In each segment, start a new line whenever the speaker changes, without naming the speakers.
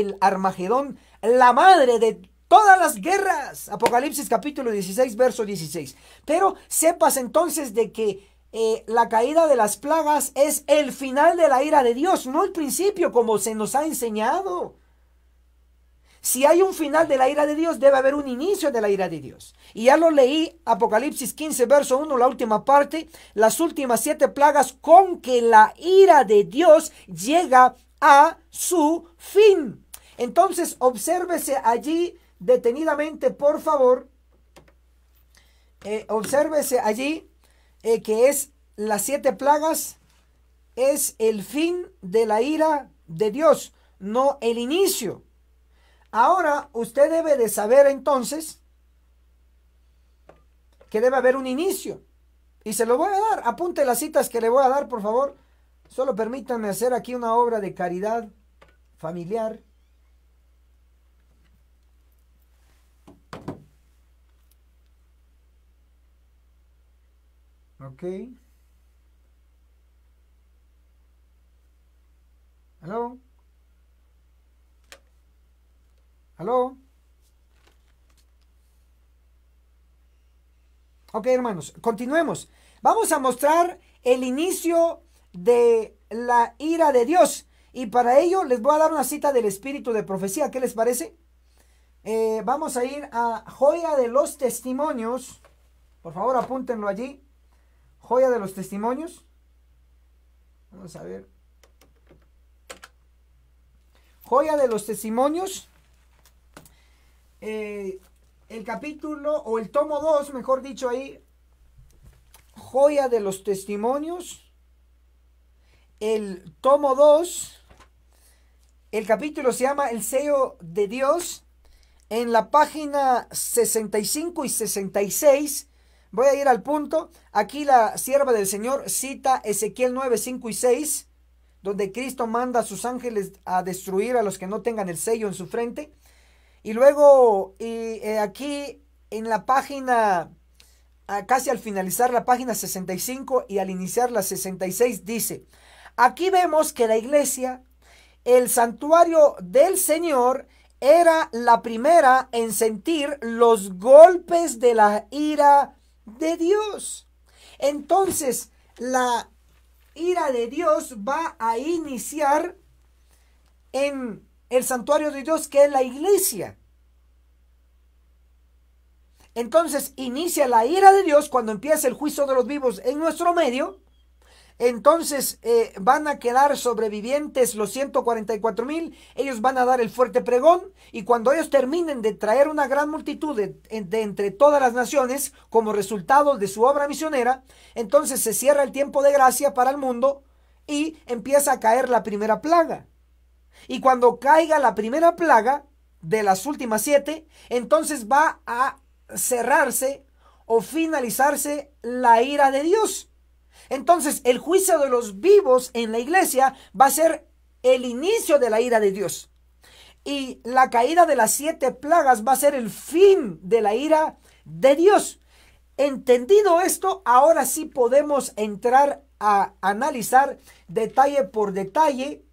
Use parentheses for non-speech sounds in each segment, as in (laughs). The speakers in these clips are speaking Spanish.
el Armagedón, la madre de todas las guerras. Apocalipsis capítulo 16, verso 16. Pero sepas entonces de que eh, la caída de las plagas es el final de la ira de Dios, no el principio como se nos ha enseñado. Si hay un final de la ira de Dios, debe haber un inicio de la ira de Dios. Y ya lo leí, Apocalipsis 15, verso 1, la última parte, las últimas siete plagas con que la ira de Dios llega a su fin. Entonces, obsérvese allí detenidamente, por favor. Eh, obsérvese allí eh, que es las siete plagas, es el fin de la ira de Dios, no el inicio. Ahora, usted debe de saber entonces que debe haber un inicio. Y se lo voy a dar. Apunte las citas que le voy a dar, por favor. Solo permítanme hacer aquí una obra de caridad familiar. Ok. ¿Aló? ¿Aló? Ok, hermanos, continuemos. Vamos a mostrar el inicio de la ira de Dios. Y para ello les voy a dar una cita del espíritu de profecía. ¿Qué les parece? Eh, vamos a ir a Joya de los Testimonios. Por favor, apúntenlo allí. Joya de los testimonios. Vamos a ver. Joya de los testimonios. Eh, el capítulo, o el tomo 2, mejor dicho ahí. Joya de los testimonios. El tomo 2. El capítulo se llama El sello de Dios. En la página 65 y 66 Voy a ir al punto. Aquí la sierva del Señor cita Ezequiel 9, 5 y 6, donde Cristo manda a sus ángeles a destruir a los que no tengan el sello en su frente. Y luego y, eh, aquí en la página, casi al finalizar la página 65 y al iniciar la 66, dice, aquí vemos que la iglesia, el santuario del Señor, era la primera en sentir los golpes de la ira de Dios. Entonces, la ira de Dios va a iniciar en el santuario de Dios, que es la iglesia. Entonces, inicia la ira de Dios cuando empieza el juicio de los vivos en nuestro medio entonces eh, van a quedar sobrevivientes los 144 mil, ellos van a dar el fuerte pregón y cuando ellos terminen de traer una gran multitud de, entre todas las naciones como resultado de su obra misionera, entonces se cierra el tiempo de gracia para el mundo y empieza a caer la primera plaga. Y cuando caiga la primera plaga de las últimas siete, entonces va a cerrarse o finalizarse la ira de Dios. Entonces, el juicio de los vivos en la iglesia va a ser el inicio de la ira de Dios. Y la caída de las siete plagas va a ser el fin de la ira de Dios. Entendido esto, ahora sí podemos entrar a analizar detalle por detalle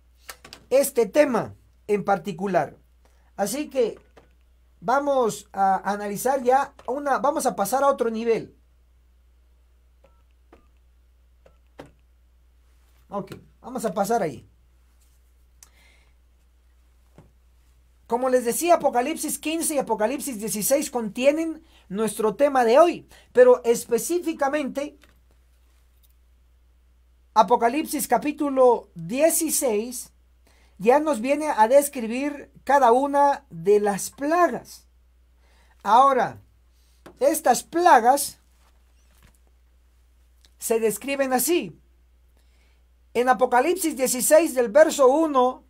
este tema en particular. Así que vamos a analizar ya una, vamos a pasar a otro nivel. Ok, vamos a pasar ahí. Como les decía, Apocalipsis 15 y Apocalipsis 16 contienen nuestro tema de hoy, pero específicamente Apocalipsis capítulo 16 ya nos viene a describir cada una de las plagas. Ahora, estas plagas se describen así. En Apocalipsis 16 del verso 1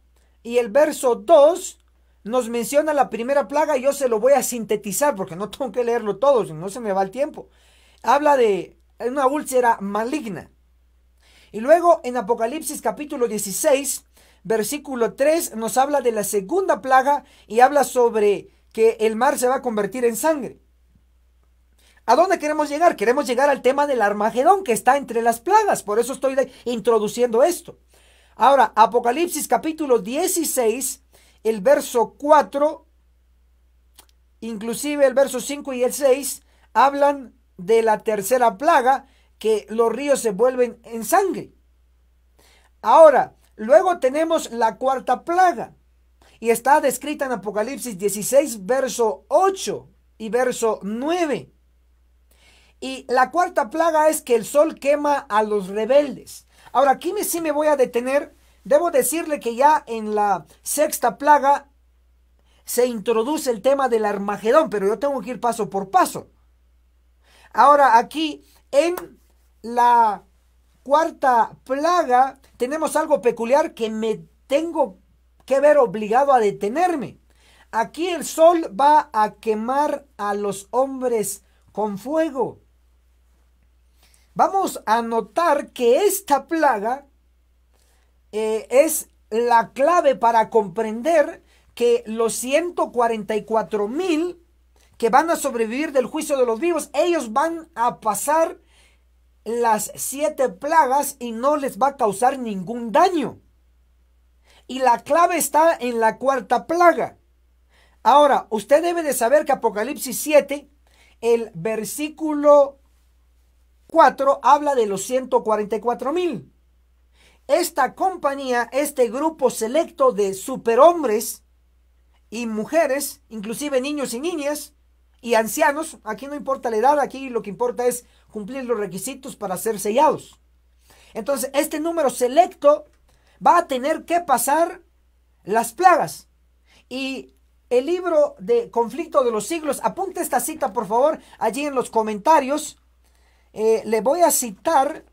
y el verso 2 nos menciona la primera plaga. Yo se lo voy a sintetizar porque no (laughs) tengo que leerlo todo, no se me va el tiempo. Habla de una úlcera maligna. Y luego en Apocalipsis capítulo 16, versículo 3, nos habla de la segunda plaga y habla sobre que el mar se va a convertir en sangre. ¿A dónde queremos llegar? Queremos llegar al tema del Armagedón que está entre las plagas. Por eso estoy introduciendo esto. Ahora, Apocalipsis capítulo 16, el verso 4, inclusive el verso 5 y el 6, hablan de la tercera plaga, que los ríos se vuelven en sangre. Ahora, luego tenemos la cuarta plaga, y está descrita en Apocalipsis 16, verso 8 y verso 9. Y la cuarta plaga es que el sol quema a los rebeldes. Ahora, aquí me, sí me voy a detener. Debo decirle que ya en la sexta plaga se introduce el tema del Armagedón, pero yo tengo que ir paso por paso. Ahora, aquí en la cuarta plaga tenemos algo peculiar que me tengo que ver obligado a detenerme. Aquí el sol va a quemar a los hombres con fuego vamos a notar que esta plaga eh, es la clave para comprender que los 144 mil que van a sobrevivir del juicio de los vivos, ellos van a pasar las siete plagas y no les va a causar ningún daño. Y la clave está en la cuarta plaga. Ahora, usted debe de saber que Apocalipsis 7, el versículo habla de los 144 mil. Esta compañía, este grupo selecto de superhombres y mujeres, inclusive niños y niñas y ancianos, aquí no importa la edad, aquí lo que importa es cumplir los requisitos para ser sellados. Entonces, este número selecto va a tener que pasar las plagas. Y el libro de Conflicto de los Siglos, apunta esta cita por favor allí en los comentarios eh, le voy a citar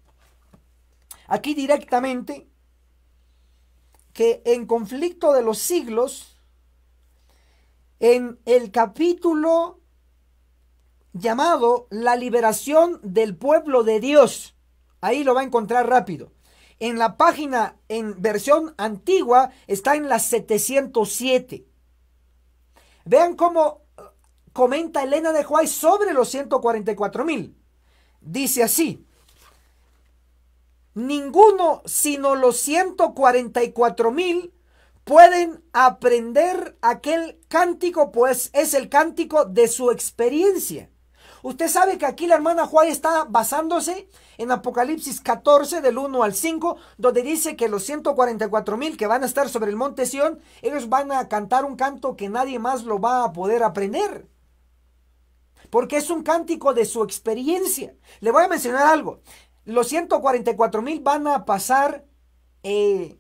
aquí directamente que en conflicto de los siglos, en el capítulo llamado La liberación del pueblo de Dios, ahí lo va a encontrar rápido. En la página en versión antigua está en la 707. Vean cómo eh, comenta Elena de Juárez sobre los 144 mil dice así, ninguno sino los 144 mil pueden aprender aquel cántico, pues es el cántico de su experiencia. Usted sabe que aquí la hermana Juárez está basándose en Apocalipsis 14 del 1 al 5, donde dice que los 144 mil que van a estar sobre el monte Sión, ellos van a cantar un canto que nadie más lo va a poder aprender porque es un cántico de su experiencia. Le voy a mencionar algo. Los 144 mil van a pasar eh,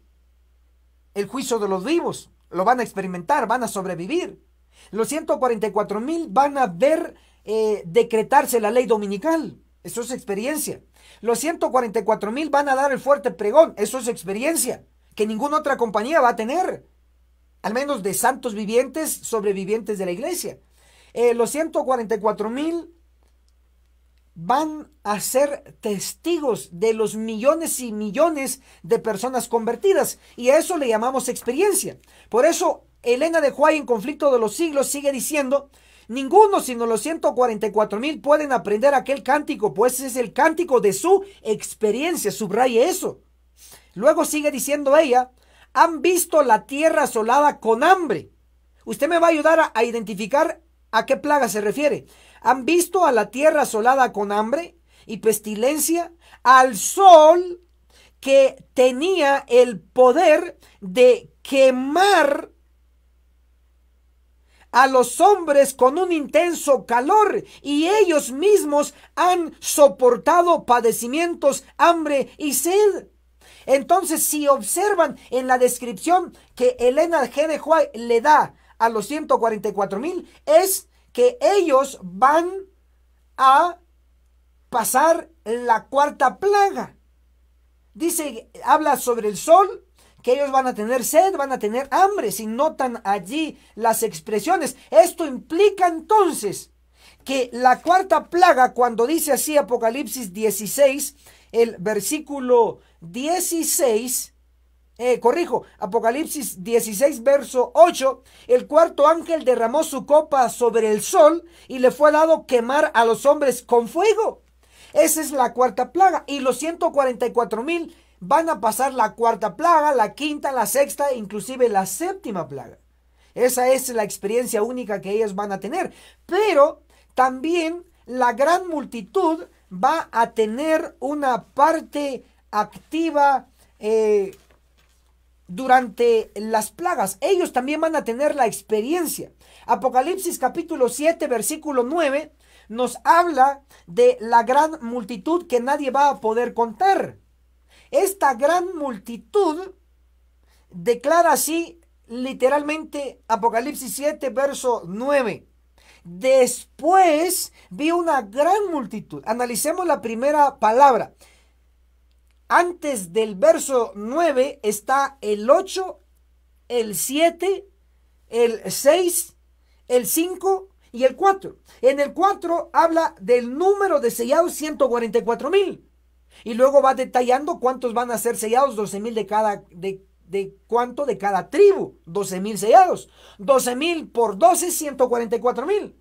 el juicio de los vivos, lo van a experimentar, van a sobrevivir. Los 144 mil van a ver eh, decretarse la ley dominical. Eso es experiencia. Los 144 mil van a dar el fuerte pregón. Eso es experiencia que ninguna otra compañía va a tener. Al menos de santos vivientes, sobrevivientes de la iglesia. Eh, los 144 mil van a ser testigos de los millones y millones de personas convertidas. Y a eso le llamamos experiencia. Por eso, Elena de Huay en Conflicto de los Siglos sigue diciendo, ninguno sino los 144 mil pueden aprender aquel cántico, pues es el cántico de su experiencia, subraye eso. Luego sigue diciendo ella, han visto la tierra asolada con hambre. Usted me va a ayudar a identificar ¿A qué plaga se refiere? ¿Han visto a la tierra asolada con hambre y pestilencia? Al sol que tenía el poder de quemar a los hombres con un intenso calor y ellos mismos han soportado padecimientos, hambre y sed. Entonces, si observan en la descripción que Elena G. de le da a los 144 mil es que ellos van a pasar la cuarta plaga. Dice, habla sobre el sol, que ellos van a tener sed, van a tener hambre, si notan allí las expresiones. Esto implica entonces que la cuarta plaga, cuando dice así Apocalipsis 16, el versículo 16, eh, corrijo, Apocalipsis 16, verso 8, el cuarto ángel derramó su copa sobre el sol y le fue dado quemar a los hombres con fuego. Esa es la cuarta plaga y los 144 mil van a pasar la cuarta plaga, la quinta, la sexta, inclusive la séptima plaga. Esa es la experiencia única que ellos van a tener. Pero también la gran multitud va a tener una parte activa. Eh, durante las plagas. Ellos también van a tener la experiencia. Apocalipsis capítulo 7, versículo 9, nos habla de la gran multitud que nadie va a poder contar. Esta gran multitud declara así literalmente Apocalipsis 7, verso 9. Después vi una gran multitud. Analicemos la primera palabra. Antes del verso 9 está el 8, el 7, el 6, el 5 y el 4. En el 4 habla del número de sellados 144 mil. Y luego va detallando cuántos van a ser sellados, 12 mil de cada, de, de, cuánto de cada tribu, 12 mil sellados. 12 mil por 12, 144 mil.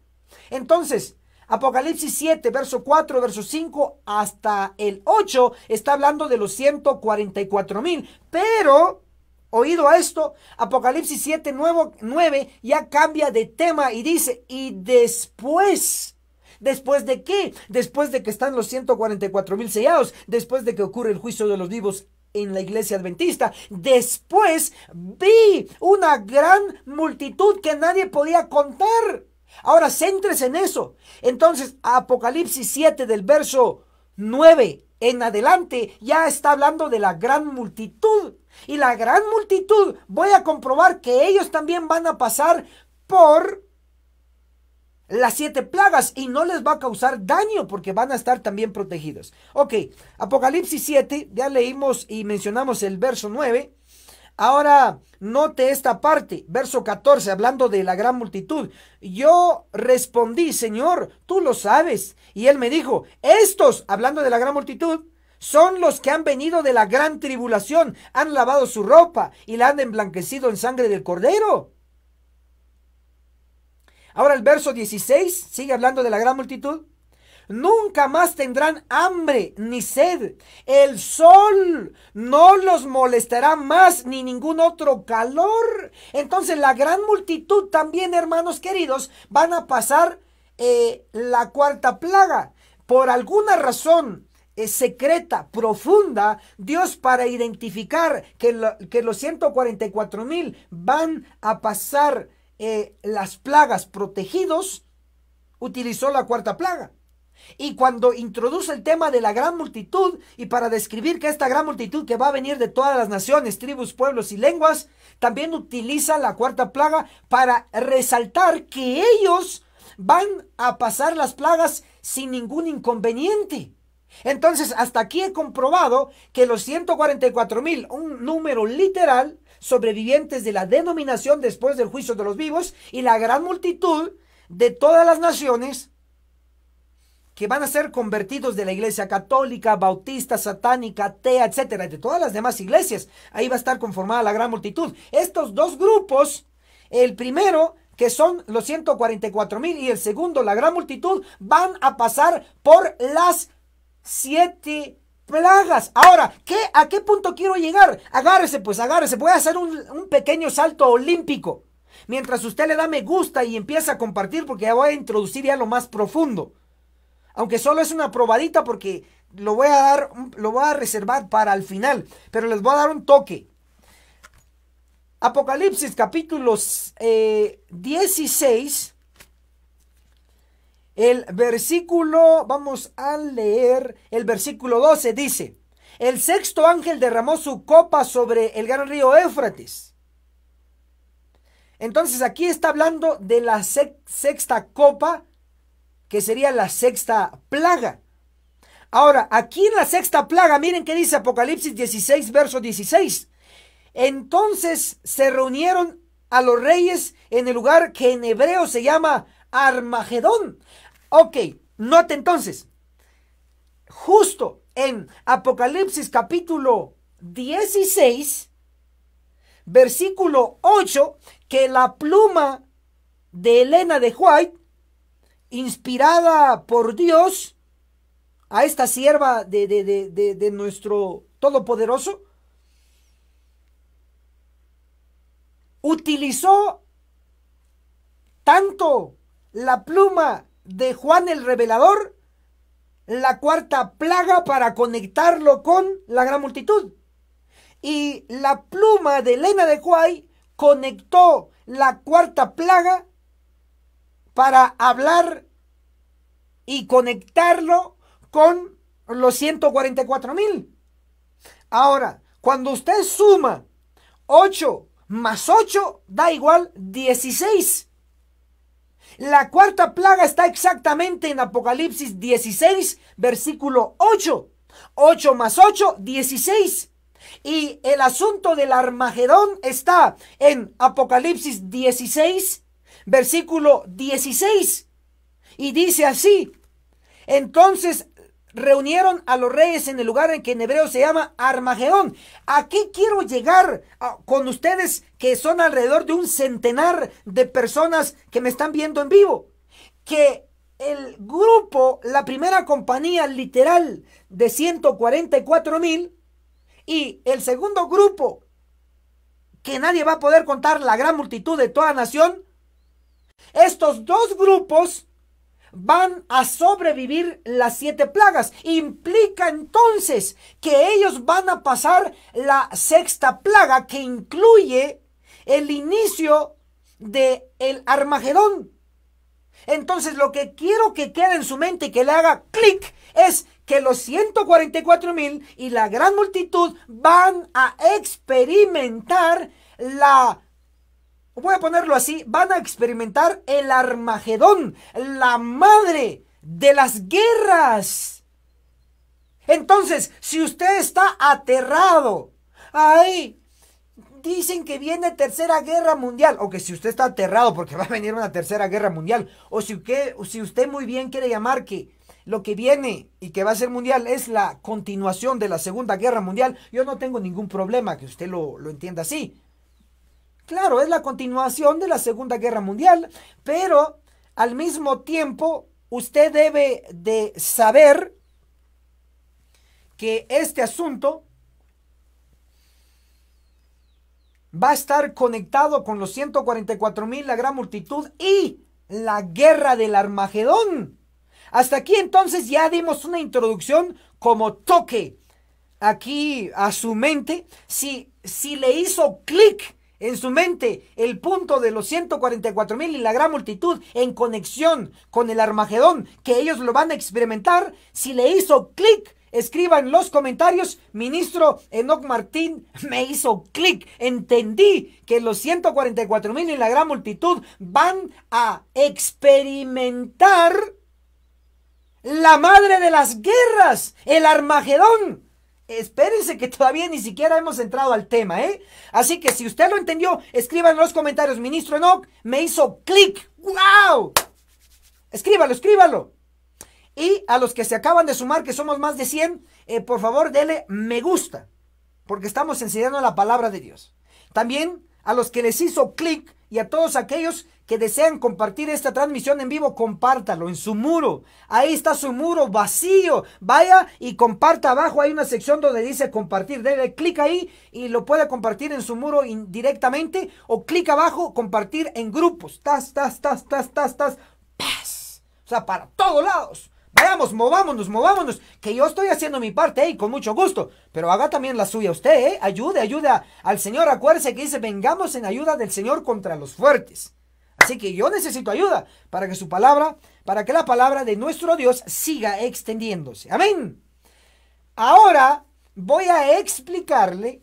Entonces, Apocalipsis 7, verso 4, verso 5 hasta el 8 está hablando de los 144 mil. Pero, oído a esto, Apocalipsis 7, 9, ya cambia de tema y dice, y después ¿Después de qué? Después de que están los 144 mil sellados, después de que ocurre el juicio de los vivos en la iglesia adventista. Después vi una gran multitud que nadie podía contar. Ahora, céntrese en eso. Entonces, Apocalipsis 7 del verso 9 en adelante ya está hablando de la gran multitud. Y la gran multitud, voy a comprobar que ellos también van a pasar por las siete plagas y no les va a causar daño porque van a estar también protegidos. Ok, Apocalipsis 7, ya leímos y mencionamos el verso 9. Ahora note esta parte, verso 14, hablando de la gran multitud. Yo respondí, Señor, tú lo sabes. Y él me dijo, estos, hablando de la gran multitud, son los que han venido de la gran tribulación, han lavado su ropa y la han emblanquecido en sangre del cordero. Ahora el verso 16 sigue hablando de la gran multitud nunca más tendrán hambre ni sed. El sol no los molestará más ni ningún otro calor. Entonces la gran multitud también, hermanos queridos, van a pasar eh, la cuarta plaga. Por alguna razón, eh, secreta, profunda, Dios para identificar que, que los 144 mil van a pasar eh, las plagas protegidos, utilizó la cuarta plaga. Y cuando introduce el tema de la gran multitud, y para describir que esta gran multitud que va a venir de todas las naciones, tribus, pueblos y lenguas, también utiliza la cuarta plaga para resaltar que ellos van a pasar las plagas sin ningún inconveniente. Entonces, hasta aquí he comprobado que los 144 mil, un número literal, sobrevivientes de la denominación después del juicio de los vivos y la gran multitud de todas las naciones que van a ser convertidos de la iglesia católica, bautista, satánica, atea, etcétera, de todas las demás iglesias. Ahí va a estar conformada la gran multitud. Estos dos grupos, el primero que son los 144 mil y el segundo, la gran multitud, van a pasar por las siete plagas. Ahora, ¿qué, ¿a qué punto quiero llegar? Agárrese, pues agárrese. Voy a hacer un, un pequeño salto olímpico. Mientras usted le da me gusta y empieza a compartir, porque ya voy a introducir ya lo más profundo. Aunque solo es una probadita porque lo voy a dar, lo voy a reservar para el final, pero les voy a dar un toque. Apocalipsis capítulos 16, eh, el versículo, vamos a leer, el versículo 12 dice, el sexto ángel derramó su copa sobre el gran río Éufrates. Entonces aquí está hablando de la sexta copa que sería la sexta plaga. Ahora, aquí en la sexta plaga, miren qué dice Apocalipsis 16, verso 16. Entonces se reunieron a los reyes en el lugar que en hebreo se llama Armagedón. Ok, note entonces, justo en Apocalipsis capítulo 16, versículo 8, que la pluma de Elena de White inspirada por Dios a esta sierva de, nuestro Todopoderoso, utilizó tanto la pluma de Juan el Revelador, la cuarta plaga para conectarlo con la gran multitud. Y la pluma de Elena de Huay conectó la cuarta plaga para hablar y conectarlo con los 144 mil. Ahora, cuando usted suma 8 más 8 da igual 16. La cuarta plaga está exactamente en Apocalipsis 16, versículo 8. 8 más 8, 16. Y el asunto del Armagedón está en Apocalipsis 16, versículo 16. Y dice así, entonces reunieron a los reyes en el lugar en que en hebreo se llama Armagedón. Aquí quiero llegar ah, con ustedes que son alrededor de un centenar de personas que me están viendo en vivo. Que el grupo, la primera compañía literal de 144 mil y el segundo grupo que nadie va a poder contar la gran multitud de toda nación, estos dos grupos van a sobrevivir las siete plagas. Implica entonces que ellos van a pasar la sexta plaga que incluye el inicio de el Armagedón. Entonces lo que quiero que quede en su mente y que le haga clic es que los 144 mil y la gran multitud van a experimentar la voy a ponerlo así, van a experimentar el Armagedón, la madre de las guerras. Entonces, si usted está aterrado, ahí, dicen que viene tercera guerra mundial, o que si usted está aterrado porque (laughs) va a venir una tercera guerra mundial, o si usted, muy bien quiere llamar que lo que viene y que va a ser mundial es la continuación de la Segunda Guerra Mundial, yo no tengo ningún problema que usted lo entienda así. Claro, es la continuación de la Segunda Guerra Mundial, pero al mismo tiempo usted debe de saber que este asunto va a estar conectado con los 144 mil, la gran multitud y la guerra del Armagedón. Hasta aquí entonces ya dimos una introducción como toque aquí a su mente. Si, si le hizo clic en su mente el punto de los 144 mil y la gran multitud en conexión con el Armagedón, que ellos lo van a experimentar, si le hizo clic, escriba en los comentarios, ministro Enoc Martín (laughs) me hizo clic, entendí que los 144 mil y la gran multitud van a experimentar la madre de las guerras, el Armagedón Espérense que todavía ni siquiera hemos entrado al tema, ¿eh? Así que si usted lo entendió, escriban en los comentarios, ministro Enoch, me hizo clic. ¡Wow! Escríbalo, escríbalo. Y a los que se acaban de sumar, que somos más de 100, eh, por favor, dele me gusta, porque estamos enseñando la palabra de Dios. También a los que les hizo clic, y a todos aquellos que desean compartir esta transmisión en vivo, compártalo en su muro. Ahí está su muro vacío. Vaya y comparta abajo. Hay una sección donde dice compartir. Dele clic ahí y lo puede compartir en su muro directamente. O clic abajo, compartir en grupos. Tas, tas, tas, tas, tas, tas. Paz. O sea, para todos lados. Vayamos, movámonos, movámonos, que yo estoy haciendo mi parte, y con mucho gusto, pero haga también la suya usted, ¿eh? Ayude, al Señor, acuérdese que dice, vengamos en ayuda del Señor contra los fuertes. Así que yo necesito ayuda para que su palabra, para que la palabra de nuestro Dios siga extendiéndose. Amén. Ahora voy a explicarle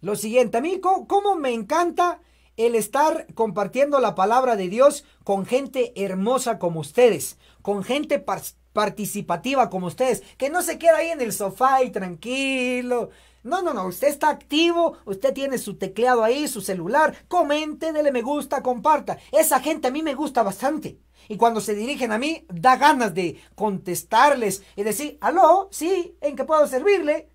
lo siguiente. A ¿cómo me encanta el estar compartiendo la palabra de Dios con gente hermosa como ustedes, con gente participativa como ustedes, que no se queda ahí en el sofá y tranquilo. No, no, no, usted está activo, usted tiene su tecleado ahí, su celular, comente, dele me gusta, comparta. Esa gente a mí me gusta bastante. Y cuando se dirigen a mí, da ganas de contestarles y decir, aló, sí, ¿en qué puedo servirle?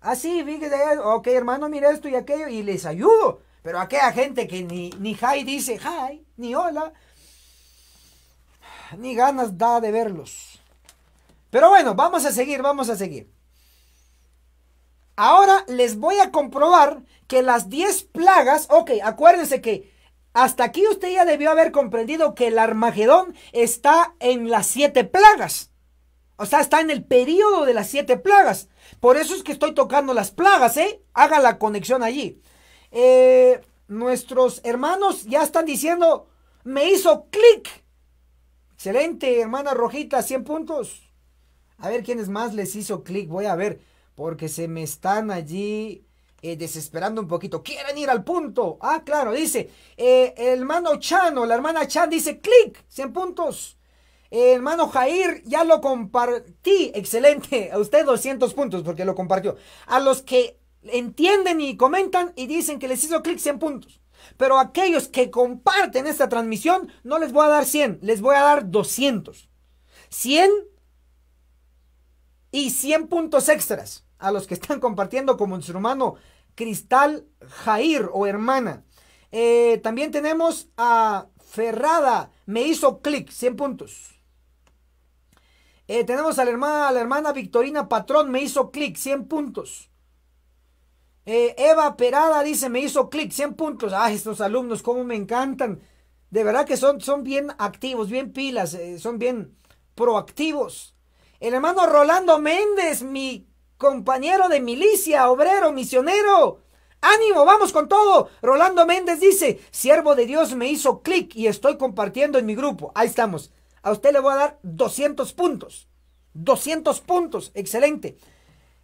Así, ah, fíjese, ok hermano, mira esto y aquello, y les ayudo. Pero aquella gente que ni, ni hi dice hi, ni hola, ni ganas da de verlos. Pero bueno, vamos a seguir, vamos a seguir. Ahora les voy a comprobar que las 10 plagas, ok, acuérdense que hasta aquí usted ya debió haber comprendido que el Armagedón está en las 7 plagas. O sea, está en el periodo de las 7 plagas. Por eso es que estoy tocando las plagas, ¿eh? Haga la conexión allí. Eh, nuestros hermanos ya están diciendo, me hizo clic. Excelente, hermana Rojita, 100 puntos. A ver quiénes más les hizo clic, voy a ver, porque se me están allí eh, desesperando un poquito. Quieren ir al punto. Ah, claro, dice, eh, el hermano Chano, la hermana Chan dice, clic, 100 puntos. hermano Jair, ya lo compartí. Excelente. A usted 200 puntos porque lo compartió. A los que entienden y comentan y dicen que les hizo clic 100 puntos. Pero aquellos que comparten esta transmisión, no les voy a dar 100, les voy a dar 200. 100 y 100 puntos extras a los que están compartiendo como en su hermano Cristal Jair o hermana. Eh, también tenemos a Ferrada, me hizo clic, 100 puntos. Eh, tenemos a la, hermana, a la hermana Victorina Patrón, me hizo clic, 100 puntos. Eh, Eva Perada dice, me hizo clic, 100 puntos. Ay, estos alumnos, cómo me encantan. De verdad que son, son bien activos, bien pilas, eh, son bien proactivos. El hermano Rolando Méndez, mi compañero de milicia, obrero, misionero. Ánimo, vamos con todo. Rolando Méndez dice, siervo de Dios me hizo clic y estoy compartiendo en mi grupo. Ahí estamos. A usted le voy a dar 200 puntos. 200 puntos, excelente.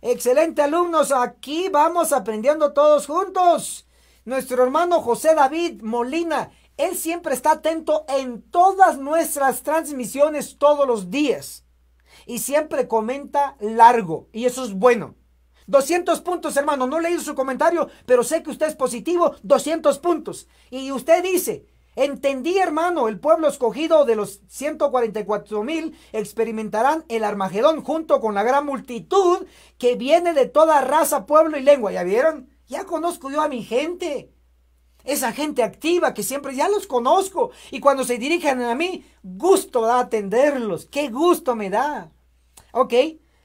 Excelente alumnos, aquí vamos aprendiendo todos juntos. Nuestro hermano José David Molina, él siempre está atento en todas nuestras transmisiones todos los días. Y siempre comenta largo, y eso es bueno. 200 puntos, hermano. No leí su comentario, pero sé que usted es positivo. 200 puntos. Y usted dice, Entendí, hermano, el pueblo escogido de los 144 mil experimentarán el Armagedón junto con la gran multitud que viene de toda raza, pueblo y lengua. ¿Ya vieron? Ya conozco yo a mi gente. Esa gente activa que siempre ya los conozco. Y cuando se dirigen a mí, gusto da atenderlos. Qué gusto me da. Ok,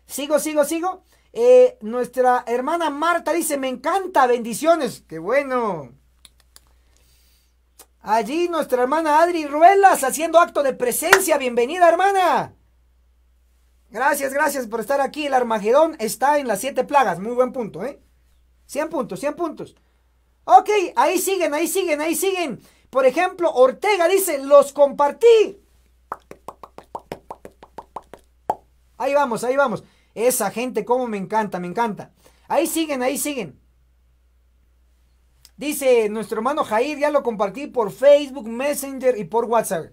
sigo, sigo, sigo. Eh, nuestra hermana Marta dice, me encanta, bendiciones. Qué bueno. Allí nuestra hermana Adri Ruelas haciendo acto de presencia. Bienvenida, hermana. Gracias, gracias por estar aquí. El Armagedón está en las siete plagas. Muy buen punto, ¿eh? 100 puntos, 100 puntos. Ok, ahí siguen, ahí siguen, ahí siguen. Por ejemplo, Ortega dice, los compartí. Ahí vamos, ahí vamos. Esa gente, cómo me encanta, me encanta. Ahí siguen, ahí siguen. Dice nuestro hermano Jair, ya lo compartí por Facebook, Messenger y por WhatsApp.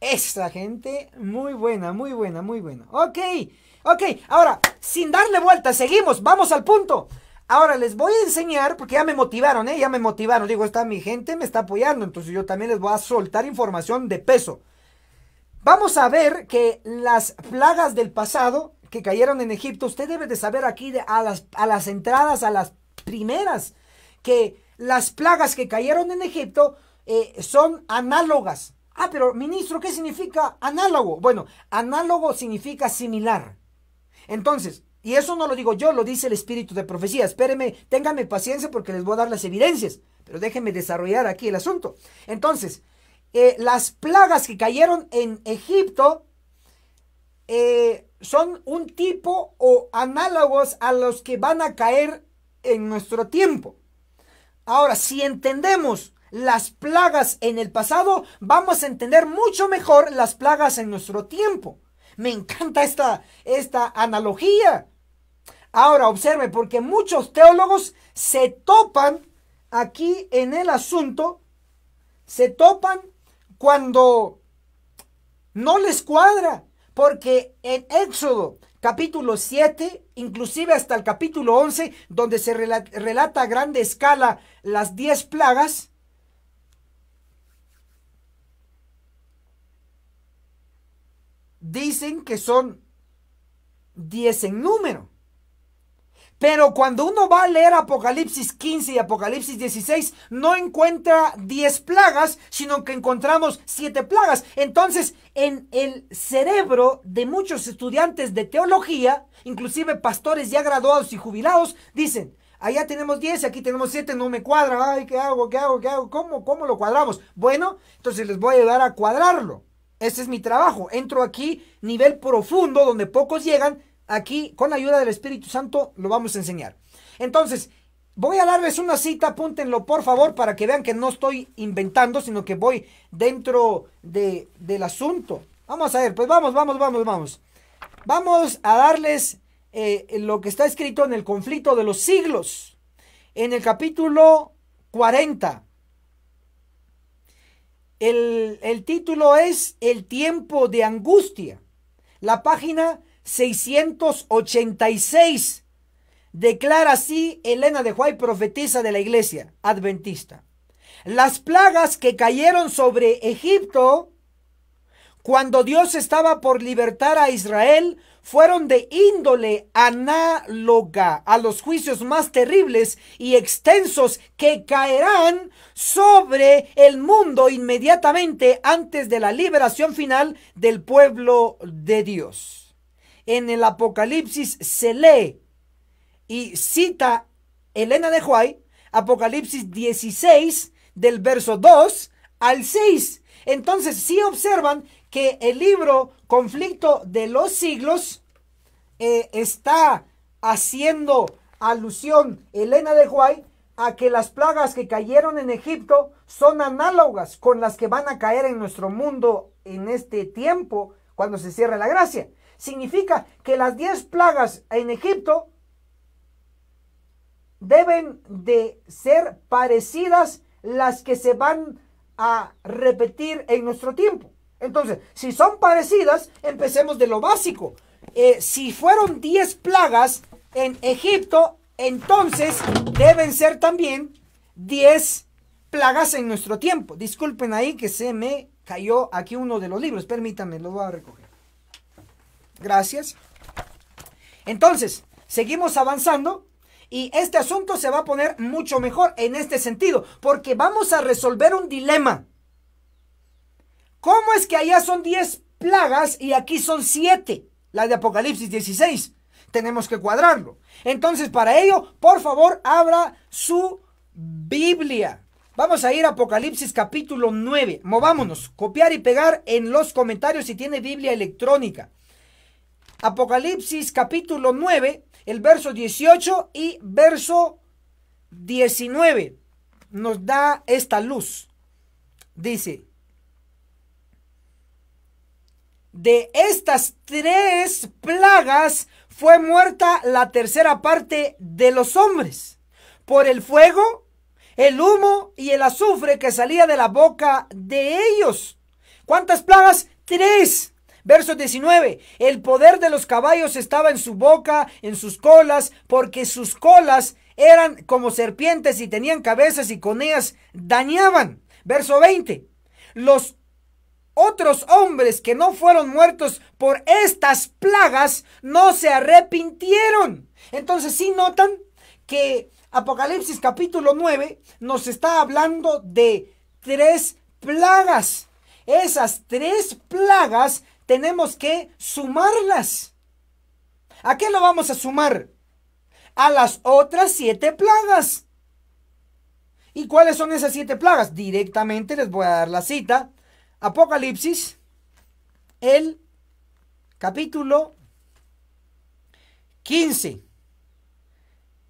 Esa gente, muy buena, muy buena, muy buena. Ok, ok, ahora, sin darle vuelta, seguimos, vamos al punto. Ahora les voy a enseñar, porque ya me motivaron, ¿eh? Ya me motivaron. Digo, está mi gente, me está apoyando, entonces yo también les voy a soltar información de peso. Vamos a ver que las plagas del pasado que cayeron en Egipto, usted debe de saber aquí de, a, las, a las entradas, a las primeras que las plagas que cayeron en Egipto eh, son análogas. Ah, pero ministro, ¿qué significa análogo? Bueno, análogo significa similar. Entonces, y eso no lo digo yo, lo dice el espíritu de profecía. Espéreme, téngame paciencia porque les voy a dar las evidencias. Pero déjenme desarrollar aquí el asunto. Entonces, eh, las plagas que cayeron en Egipto eh, son un tipo o análogos a los que van a caer en nuestro tiempo. Ahora, si entendemos las plagas en el pasado, vamos a entender mucho mejor las plagas en nuestro tiempo. Me encanta esta, esta analogía. Ahora, observe, porque muchos teólogos se topan aquí en el asunto, se topan cuando no les cuadra, porque en Éxodo capítulo 7, inclusive hasta el capítulo 11, donde se relata a grande escala las 10 plagas, dicen que son 10 en número. Pero cuando uno va a leer Apocalipsis 15 y Apocalipsis 16, no encuentra 10 plagas, sino que encontramos 7 plagas. Entonces, en el cerebro de muchos estudiantes de teología, inclusive pastores ya graduados y jubilados, dicen, allá tenemos 10, aquí tenemos 7, no me cuadra, ay, ¿qué hago? ¿Qué hago? ¿Qué hago? ¿Cómo, ¿Cómo lo cuadramos? Bueno, entonces les voy a ayudar a cuadrarlo. Ese es mi trabajo. Entro aquí, nivel profundo, donde pocos llegan, Aquí, con la ayuda del Espíritu Santo, lo vamos a enseñar. Entonces, voy a darles una cita, apúntenlo por favor, para que vean que no estoy inventando, sino que voy dentro del asunto. Vamos a ver, pues vamos, vamos, vamos, vamos. Vamos a darles eh, lo que está escrito en el conflicto de los siglos, en el capítulo 40. El, el título es El tiempo de angustia. La página 686. Declara así Elena de Huay, profetisa de la iglesia adventista. Las plagas que cayeron sobre Egipto cuando Dios estaba por libertar a Israel fueron de índole análoga a los juicios más terribles y extensos que caerán sobre el mundo inmediatamente antes de la liberación final del pueblo de Dios en el Apocalipsis se lee y cita Elena de Huay, Apocalipsis 16 del verso 2 al 6. Entonces, si sí observan que el libro Conflicto de los Siglos eh, está haciendo alusión Elena de Huay a que las plagas que cayeron en Egipto son análogas con las que van a caer en nuestro mundo en este tiempo cuando se cierre la gracia significa que las diez plagas en Egipto deben de ser parecidas las que se van a repetir en nuestro tiempo. Entonces, si son parecidas, empecemos de lo básico. Eh, si fueron 10 plagas en Egipto, entonces deben ser también 10 plagas en nuestro tiempo. Disculpen ahí que se me cayó aquí uno de los libros. Permítanme, lo voy a recoger. Gracias. Entonces, seguimos avanzando y este asunto se va a poner mucho mejor en este sentido, porque vamos a resolver un dilema. ¿Cómo es que allá son 10 plagas y aquí son 7? La de Apocalipsis 16. Tenemos que cuadrarlo. Entonces, para ello, por favor, abra su Biblia. Vamos a ir a Apocalipsis capítulo 9. Movámonos. Copiar y pegar en los comentarios si tiene Biblia electrónica. Apocalipsis capítulo 9, el verso 18 y verso 19 nos da esta luz. Dice, de estas tres plagas fue muerta la tercera parte de los hombres por el fuego, el humo y el azufre que salía de la boca de ellos. ¿Cuántas plagas? Tres. Verso 19, el poder de los caballos estaba en su boca, en sus colas, porque sus colas eran como serpientes y tenían cabezas y con ellas dañaban. Verso 20, los otros hombres que no fueron muertos por estas plagas no se arrepintieron. Entonces, si ¿sí notan que Apocalipsis capítulo 9 nos está hablando de tres plagas. Esas tres plagas tenemos que sumarlas. ¿A qué lo vamos a sumar? A las otras siete plagas. ¿Y cuáles son esas siete plagas? Directamente les voy a dar la cita. Apocalipsis, el capítulo 15.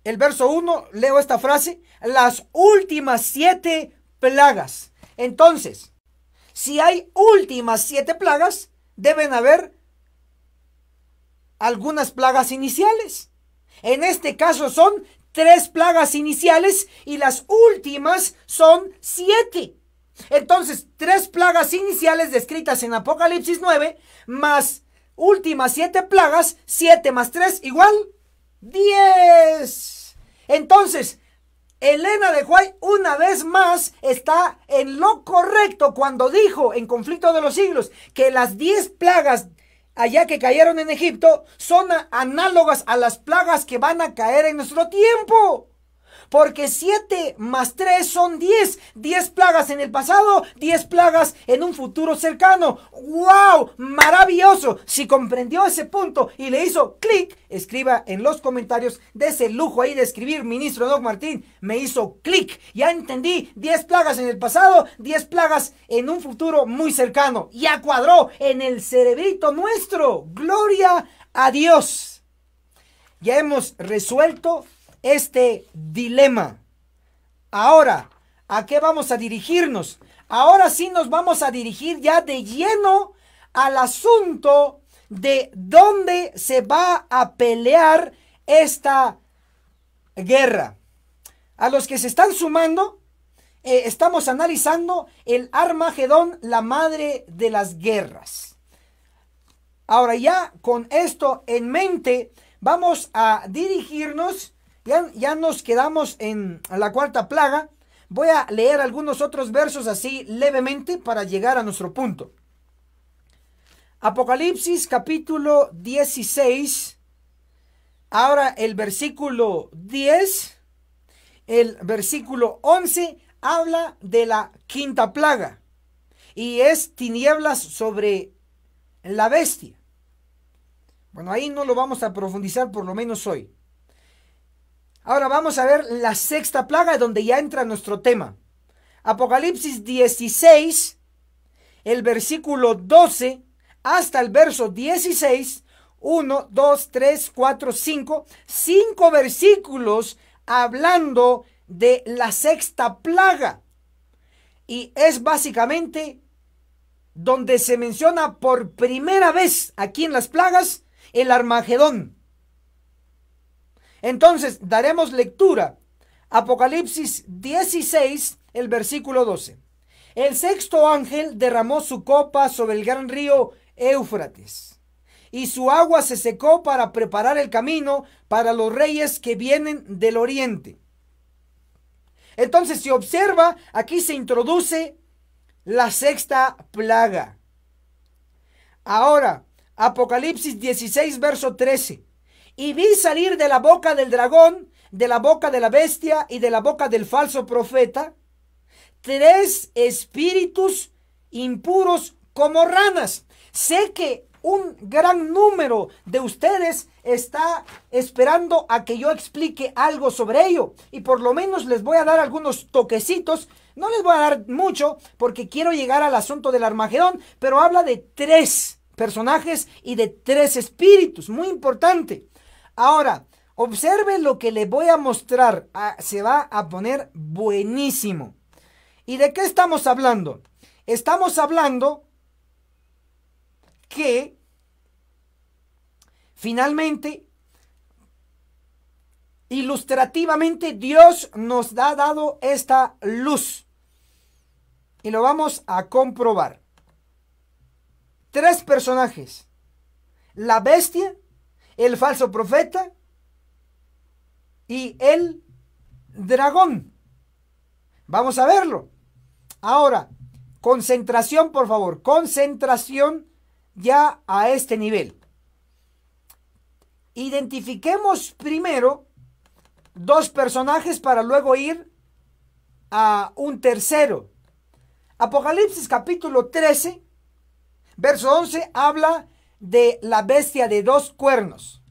El verso 1, leo esta frase, las últimas siete plagas. Entonces, si hay últimas siete plagas, deben haber algunas plagas iniciales. En este caso son tres plagas iniciales y las últimas son siete. Entonces, tres plagas iniciales descritas en Apocalipsis 9, más últimas siete plagas, siete más tres, igual, diez. Entonces, Elena de Huay una vez más está en lo correcto cuando dijo en Conflicto de los Siglos que las 10 plagas allá que cayeron en Egipto son análogas a las plagas que van a caer en nuestro tiempo. Porque 7 más 3 son 10. 10 plagas en el pasado, 10 plagas en un futuro cercano. ¡Wow! Maravilloso. Si comprendió ese punto y le hizo clic, escriba en los comentarios de ese lujo ahí de escribir, ministro Doc Martín. Me hizo clic. Ya entendí. 10 plagas en el pasado, 10 plagas en un futuro muy cercano. Ya cuadró en el cerebrito nuestro. Gloria a Dios. Ya hemos resuelto este dilema. Ahora, ¿a qué vamos a dirigirnos? Ahora sí nos vamos a dirigir ya de lleno al asunto de dónde se va a pelear esta guerra. A los que se están sumando, eh, estamos analizando el Armagedón, la madre de las guerras. Ahora ya con esto en mente, vamos a dirigirnos ya, nos quedamos en la cuarta plaga. Voy a leer algunos otros versos así levemente para llegar a nuestro punto. Apocalipsis capítulo 16. Ahora el versículo 10, el versículo 11 habla de la quinta plaga y es tinieblas sobre la bestia. Bueno, ahí no lo vamos a profundizar por lo menos hoy. Ahora vamos a ver la sexta plaga donde ya entra nuestro tema. Apocalipsis 16, el versículo 12 hasta el verso 16, 1, 2, 3, 4, 5, 5 versículos hablando de la sexta plaga. Y es básicamente donde se menciona por primera vez aquí en las plagas el Armagedón. Entonces daremos lectura. Apocalipsis 16, el versículo 12. El sexto ángel derramó su copa sobre el gran río Éufrates, y su agua se secó para preparar el camino para los reyes que vienen del oriente. Entonces, si observa, aquí se introduce la sexta plaga. Ahora, Apocalipsis 16, verso 13 y vi salir de la boca del dragón, de la boca de la bestia y de la boca del falso profeta tres espíritus impuros como ranas. Sé que un gran número de ustedes está esperando a que yo explique algo sobre ello y por lo menos les voy a dar algunos toquecitos. No les voy a dar mucho porque quiero llegar al asunto del Armagedón, pero habla de tres personajes y de tres espíritus, muy importante. Ahora, observe lo que le voy a mostrar. Ah, se va a poner buenísimo. ¿Y de qué estamos hablando? Estamos hablando que finalmente, ilustrativamente, Dios nos ha dado esta luz. Y lo vamos a comprobar. Tres personajes. La bestia, el falso profeta y el dragón. Vamos a verlo. Ahora, concentración, por favor, concentración ya a este nivel. Identifiquemos primero dos personajes para luego ir a un tercero. Apocalipsis capítulo 13, verso 11, habla de la bestia de dos cuernos.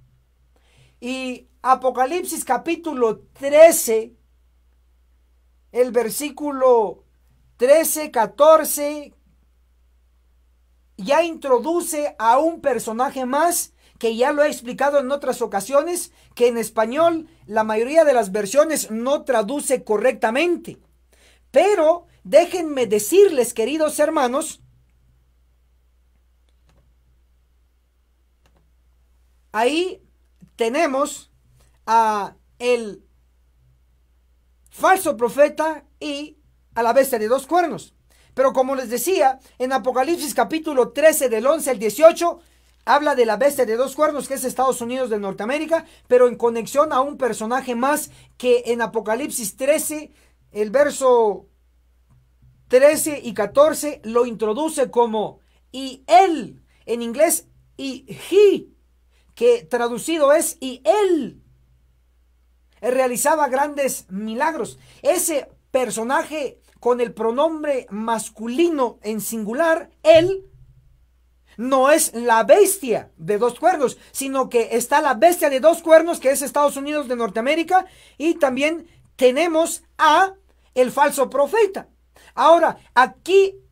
Y Apocalipsis capítulo 13, el versículo 13, 14, ya introduce a un personaje más que ya lo he explicado en otras ocasiones, que en español la mayoría de las versiones no traduce correctamente. Pero déjenme decirles, queridos hermanos, ahí tenemos a el falso profeta y a la bestia de dos cuernos. Pero como les decía, en Apocalipsis capítulo 13 del 11 al 18 habla de la bestia de dos cuernos que es Estados Unidos de Norteamérica, pero en conexión a un personaje más que en Apocalipsis 13, el verso 13 y 14 lo introduce como y él en inglés y he que traducido es y él realizaba grandes milagros. Ese personaje con el pronombre masculino en singular, él, no es la bestia de dos cuernos, sino que está la bestia de dos cuernos que es Estados Unidos de Norteamérica y también tenemos a el falso profeta. Ahora, aquí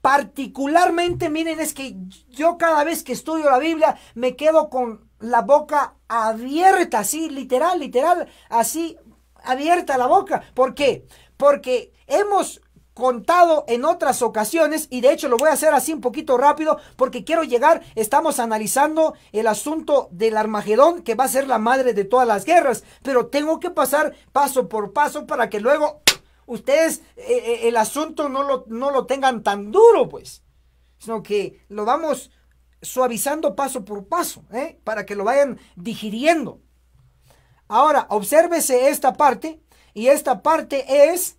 Particularmente, miren, es que yo cada vez que estudio la Biblia me quedo con la boca abierta, así, literal, literal, así, abierta la boca. ¿Por qué? Porque hemos contado en otras ocasiones y de hecho lo voy a hacer así un poquito rápido porque quiero llegar, estamos analizando el asunto del Armagedón que va a ser la madre de todas las guerras, pero tengo que pasar paso por paso para que luego ustedes eh, eh, el asunto no lo, tengan tan duro, pues, sino que lo vamos suavizando paso por paso, ¿eh? para que lo vayan digiriendo. Ahora, obsérvese esta parte, y esta parte es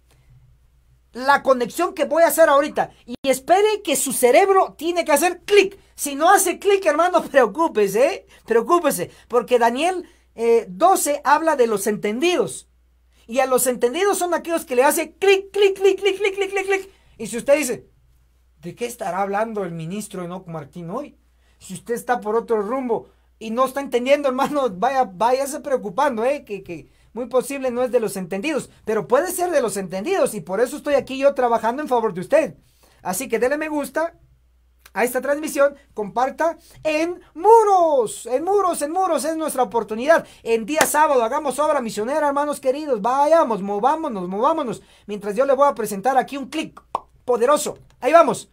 la conexión que voy a hacer ahorita. Y espere que su cerebro tiene que hacer clic. Si no hace clic, hermano, (laughs) preocúpese, preocúpese, porque Daniel 12 habla de los entendidos. Y a los entendidos son aquellos que le hace clic, clic, clic, clic, clic, clic, clic, clic. Y si usted dice, ¿de qué estará hablando el ministro Enoc Martín hoy? Si usted está por otro rumbo y no está entendiendo, hermano, vaya, váyase preocupando, ¿eh? Que, muy posible no es de los entendidos, pero puede ser de los entendidos y por eso estoy aquí yo trabajando en favor de usted. Así que déle me gusta, a esta transmisión, comparta en muros, en muros, en muros, es nuestra oportunidad. En día sábado, hagamos obra misionera, hermanos queridos, vayamos, movámonos, movámonos. Mientras yo le voy a presentar aquí un clic poderoso. Ahí vamos.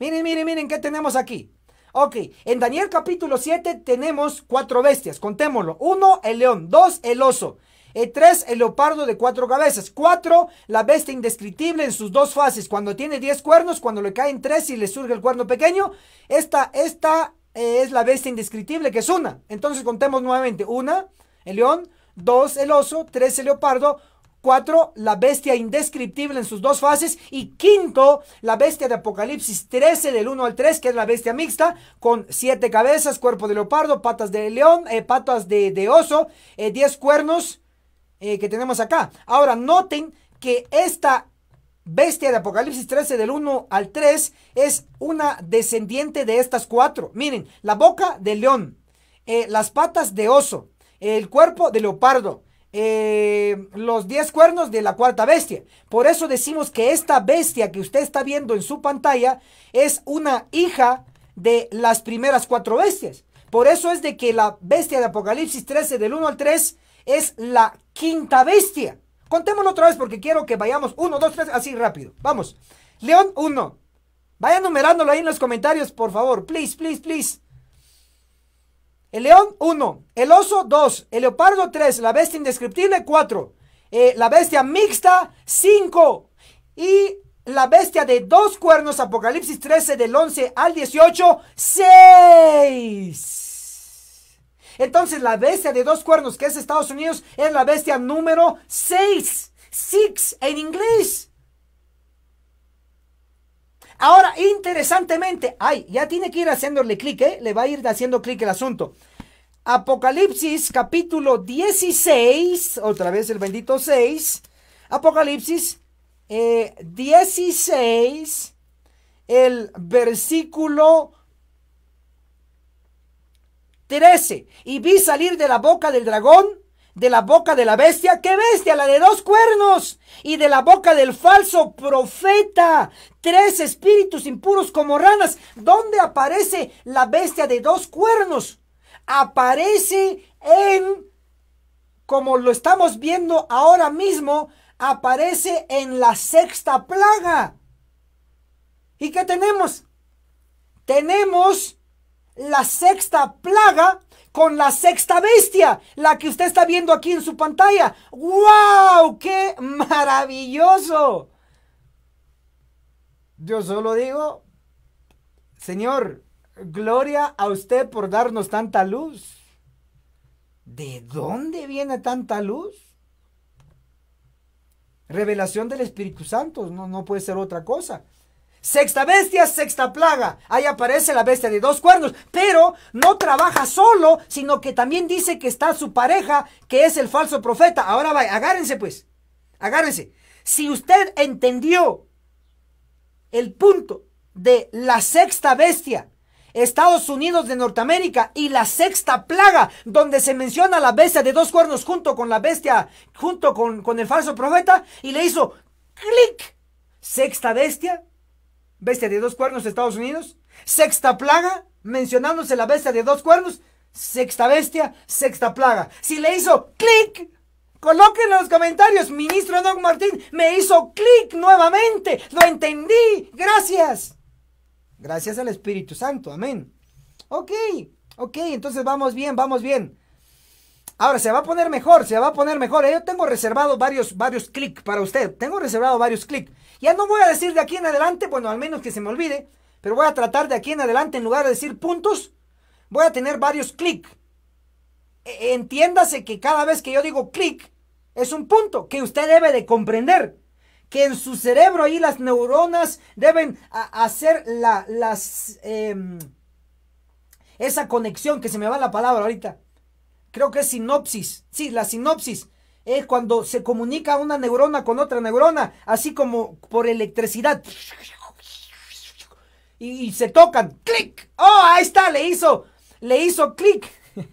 Miren, miren, miren, ¿qué tenemos aquí? Ok, en Daniel capítulo 7 tenemos cuatro bestias, contémoslo. Uno, el león. Dos, el oso. 3, eh, el leopardo de cuatro cabezas. 4, la bestia indescriptible en sus dos fases. Cuando tiene 10 cuernos, cuando le caen tres y le surge el cuerno pequeño. Esta, esta eh, es la bestia indescriptible, que es una. Entonces contemos nuevamente. Una, el león. 2, el oso. Tres, el leopardo. 4, la bestia indescriptible en sus dos fases. Y quinto, la bestia de Apocalipsis 13, del 1 al 3, que es la bestia mixta, con siete cabezas, cuerpo de leopardo, patas de león, eh, patas de, oso, 10 cuernos, eh, que tenemos acá. Ahora, noten que esta bestia de Apocalipsis 13 del 1 al 3 es una descendiente de estas cuatro. Miren, la boca de león, eh, las patas de oso, el cuerpo de leopardo, eh, los 10 cuernos de la cuarta bestia. Por eso decimos que esta bestia que usted está viendo en su pantalla es una hija de las primeras cuatro bestias. Por eso es de que la bestia de Apocalipsis 13 del 1 al 3 es la quinta bestia. Contémoslo otra vez porque quiero que vayamos uno, dos, tres, así rápido. Vamos. León 1. Vaya numerándolo ahí en los comentarios, por favor. Please, please, please. El león 1. El oso 2. El leopardo 3. La bestia indescriptible 4. Eh, la bestia mixta 5. Y la bestia de dos cuernos, Apocalipsis 13 del 11 al 18, 6. Entonces la bestia de dos cuernos que es Estados Unidos es la bestia número 6. Six en inglés. Ahora, interesantemente, ay, ya tiene que ir haciéndole clic, ¿eh? Le va a ir haciendo clic el asunto. Apocalipsis capítulo 16, otra vez el bendito 6. Apocalipsis 16, eh, el versículo 13. Y vi salir de la boca del dragón, de la boca de la bestia, ¿qué bestia? La de dos cuernos, y de la boca del falso profeta, tres espíritus impuros como ranas. ¿Dónde aparece la bestia de dos cuernos? Aparece en, como lo estamos viendo ahora mismo, aparece en la sexta plaga. ¿Y qué tenemos? Tenemos la sexta plaga con la sexta bestia, la que usted está viendo aquí en su pantalla. ¡Wow! ¡Qué maravilloso! Yo solo digo, Señor, gloria a usted por darnos tanta luz. ¿De dónde viene tanta luz? Revelación del Espíritu Santo, no, no puede ser otra cosa. Sexta bestia, sexta plaga. Ahí aparece la bestia de dos cuernos. Pero no trabaja solo, sino que también dice que está su pareja, que es el falso profeta. Ahora va, agárrense pues. Agárrense. Si usted entendió el punto de la sexta bestia, Estados Unidos de Norteamérica y la sexta plaga, donde se menciona la bestia de dos cuernos junto con la bestia, junto con, con el falso profeta, y le hizo clic. Sexta bestia, bestia de dos cuernos Estados Unidos. Sexta plaga, mencionándose la bestia de dos cuernos. Sexta bestia, sexta plaga. Si le hizo clic, colóquenlo en los comentarios, ministro Don Martín, me hizo clic nuevamente, lo entendí, gracias. Gracias al Espíritu Santo, amén. Ok, ok, entonces vamos bien, vamos bien. Ahora se va a poner mejor, se va a poner mejor. Eh, yo tengo reservado varios, varios clics para usted. Tengo reservado varios clics. Ya no voy a decir de aquí en adelante, bueno, al menos que se me olvide, pero voy a tratar de aquí en adelante, en lugar de decir puntos, voy a tener varios clics. E, entiéndase que cada vez que yo digo clic, es un punto que usted debe de comprender. Que en su cerebro ahí las neuronas deben hacer la, las... Em, esa conexión que se me va la palabra ahorita. Creo que es sinopsis. Sí, la sinopsis es cuando se comunica una neurona con otra neurona, así como por electricidad. Y, se tocan. ¡Clic! ¡Oh, ahí está! Le hizo. Le hizo clic. (laughs)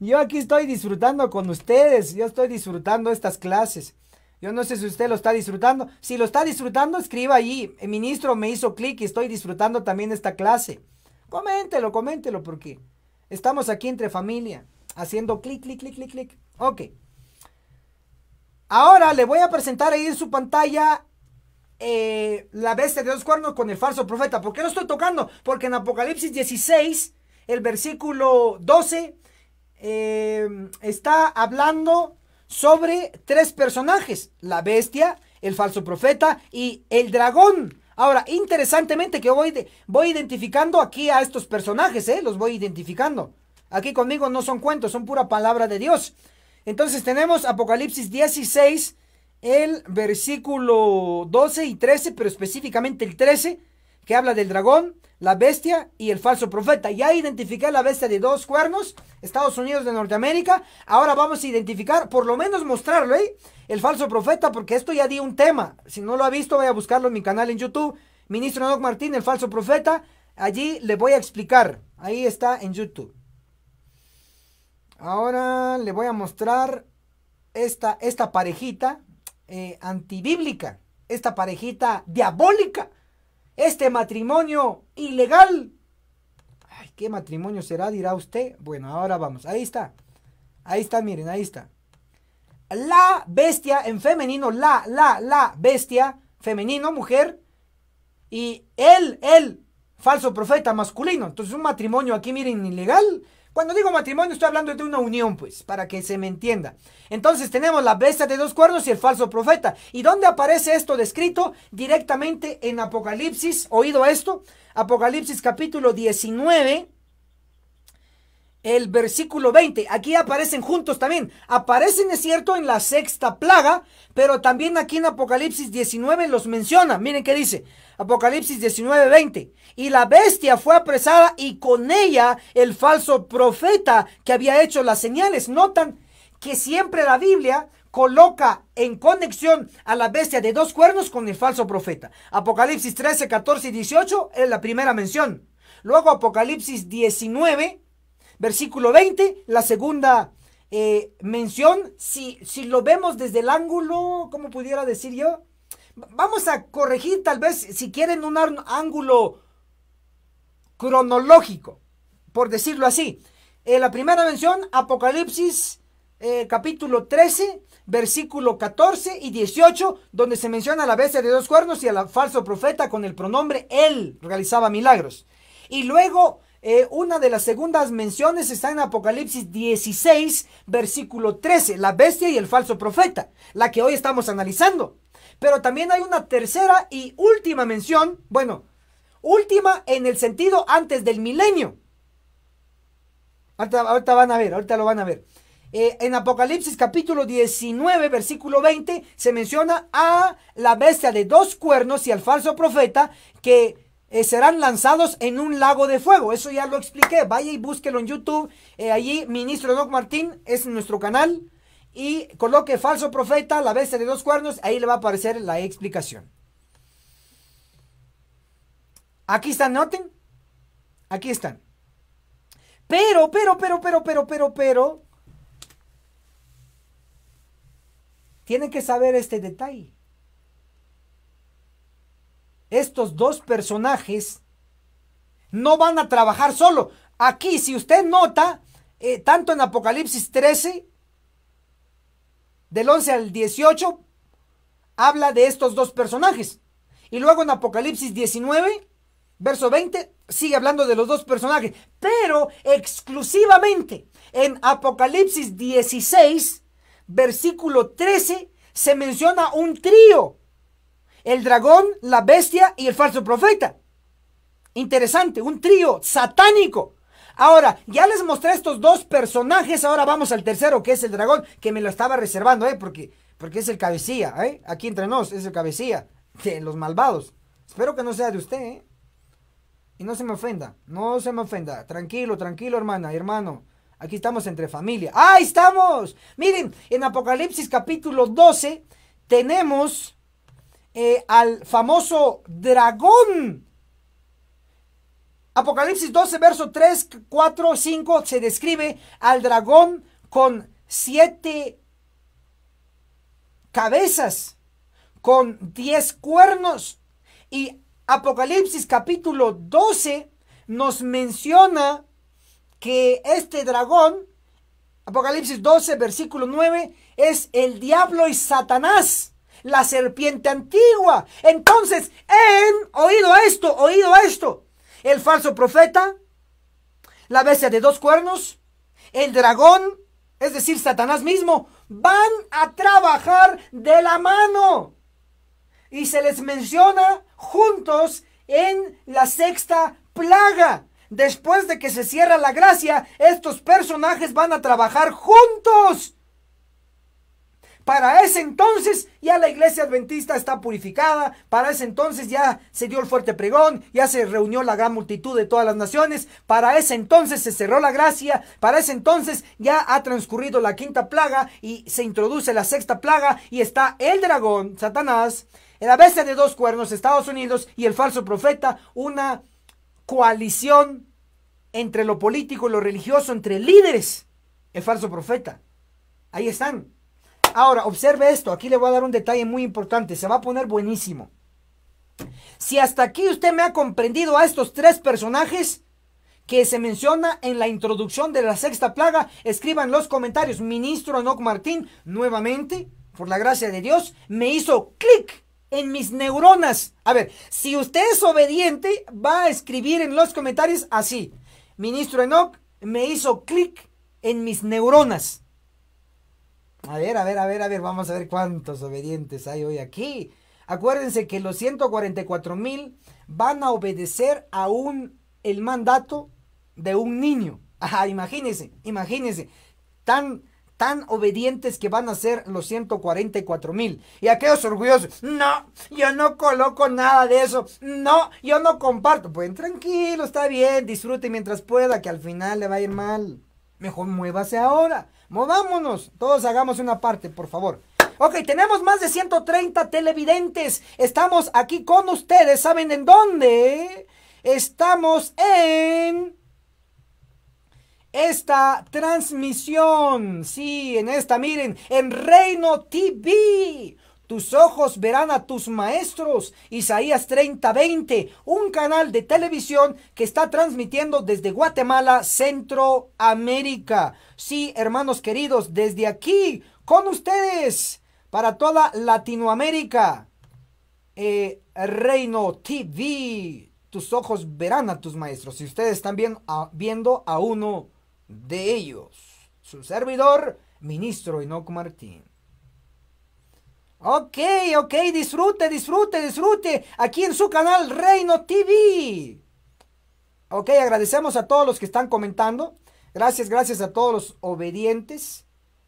Yo aquí estoy disfrutando con ustedes. Yo estoy disfrutando estas clases. Yo no sé si usted lo está disfrutando. Si lo está disfrutando, escriba ahí. El ministro me hizo clic y estoy disfrutando también esta clase. Coméntelo, coméntelo, porque estamos aquí entre familia, haciendo clic, clic, clic, clic, clic. Ok. Ahora le voy a presentar ahí en su pantalla eh, la bestia de dos cuernos con el falso profeta. ¿Por qué lo estoy tocando? Porque en Apocalipsis 16, el versículo 12, eh, está hablando sobre tres personajes. La bestia, el falso profeta y el dragón. Ahora, interesantemente que voy, voy identificando aquí a estos personajes, ¿eh? Los voy identificando. Aquí conmigo no son cuentos, son pura palabra de Dios. Entonces tenemos Apocalipsis 16, el versículo 12 y 13, pero específicamente el 13, que habla del dragón, la bestia y el falso profeta. Ya identifiqué la bestia de dos cuernos, Estados Unidos de Norteamérica. Ahora vamos a identificar, por lo menos mostrarlo, ¿eh? el falso profeta, porque esto ya di un tema. Si no lo ha visto, vaya a buscarlo en mi canal en YouTube. Ministro Doc Martín, el falso profeta. Allí le voy a explicar. Ahí está en YouTube. Ahora le voy a mostrar esta, esta parejita eh, antibíblica, esta parejita diabólica, este matrimonio ilegal. ¿qué matrimonio será? Dirá usted. Bueno, ahora vamos. Ahí está. Ahí está, miren, ahí está. La bestia en femenino, la, la, la bestia, femenino, mujer. Y él, él, falso profeta masculino. Entonces un matrimonio aquí, miren, ilegal. Cuando digo matrimonio estoy hablando de una unión, pues, para que se me entienda. Entonces tenemos la bestia de dos cuernos y el falso profeta. ¿Y dónde aparece esto descrito? Directamente en Apocalipsis, oído esto, Apocalipsis capítulo 19, el versículo 20. Aquí aparecen juntos también. Aparecen, es cierto, en la sexta plaga, pero también aquí en Apocalipsis 19 los menciona. Miren qué dice, Apocalipsis 19, 20. Y la bestia fue apresada y con ella el falso profeta que había hecho las señales. Notan que siempre la Biblia coloca en conexión a la bestia de dos cuernos con el falso profeta. Apocalipsis 13, 14 y 18 es la primera mención. Luego Apocalipsis 19, versículo 20, la segunda eh, mención. Si, si lo vemos desde el ángulo, ¿cómo pudiera decir yo? Vamos a corregir tal vez, si quieren, un ángulo cronológico, por decirlo así. en la primera mención, Apocalipsis eh, capítulo 13, versículo 14 y 18, donde se menciona a la bestia de dos cuernos y al falso profeta con el pronombre él realizaba milagros. Y luego, eh, una de las segundas menciones está en Apocalipsis 16, versículo 13, la bestia y el falso profeta, la que hoy estamos analizando. Pero también hay una tercera y última mención, bueno, Última en el sentido antes del milenio. Ahorita, van a ver, ahorita lo van a ver. Eh, en Apocalipsis capítulo 19, versículo 20, se menciona a la bestia de dos cuernos y al falso profeta que eh, serán lanzados en un lago de fuego. Eso ya lo expliqué. Vaya y búsquelo en YouTube. Eh, allí, ministro Doc Martín es nuestro canal. Y coloque falso profeta, la bestia de dos cuernos. Ahí le va a aparecer la explicación. Aquí están, noten. Aquí están. Pero, pero, pero, pero, pero, pero, pero. Tienen que saber este detalle. Estos dos personajes no van a trabajar solo. Aquí, si usted nota, eh, tanto en Apocalipsis 13, del 11 al 18, habla de estos dos personajes. Y luego en Apocalipsis 19, verso 20, sigue hablando de los dos personajes, pero exclusivamente en Apocalipsis 16, versículo 13, se menciona un trío, el dragón, la bestia y el falso profeta. Interesante, un trío satánico. Ahora, ya les mostré estos dos personajes, ahora vamos al tercero, que es el dragón, que me lo estaba reservando, ¿eh? Porque, porque es el cabecilla, ¿eh? Aquí entre nos, es el cabecilla de los malvados. Espero que no sea de usted, ¿eh? Y no se me ofenda, no se me ofenda. Tranquilo, tranquilo, hermana, hermano. Aquí estamos entre familia. ¡Ahí estamos! Miren, en Apocalipsis capítulo 12 tenemos eh, al famoso dragón. Apocalipsis 12, verso 3, 4, 5 se describe al dragón con siete cabezas, con diez cuernos y Apocalipsis capítulo 12 nos menciona que este dragón, Apocalipsis 12, versículo 9, es el diablo y Satanás, la serpiente antigua. Entonces, en oído esto, oído esto, el falso profeta, la bestia de dos cuernos, el dragón, es decir, Satanás mismo, van a trabajar de la mano y se les menciona juntos en la sexta plaga. Después de que se cierra la gracia, estos personajes van a trabajar juntos. Para ese entonces ya la iglesia adventista está purificada, para ese entonces ya se dio el fuerte pregón, ya se reunió la gran multitud de todas las naciones, para ese entonces se cerró la gracia, para ese entonces ya ha transcurrido la quinta plaga y se introduce la sexta plaga y está el dragón, Satanás, la bestia de dos cuernos, Estados Unidos y el falso profeta, una coalición entre lo político y lo religioso, entre líderes, el falso profeta. Ahí están. Ahora, observe esto, aquí le voy a dar un detalle muy importante, se va a poner buenísimo. Si hasta aquí usted me ha comprendido a estos tres personajes que se menciona en la introducción de la sexta plaga, escriban los comentarios. Ministro Anok Martín, nuevamente, por la gracia de Dios, me hizo clic en mis neuronas. A ver, si usted es obediente, va a escribir en los comentarios así. Ministro Enoch me hizo clic en mis neuronas. A ver, a ver, a ver, a ver, vamos a ver cuántos obedientes hay hoy aquí. Acuérdense que los 144 mil van a obedecer a un, el mandato de un niño. Ajá, (laughs) ah, imagínense, imagínense. Tan, tan obedientes que van a ser los 144 mil. Y aquellos orgullosos, no, yo no coloco nada de eso, no, yo no comparto. Pues tranquilo, está bien, disfrute mientras pueda, que al final le va a ir mal. Mejor muévase ahora, movámonos, todos hagamos una parte, por favor. Ok, tenemos más de 130 televidentes. Estamos aquí con ustedes. ¿Saben en dónde? Estamos en esta transmisión. Sí, en esta, miren, en Reino TV. Tus ojos verán a tus maestros. Isaías 3020, un canal de televisión que está transmitiendo desde Guatemala, Centroamérica. Sí, hermanos queridos, desde aquí, con ustedes, para toda Latinoamérica. Eh, Reino TV, tus ojos verán a tus maestros. Si ustedes están viendo a uno de ellos. Su servidor, ministro Enoch Martín. Ok, ok, disfrute, disfrute, disfrute aquí en su canal Reino TV. Ok, agradecemos a todos los que están comentando. Gracias, gracias a todos los obedientes.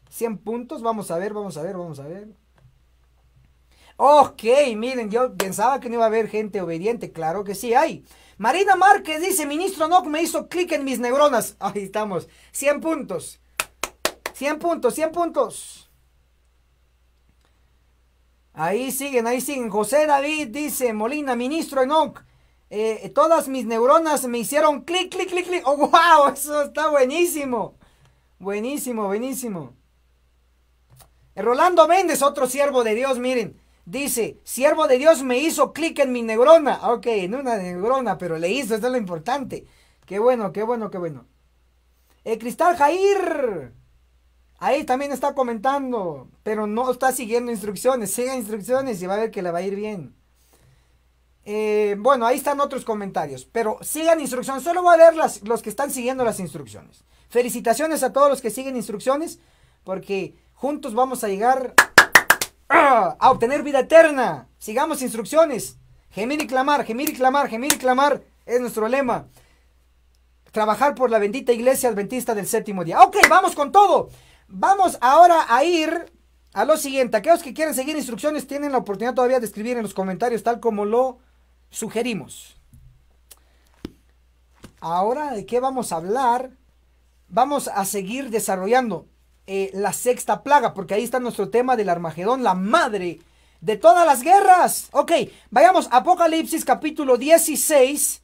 100 puntos, vamos a ver, vamos a ver, vamos a ver. Ok, miren, yo pensaba que no iba a haber gente obediente, claro que sí hay. Marina Márquez dice, ministro Enoc me hizo clic en mis neuronas. Ahí estamos. 100 puntos. 100 puntos, 100 puntos. Ahí siguen, ahí siguen. José David dice, Molina, ministro Enoch, eh, todas mis neuronas me hicieron clic, clic, clic, clic. ¡Oh, wow! Eso está buenísimo. Buenísimo, buenísimo. Eh, Rolando Méndez, otro siervo de Dios, miren. Dice, siervo de Dios me hizo clic en mi neurona. Ok, en una neurona, pero le hizo, eso es lo importante. Qué bueno, qué bueno, qué bueno. El Cristal Jair. Ahí también está comentando, pero no está siguiendo instrucciones. Siga instrucciones y va a ver que le va a ir bien. Eh, bueno, ahí están otros comentarios, pero sigan instrucciones. Solo voy a leer las, los que están siguiendo las instrucciones. Felicitaciones a todos los que siguen instrucciones, porque juntos vamos a llegar Ah, a obtener vida eterna. Sigamos instrucciones. Gemir y clamar, gemir y clamar, gemir y clamar es nuestro lema. Trabajar por la bendita iglesia adventista del séptimo día. Ok, vamos con todo. Vamos ahora a ir a lo siguiente. Aquellos que quieren seguir instrucciones tienen la oportunidad todavía de escribir en los comentarios tal como lo sugerimos. Ahora, ¿de qué vamos a hablar? Vamos a seguir desarrollando eh, la sexta plaga, porque ahí está nuestro tema del Armagedón, la madre de todas las guerras. Ok, vayamos, Apocalipsis capítulo 16.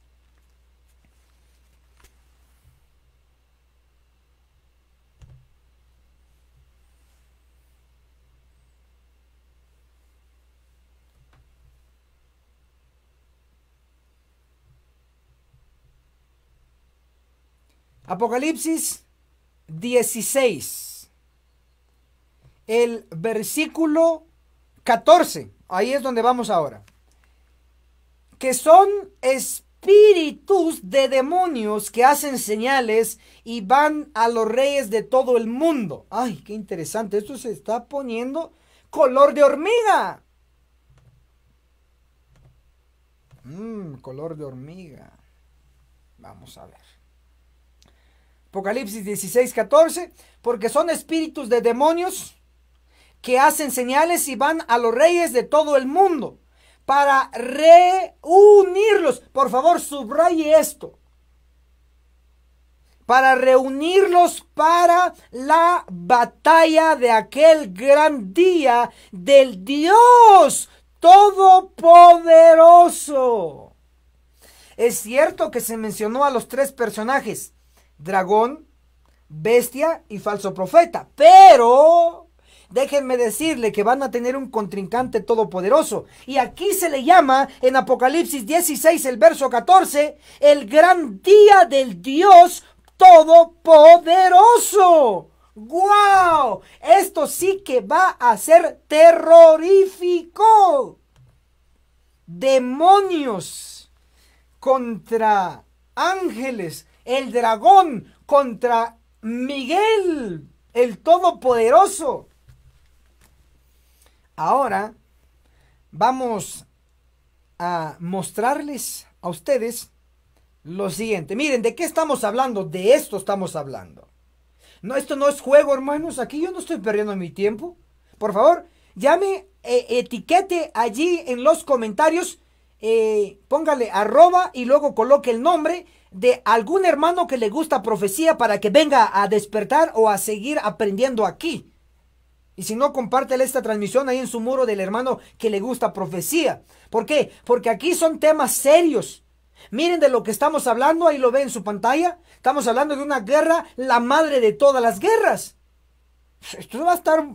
Apocalipsis 16 el versículo 14. Ahí es donde vamos ahora. Que son espíritus de demonios que hacen señales y van a los reyes de todo el mundo. Ay, qué interesante. Esto se está poniendo color de hormiga. Mmm, color de hormiga. Vamos a ver. Apocalipsis 16, 14. Porque son espíritus de demonios que hacen señales y van a los reyes de todo el mundo para reunirlos. Por favor, subraye esto. Para reunirlos para la batalla de aquel gran día del Dios Todopoderoso. Es cierto que se mencionó a los tres personajes, dragón, bestia y falso profeta, pero déjenme decirle que van a tener un contrincante todopoderoso. Y aquí se le llama en Apocalipsis 16, el verso 14, el gran día del Dios todopoderoso. ¡Wow! Esto sí que va a ser terrorífico. Demonios contra ángeles, el dragón contra Miguel, el Todopoderoso. Ahora vamos a mostrarles a ustedes lo siguiente. Miren, ¿de qué estamos hablando? De esto estamos hablando. No, esto no es juego, hermanos. Aquí yo no estoy perdiendo mi tiempo. Por favor, llame, eh, etiquete allí en los comentarios. Eh, póngale arroba y luego coloque el nombre de algún hermano que le gusta profecía para que venga a despertar o a seguir aprendiendo aquí. Y si no, compártele esta transmisión ahí en su muro del hermano que le gusta profecía. ¿Por qué? Porque aquí son temas serios. Miren de lo que estamos hablando, ahí lo ve en su pantalla. Estamos hablando de una guerra, la madre de todas las guerras. Pues, esto va a estar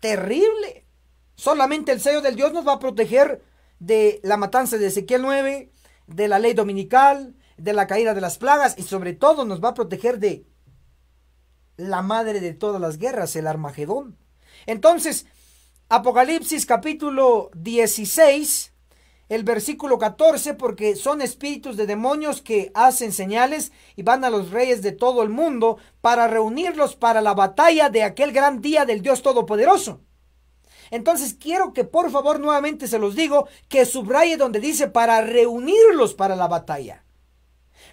terrible. Solamente el sello del Dios nos va a proteger de la matanza de Ezequiel 9, de la ley dominical, de la caída de las plagas y sobre todo nos va a proteger de la madre de todas las guerras, el Armagedón. Entonces, Apocalipsis capítulo 16, el versículo 14, porque son espíritus de demonios que hacen señales y van a los reyes de todo el mundo para reunirlos para la batalla de aquel gran día del Dios Todopoderoso. Entonces quiero que por favor nuevamente se los digo, que subraye donde dice para reunirlos para la batalla.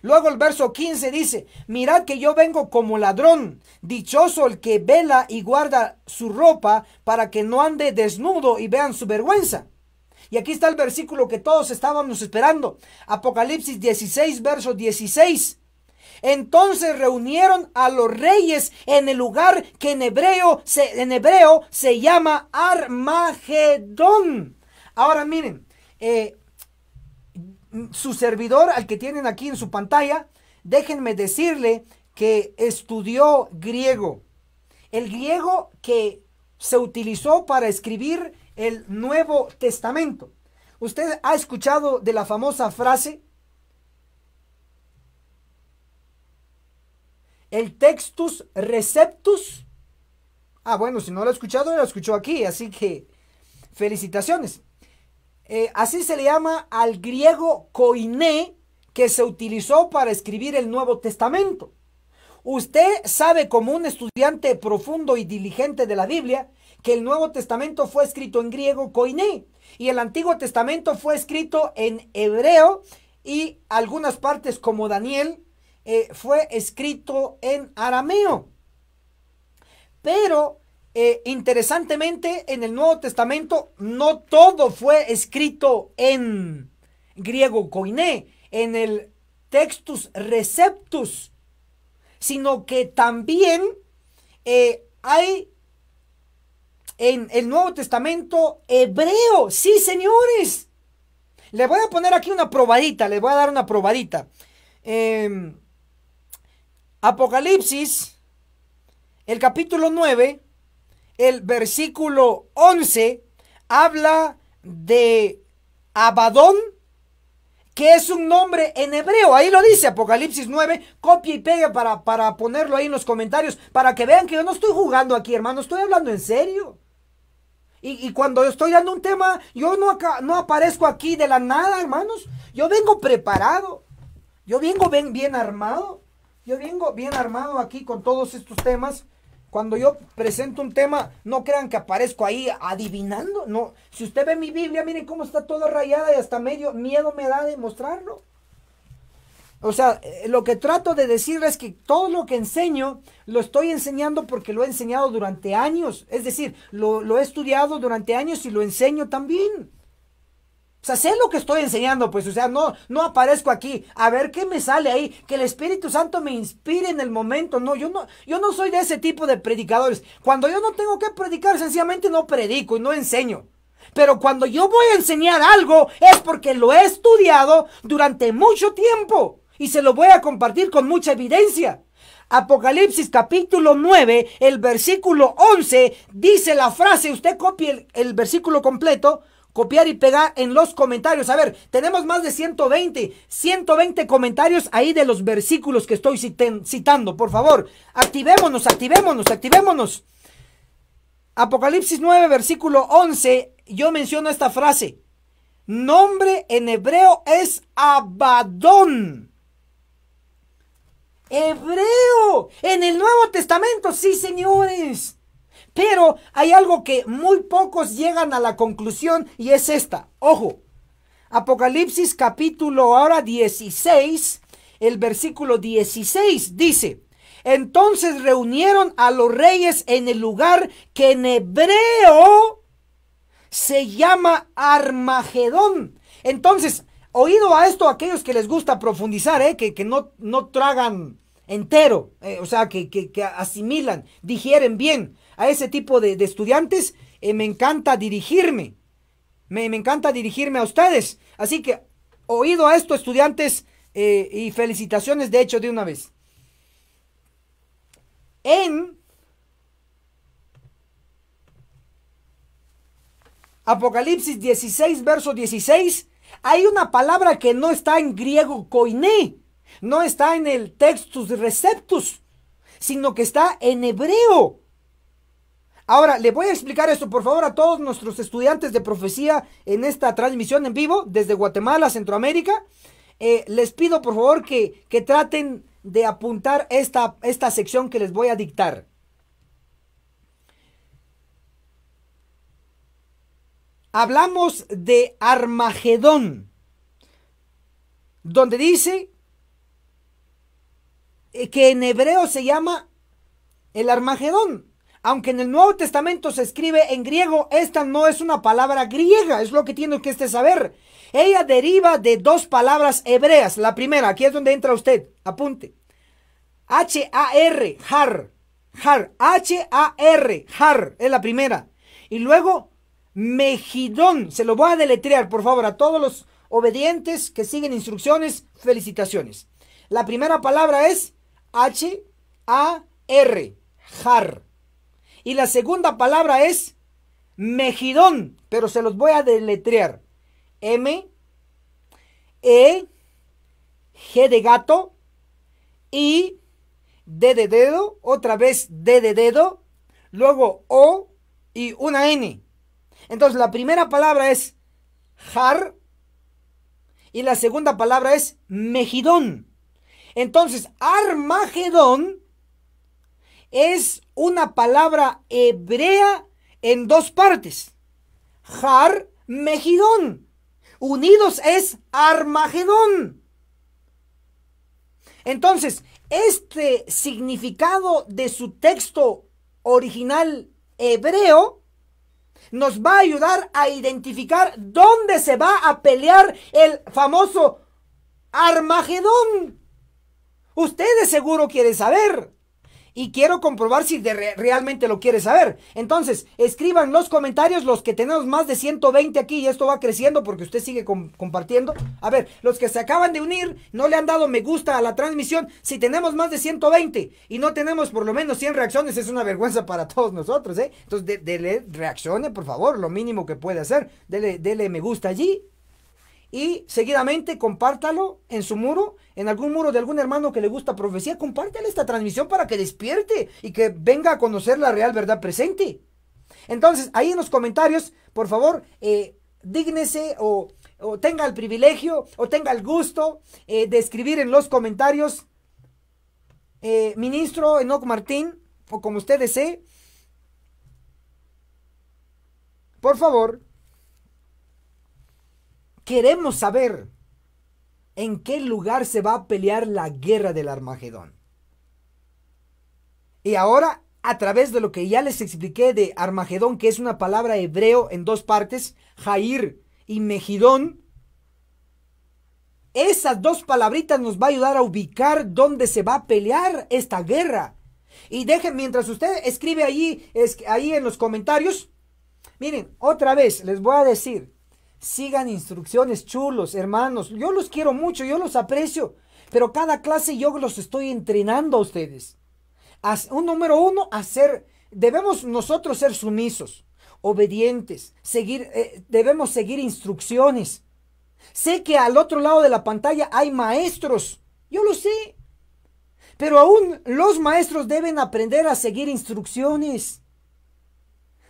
Luego el verso 15 dice, mirad que yo vengo como ladrón, dichoso el que vela y guarda su ropa para que no ande desnudo y vean su vergüenza. Y aquí está el versículo que todos estábamos esperando, Apocalipsis 16, verso 16. Entonces reunieron a los reyes en el lugar que en hebreo se, en hebreo se llama Armagedón. Ahora miren, eh, su servidor, al que tienen aquí en su pantalla, déjenme decirle que estudió griego. El griego que se utilizó para escribir el Nuevo Testamento. ¿Usted ha escuchado de la famosa frase? El textus receptus. Ah, bueno, si no lo ha escuchado, lo escuchó aquí, así que felicitaciones. Eh, así se le llama al griego koiné que se utilizó para escribir el Nuevo Testamento. Usted sabe como un estudiante profundo y diligente de la Biblia que el Nuevo Testamento fue escrito en griego koiné y el Antiguo Testamento fue escrito en hebreo y algunas partes como Daniel eh, fue escrito en arameo. Pero eh, interesantemente, en el Nuevo Testamento no todo fue escrito en griego koiné, en el textus receptus, sino que también eh, hay en el Nuevo Testamento hebreo. Sí, señores. Le voy a poner aquí una probadita, les voy a dar una probadita. Em, Apocalipsis, el capítulo 9 el versículo 11 habla de Abadón, que es un nombre en hebreo. Ahí lo dice Apocalipsis 9. Copia y pega para, para ponerlo ahí en los comentarios, para que vean que yo no estoy jugando aquí, hermano, estoy hablando en serio. Y, cuando estoy dando un tema, yo no, acá, no aparezco aquí de la nada, hermanos. Yo vengo preparado. Yo vengo bien, bien armado. Yo vengo bien armado aquí con todos estos temas. Cuando yo presento un tema, no crean que aparezco ahí adivinando. No, si usted ve mi Biblia, miren cómo está toda rayada y hasta medio miedo me da de mostrarlo. O sea, eh, lo que trato de decirles es que todo lo que enseño lo estoy enseñando porque lo he enseñado durante años. Es decir, lo he estudiado durante años y lo enseño también. O sea, sé lo que estoy enseñando, pues, o sea, no, no aparezco aquí. A ver qué me sale ahí. Que el Espíritu Santo me inspire en el momento. No, yo no, yo no soy de ese tipo de predicadores. Cuando yo no tengo que predicar, sencillamente no predico y no enseño. Pero cuando yo voy a enseñar algo, es porque lo he estudiado durante mucho tiempo. Y se lo voy a compartir con mucha evidencia. Apocalipsis capítulo 9, el versículo 11, dice la frase, usted copie el versículo completo, copiar y pegar en los comentarios. A ver, tenemos más de 120, 120 comentarios ahí de los versículos que estoy citando. Por favor, activémonos, activémonos, activémonos. Apocalipsis 9, versículo 11, yo menciono esta frase. Nombre en hebreo es Abadón. Hebreo. En el Nuevo Testamento, sí, señores. Pero hay algo que muy pocos llegan a la conclusión y es esta. Ojo, Apocalipsis capítulo ahora 16, el versículo 16 dice, entonces reunieron a los reyes en el lugar que en hebreo se llama Armagedón. Entonces, oído a esto aquellos que les gusta profundizar, eh, que, no, no tragan entero, eh, o sea, que, que asimilan, digieren bien a ese tipo de, estudiantes, eh, me encanta dirigirme. Me, encanta dirigirme a ustedes. Así que, oído a esto, estudiantes, eh, y felicitaciones de hecho de una vez. En Apocalipsis 16, verso 16, hay una palabra que no está en griego koiné, no está en el textus receptus, sino que está en hebreo. Ahora, le voy a explicar esto, por favor, a todos nuestros estudiantes de profecía en esta transmisión en vivo desde Guatemala, Centroamérica. Eh, les pido, por favor, que, traten de apuntar esta, esta sección que les voy a dictar. Hablamos de Armagedón, donde dice eh, que en hebreo se llama el Armagedón. Aunque en el Nuevo Testamento se escribe en griego, esta no es una palabra griega, es lo que tiene que este saber. Ella deriva de dos palabras hebreas. La primera, aquí es donde entra usted, apunte. H-A-R, har, har, H-A-R, har, es la primera. Y luego, mejidón, se lo voy a deletrear, por favor, a todos los obedientes que siguen instrucciones, felicitaciones. La primera palabra es H-A-R, har. Y la segunda palabra es mejidón, pero se los voy a deletrear. M, E, G de gato, I, D de dedo, otra vez D de dedo, luego O y una N. Entonces la primera palabra es jar y la segunda palabra es mejidón. Entonces, Armagedón es una palabra hebrea en dos partes. Har, Mejidón. Unidos es Armagedón. Entonces, este significado de su texto original hebreo nos va a ayudar a identificar dónde se va a pelear el famoso Armagedón. Ustedes seguro quieren saber y quiero comprobar si realmente lo quiere saber. Entonces, escriban los comentarios los que tenemos más de 120 aquí y esto va creciendo porque usted sigue compartiendo. A ver, los que se acaban de unir no le han dado me gusta a la transmisión. Si tenemos más de 120 y no tenemos por lo menos 100 reacciones, es una vergüenza para todos nosotros, ¿eh? Entonces, dele reaccione, por favor, lo mínimo que puede hacer. Dele, dele me gusta allí y seguidamente compártalo en su muro, en algún muro de algún hermano que le gusta profecía, compártale esta transmisión para que despierte y que venga a conocer la real verdad presente. Entonces, ahí en los comentarios, por favor, dignese eh, dígnese o, tenga el privilegio o tenga el gusto eh, de escribir en los comentarios, eh, ministro Enoc Martín, o como usted desee, por favor, Queremos saber en qué lugar se va a pelear la guerra del Armagedón. Y ahora, a través de lo que ya les expliqué de Armagedón, que es una palabra hebreo en dos partes, Jair y Megidón, esas dos palabritas nos va a ayudar a ubicar dónde se va a pelear esta guerra. Y dejen, mientras usted escribe allí, es, ahí en los comentarios, miren, otra vez les voy a decir, Sigan instrucciones, chulos, hermanos. Yo los quiero mucho, yo los aprecio. Pero cada clase yo los estoy entrenando a ustedes. Un número uno, hacer, debemos nosotros ser sumisos, obedientes, seguir, eh, debemos seguir instrucciones. Sé que al otro lado de la pantalla hay maestros, yo lo sé. Pero aún los maestros deben aprender a seguir instrucciones.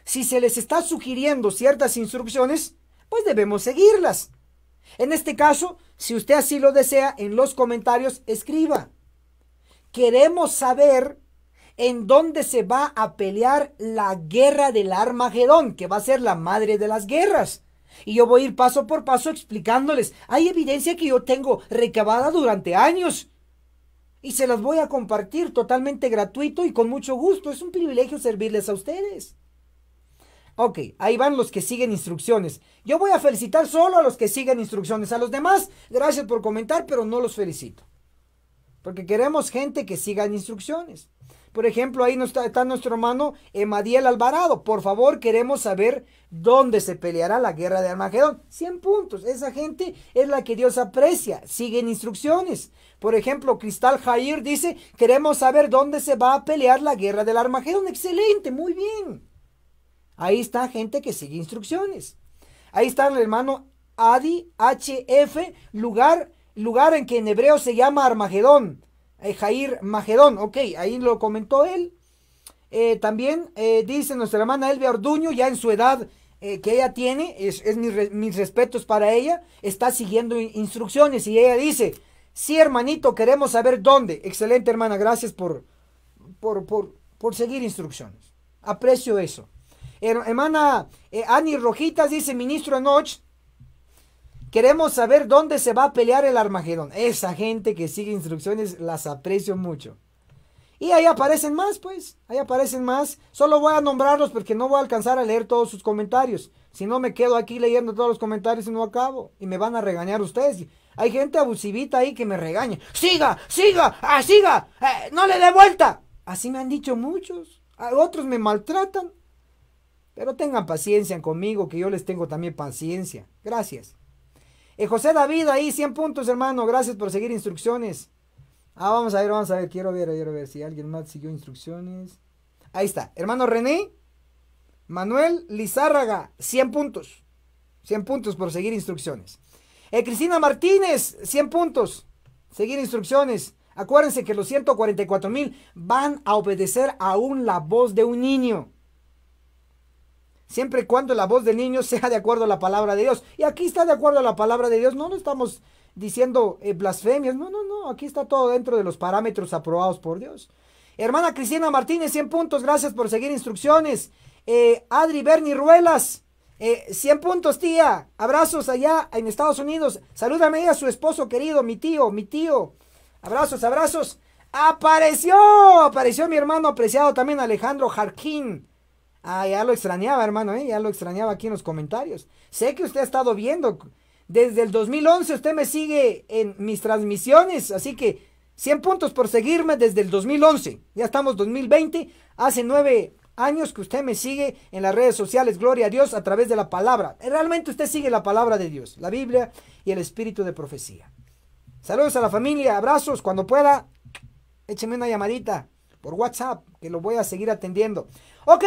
Si se les está sugiriendo ciertas instrucciones, pues debemos seguirlas. En este caso, si usted así lo desea, en los comentarios escriba. Queremos saber en dónde se va a pelear la guerra del Armagedón, que va a ser la madre de las guerras. Y yo voy a ir paso por paso explicándoles. Hay evidencia que yo tengo recabada durante años. Y se las voy a compartir totalmente gratuito y con mucho gusto. Es un privilegio servirles a ustedes. Ok, ahí van los que siguen instrucciones. Yo voy a felicitar solo a los que siguen instrucciones. A los demás, gracias por comentar, pero no los felicito. Porque queremos gente que siga instrucciones. Por ejemplo, ahí está, nuestro hermano Emadiel Alvarado. Por favor, queremos saber dónde se peleará la guerra de Armagedón. 100 puntos. Esa gente es la que Dios aprecia. Siguen instrucciones. Por ejemplo, Cristal Jair dice, queremos saber dónde se va a pelear la guerra del Armagedón. Excelente, muy bien. Ahí está gente que sigue instrucciones. Ahí está el hermano Adi HF, lugar, lugar en que en hebreo se llama Armagedón. Eh, Jair Magedón, ok, ahí lo comentó él. Eh, también eh, dice nuestra hermana Elvia Orduño, ya en su edad que ella tiene, es, mis respetos para ella, está siguiendo instrucciones y ella dice, sí hermanito, queremos saber dónde. Excelente hermana, gracias por, por seguir instrucciones. Aprecio eso hermana eh, Ani Rojitas dice, ministro Enoch, queremos saber dónde se va a pelear el Armagedón. Esa gente que sigue instrucciones, las aprecio mucho. Y ahí aparecen más, pues, ahí aparecen más. Solo voy a nombrarlos porque no voy a alcanzar a leer todos sus comentarios. Si no me quedo aquí leyendo todos los comentarios y no acabo. Y me van a regañar ustedes. Hay gente abusivita ahí que me regaña. Siga, siga, ah, siga, eh, no le dé vuelta. Así me han dicho muchos. otros me maltratan, pero tengan paciencia conmigo, que yo les tengo también paciencia. Gracias. Eh, José David ahí, 100 puntos, hermano. Gracias por seguir instrucciones. Ah, vamos a ver, vamos a ver. Quiero ver, quiero ver si alguien más siguió instrucciones. Ahí está. Hermano René. Manuel Lizárraga, 100 puntos. 100 puntos por seguir instrucciones. Eh, Cristina Martínez, 100 puntos. Seguir instrucciones. Acuérdense que los 144 mil van a obedecer aún la voz de un niño siempre y cuando la voz del niño sea de acuerdo a la palabra de Dios. Y aquí está de acuerdo a la palabra de Dios, no, no estamos diciendo eh, blasfemias, no, no, no, aquí está todo dentro de los parámetros aprobados por Dios. Hermana Cristina Martínez, 100 puntos, gracias por seguir instrucciones. Eh, Adri Berni Ruelas, 100 eh, puntos, tía. Abrazos allá en Estados Unidos. Salúdame a su esposo querido, mi tío, mi tío. Abrazos, abrazos. Apareció, apareció mi hermano apreciado también Alejandro Jarquín. Ah, ya lo extrañaba, hermano, ¿eh? ya lo extrañaba aquí en los comentarios. Sé que usted ha estado viendo. Desde el 2011 usted me sigue en mis transmisiones, así que 100 puntos por seguirme desde el 2011. Ya estamos 2020, hace nueve años que usted me sigue en las redes sociales, gloria a Dios, a través de la palabra. Realmente usted sigue la palabra de Dios, la Biblia y el espíritu de profecía. Saludos a la familia, abrazos, cuando pueda, écheme una llamadita por WhatsApp, que lo voy a seguir atendiendo. Ok,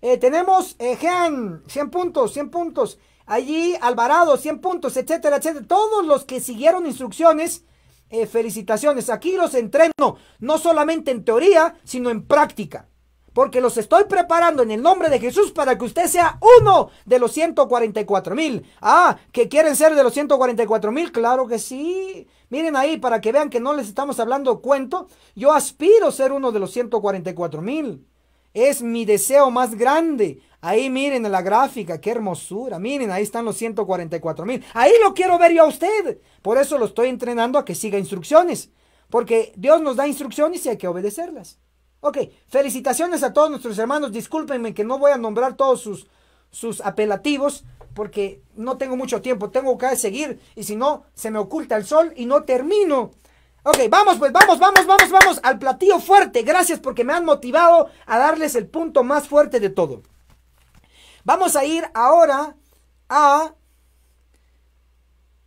eh, tenemos eh, Jean, 100 puntos, 100 puntos. Allí Alvarado, 100 puntos, etcétera, etcétera. Todos los que siguieron instrucciones, eh, felicitaciones. Aquí los entreno, no solamente en teoría, sino en práctica. Porque los estoy preparando en el nombre de Jesús para que usted sea uno de los 144 mil. Ah, que quieren ser de los 144 mil, claro que sí. Miren ahí para que vean que no les estamos hablando cuento. Yo aspiro ser uno de los 144 mil. Es mi deseo más grande. Ahí miren la gráfica, qué hermosura. Miren, ahí están los 144 mil. Ahí lo quiero ver yo a usted. Por eso lo estoy entrenando a que siga instrucciones. Porque Dios nos da instrucciones y hay que obedecerlas. Ok, felicitaciones a todos nuestros hermanos. Discúlpenme que no voy a nombrar todos sus, sus apelativos porque no tengo mucho tiempo. Tengo que seguir y si no, se me oculta el sol y no termino. Ok, vamos, pues vamos, vamos, vamos, vamos al platillo fuerte. Gracias porque me han motivado a darles el punto más fuerte de todo. Vamos a ir ahora a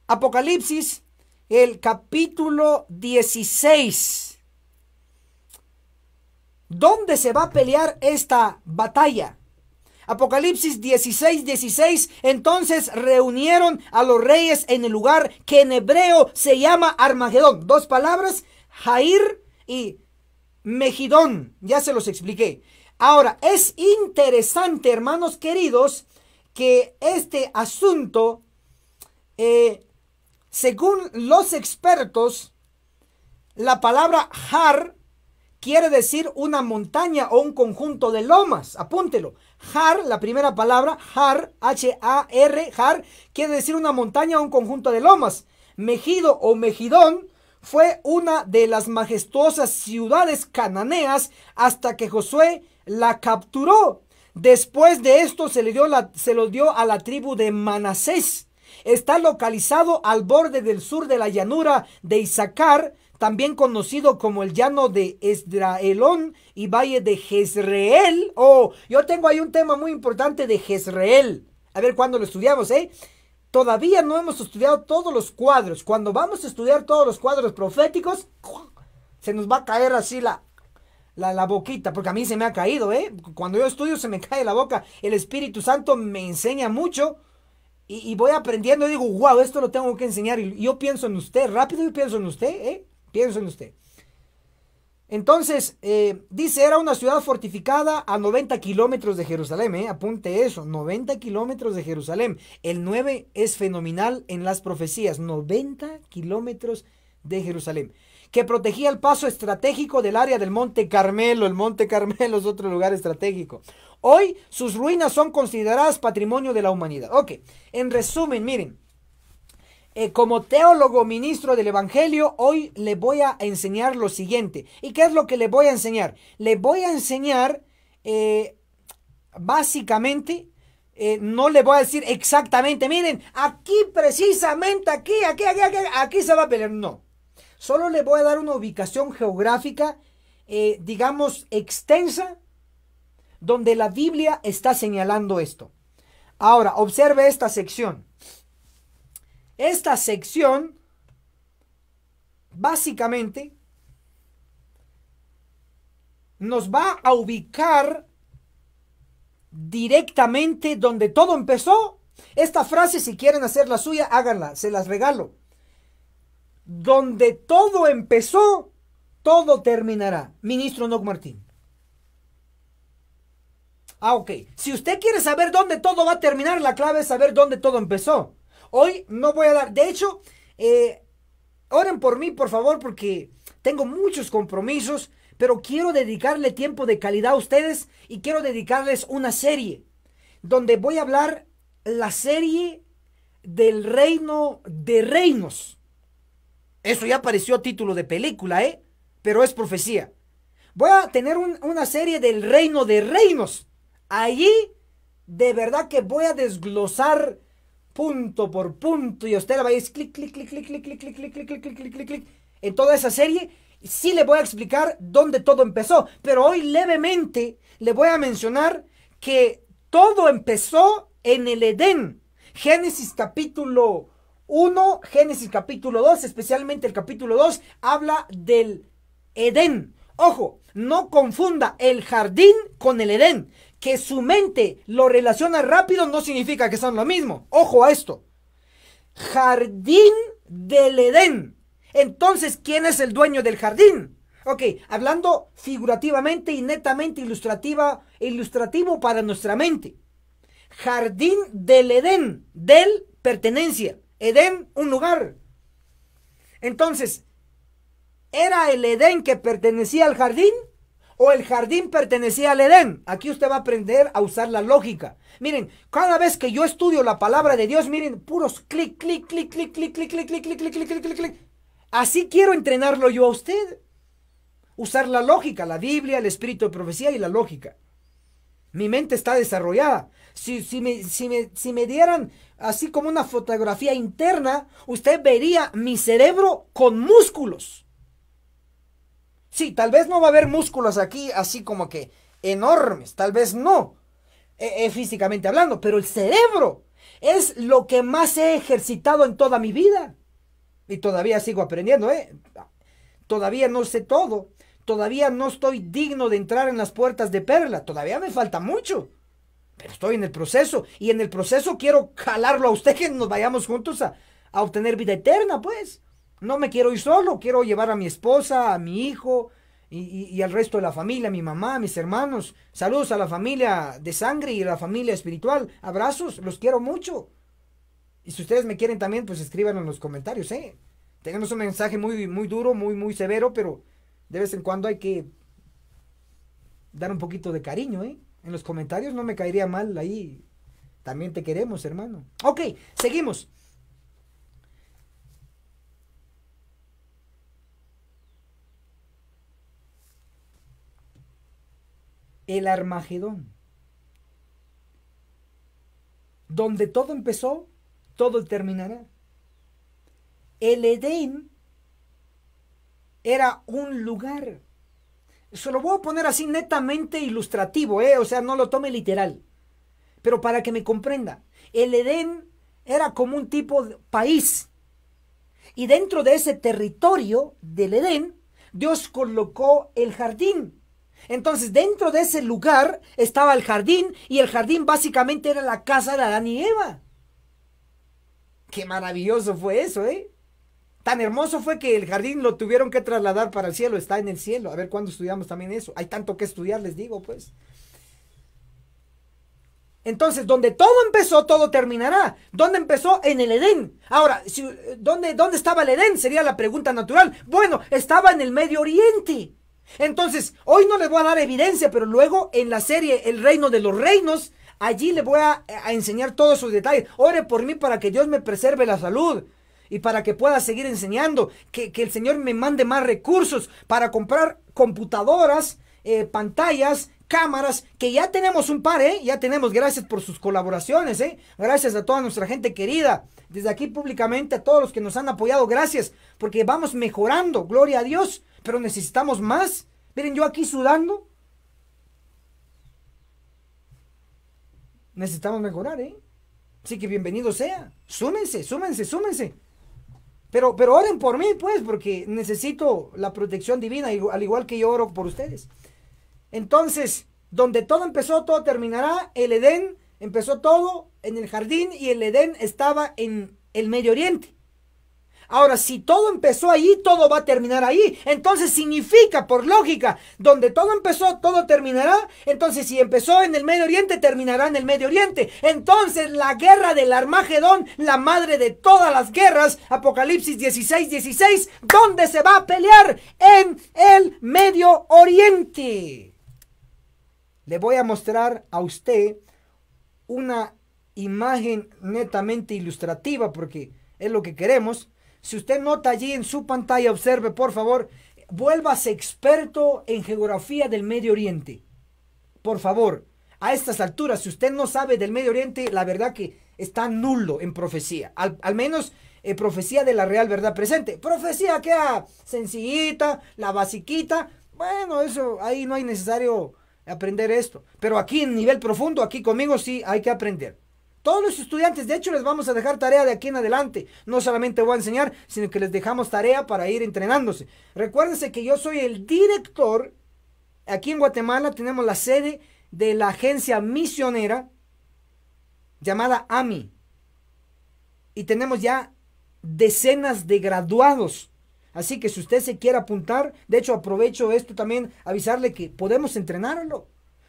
Apocalipsis, el capítulo 16. ¿Dónde se va a pelear esta batalla? Apocalipsis 16, 16, entonces reunieron a los reyes en el lugar que en hebreo se llama Armagedón. Dos palabras, Jair y Megidón. Ya se los expliqué. Ahora, es interesante, hermanos queridos, que este asunto, eh, según los expertos, la palabra har quiere decir una montaña o un conjunto de lomas. Apúntelo. Har, la primera palabra, Har, H-A-R, Har, quiere decir una montaña o un conjunto de lomas. Mejido o Mejidón fue una de las majestuosas ciudades cananeas hasta que Josué la capturó. Después de esto se, le dio la, se lo dio a la tribu de Manasés. Está localizado al borde del sur de la llanura de Isaacar, también conocido como el llano de Esdraelón y valle de Jezreel. Oh, yo tengo ahí un tema muy importante de Jezreel. A ver cuándo lo estudiamos, ¿eh? Todavía no hemos estudiado todos los cuadros. Cuando vamos a estudiar todos los cuadros proféticos, se nos va a caer así la, la, boquita, porque a mí se me ha caído, ¿eh? Cuando yo estudio se me cae la boca. El Espíritu Santo me enseña mucho y, voy aprendiendo y digo, wow, esto lo tengo que enseñar. Y yo pienso en usted, rápido yo pienso en usted, ¿eh? Pienso en usted. Entonces, eh, dice, era una ciudad fortificada a 90 kilómetros de Jerusalén, eh, apunte eso, 90 kilómetros de Jerusalén. El 9 es fenomenal en las profecías, 90 kilómetros de Jerusalén, que protegía el paso estratégico del área del Monte Carmelo. El Monte Carmelo es otro lugar estratégico. Hoy sus ruinas son consideradas patrimonio de la humanidad. Ok, en resumen, miren, eh, como teólogo ministro del Evangelio, hoy le voy a enseñar lo siguiente. ¿Y qué es lo que le voy a enseñar? Le voy a enseñar, eh, básicamente, eh, no le voy a decir exactamente, miren, aquí precisamente, aquí, aquí, aquí, aquí, aquí se va a pelear. No. Solo le voy a dar una ubicación geográfica, digamos, extensa, donde la Biblia está señalando esto. Ahora, observe esta sección. Esta sección básicamente nos va a ubicar directamente donde todo empezó. Esta frase, si quieren hacer la suya, háganla, se las regalo. Donde todo empezó, todo terminará. Ministro Nock Martín. Ah, ok. Si usted quiere saber dónde todo va a terminar, la clave es saber dónde todo empezó. Hoy no voy a dar. De hecho, eh, oren por mí, por favor, porque tengo muchos compromisos, pero quiero dedicarle tiempo de calidad a ustedes y quiero dedicarles una serie donde voy a hablar la serie del reino de reinos. Eso ya apareció a título de película, ¿eh? Pero es profecía. Voy a tener una serie del reino de reinos. Allí de verdad que voy a desglosar punto por punto y usted la va a ir clic, clic, clic, clic, clic, clic, clic, clic, clic, clic, clic, clic, en toda esa serie. Sí le voy a explicar dónde todo empezó, pero hoy levemente le voy a mencionar que todo empezó en el Edén. Génesis capítulo 1, Génesis capítulo 2, especialmente el capítulo 2, habla del Edén. Ojo, no confunda el jardín con el Edén que su mente lo relaciona rápido no significa que son lo mismo. Ojo a esto. Jardín del Edén. Entonces, ¿quién es el dueño del jardín? Ok, hablando figurativamente y netamente ilustrativa, ilustrativo para nuestra mente. Jardín del Edén, del pertenencia. Edén, un lugar. Entonces, ¿era el Edén que pertenecía al jardín? o el jardín pertenecía al Edén. Aquí usted va a aprender a usar la lógica. Miren, cada vez que yo estudio la palabra de Dios, miren, puros clic, clic, clic, clic, clic, clic, clic, clic, clic, clic, clic, clic, clic, Así quiero entrenarlo yo a usted. Usar la lógica, la Biblia, el espíritu de profecía y la lógica. Mi mente está desarrollada. Si, me, si, me, si, me, dieran así como una fotografía interna, usted vería mi cerebro con músculos. Sí, tal vez no va a haber músculos aquí así como que enormes, tal vez no, eh, eh, físicamente hablando, pero el cerebro es lo que más he ejercitado en toda mi vida. Y todavía sigo aprendiendo, ¿eh? Todavía no sé todo, todavía no estoy digno de entrar en las puertas de perla, todavía me falta mucho. Pero estoy en el proceso y en el proceso quiero jalarlo a usted que nos vayamos juntos a obtener vida eterna, pues no me quiero ir solo, quiero llevar a mi esposa, a mi hijo y, al resto de la familia, a mi mamá, a mis hermanos. Saludos a la familia de sangre y a la familia espiritual. Abrazos, los quiero mucho. Y si ustedes me quieren también, pues escriban en los comentarios, ¿eh? Tenemos un mensaje muy, muy duro, muy, muy severo, pero de vez en cuando hay que dar un poquito de cariño, ¿eh? En los comentarios no me caería mal ahí. También te queremos, hermano. Ok, seguimos. el Armagedón. Donde todo empezó, todo terminará. El Edén era un lugar. Se lo voy a poner así netamente ilustrativo, ¿eh? o sea, no lo tome literal. Pero para que me comprenda, el Edén era como un tipo de país. Y dentro de ese territorio del Edén, Dios colocó el jardín entonces, dentro de ese lugar estaba el jardín y el jardín básicamente era la casa de Adán y Eva. Qué maravilloso fue eso, ¿eh? Tan hermoso fue que el jardín lo tuvieron que trasladar para el cielo, está en el cielo. A ver cuándo estudiamos también eso. Hay tanto que estudiar, les digo, pues. Entonces, donde todo empezó, todo terminará. ¿Dónde empezó? En el Edén. Ahora, si, ¿dónde, ¿dónde estaba el Edén? Sería la pregunta natural. Bueno, estaba en el Medio Oriente. Entonces, hoy no les voy a dar evidencia, pero luego en la serie El Reino de los Reinos, allí les voy a, enseñar todos sus detalles. Ore por mí para que Dios me preserve la salud y para que pueda seguir enseñando, que, el Señor me mande más recursos para comprar computadoras, eh, pantallas, cámaras, que ya tenemos un par, ¿eh? Ya tenemos, gracias por sus colaboraciones, ¿eh? Gracias a toda nuestra gente querida. Desde aquí públicamente a todos los que nos han apoyado, gracias, porque vamos mejorando, gloria a Dios, pero necesitamos más. Miren, yo aquí sudando. Necesitamos mejorar, ¿eh? Así que bienvenido sea. Súmense, súmense, súmense. Pero, pero oren por mí, pues, porque necesito la protección divina, al igual que yo oro por ustedes. Entonces, donde todo empezó, todo terminará. El Edén empezó todo en el jardín y el Edén estaba en el Medio Oriente. Ahora, si todo empezó ahí, todo va a terminar ahí. Entonces significa, por lógica, donde todo empezó, todo terminará. Entonces, si empezó en el Medio Oriente, terminará en el Medio Oriente. Entonces, la guerra del Armagedón, la madre de todas las guerras, Apocalipsis 16, 16, ¿dónde se va a pelear? En el Medio Oriente le voy a mostrar a usted una imagen netamente ilustrativa porque es lo que queremos. Si usted nota allí en su pantalla, observe por favor, vuélvase experto en geografía del Medio Oriente. Por favor, a estas alturas, si usted no sabe del Medio Oriente, la verdad que está nulo en profecía. Al, menos eh, profecía de la real verdad presente. Profecía que sencillita, la basiquita. Bueno, eso ahí no hay necesario aprender esto. Pero aquí en nivel profundo, aquí conmigo sí hay que aprender. Todos los estudiantes, de hecho, les vamos a dejar tarea de aquí en adelante. No solamente voy a enseñar, sino que les dejamos tarea para ir entrenándose. Recuérdense que yo soy el director. Aquí en Guatemala tenemos la sede de la agencia misionera llamada AMI. Y tenemos ya decenas de graduados Así que si usted se quiere apuntar, de hecho aprovecho esto también, avisarle que podemos entrenarlo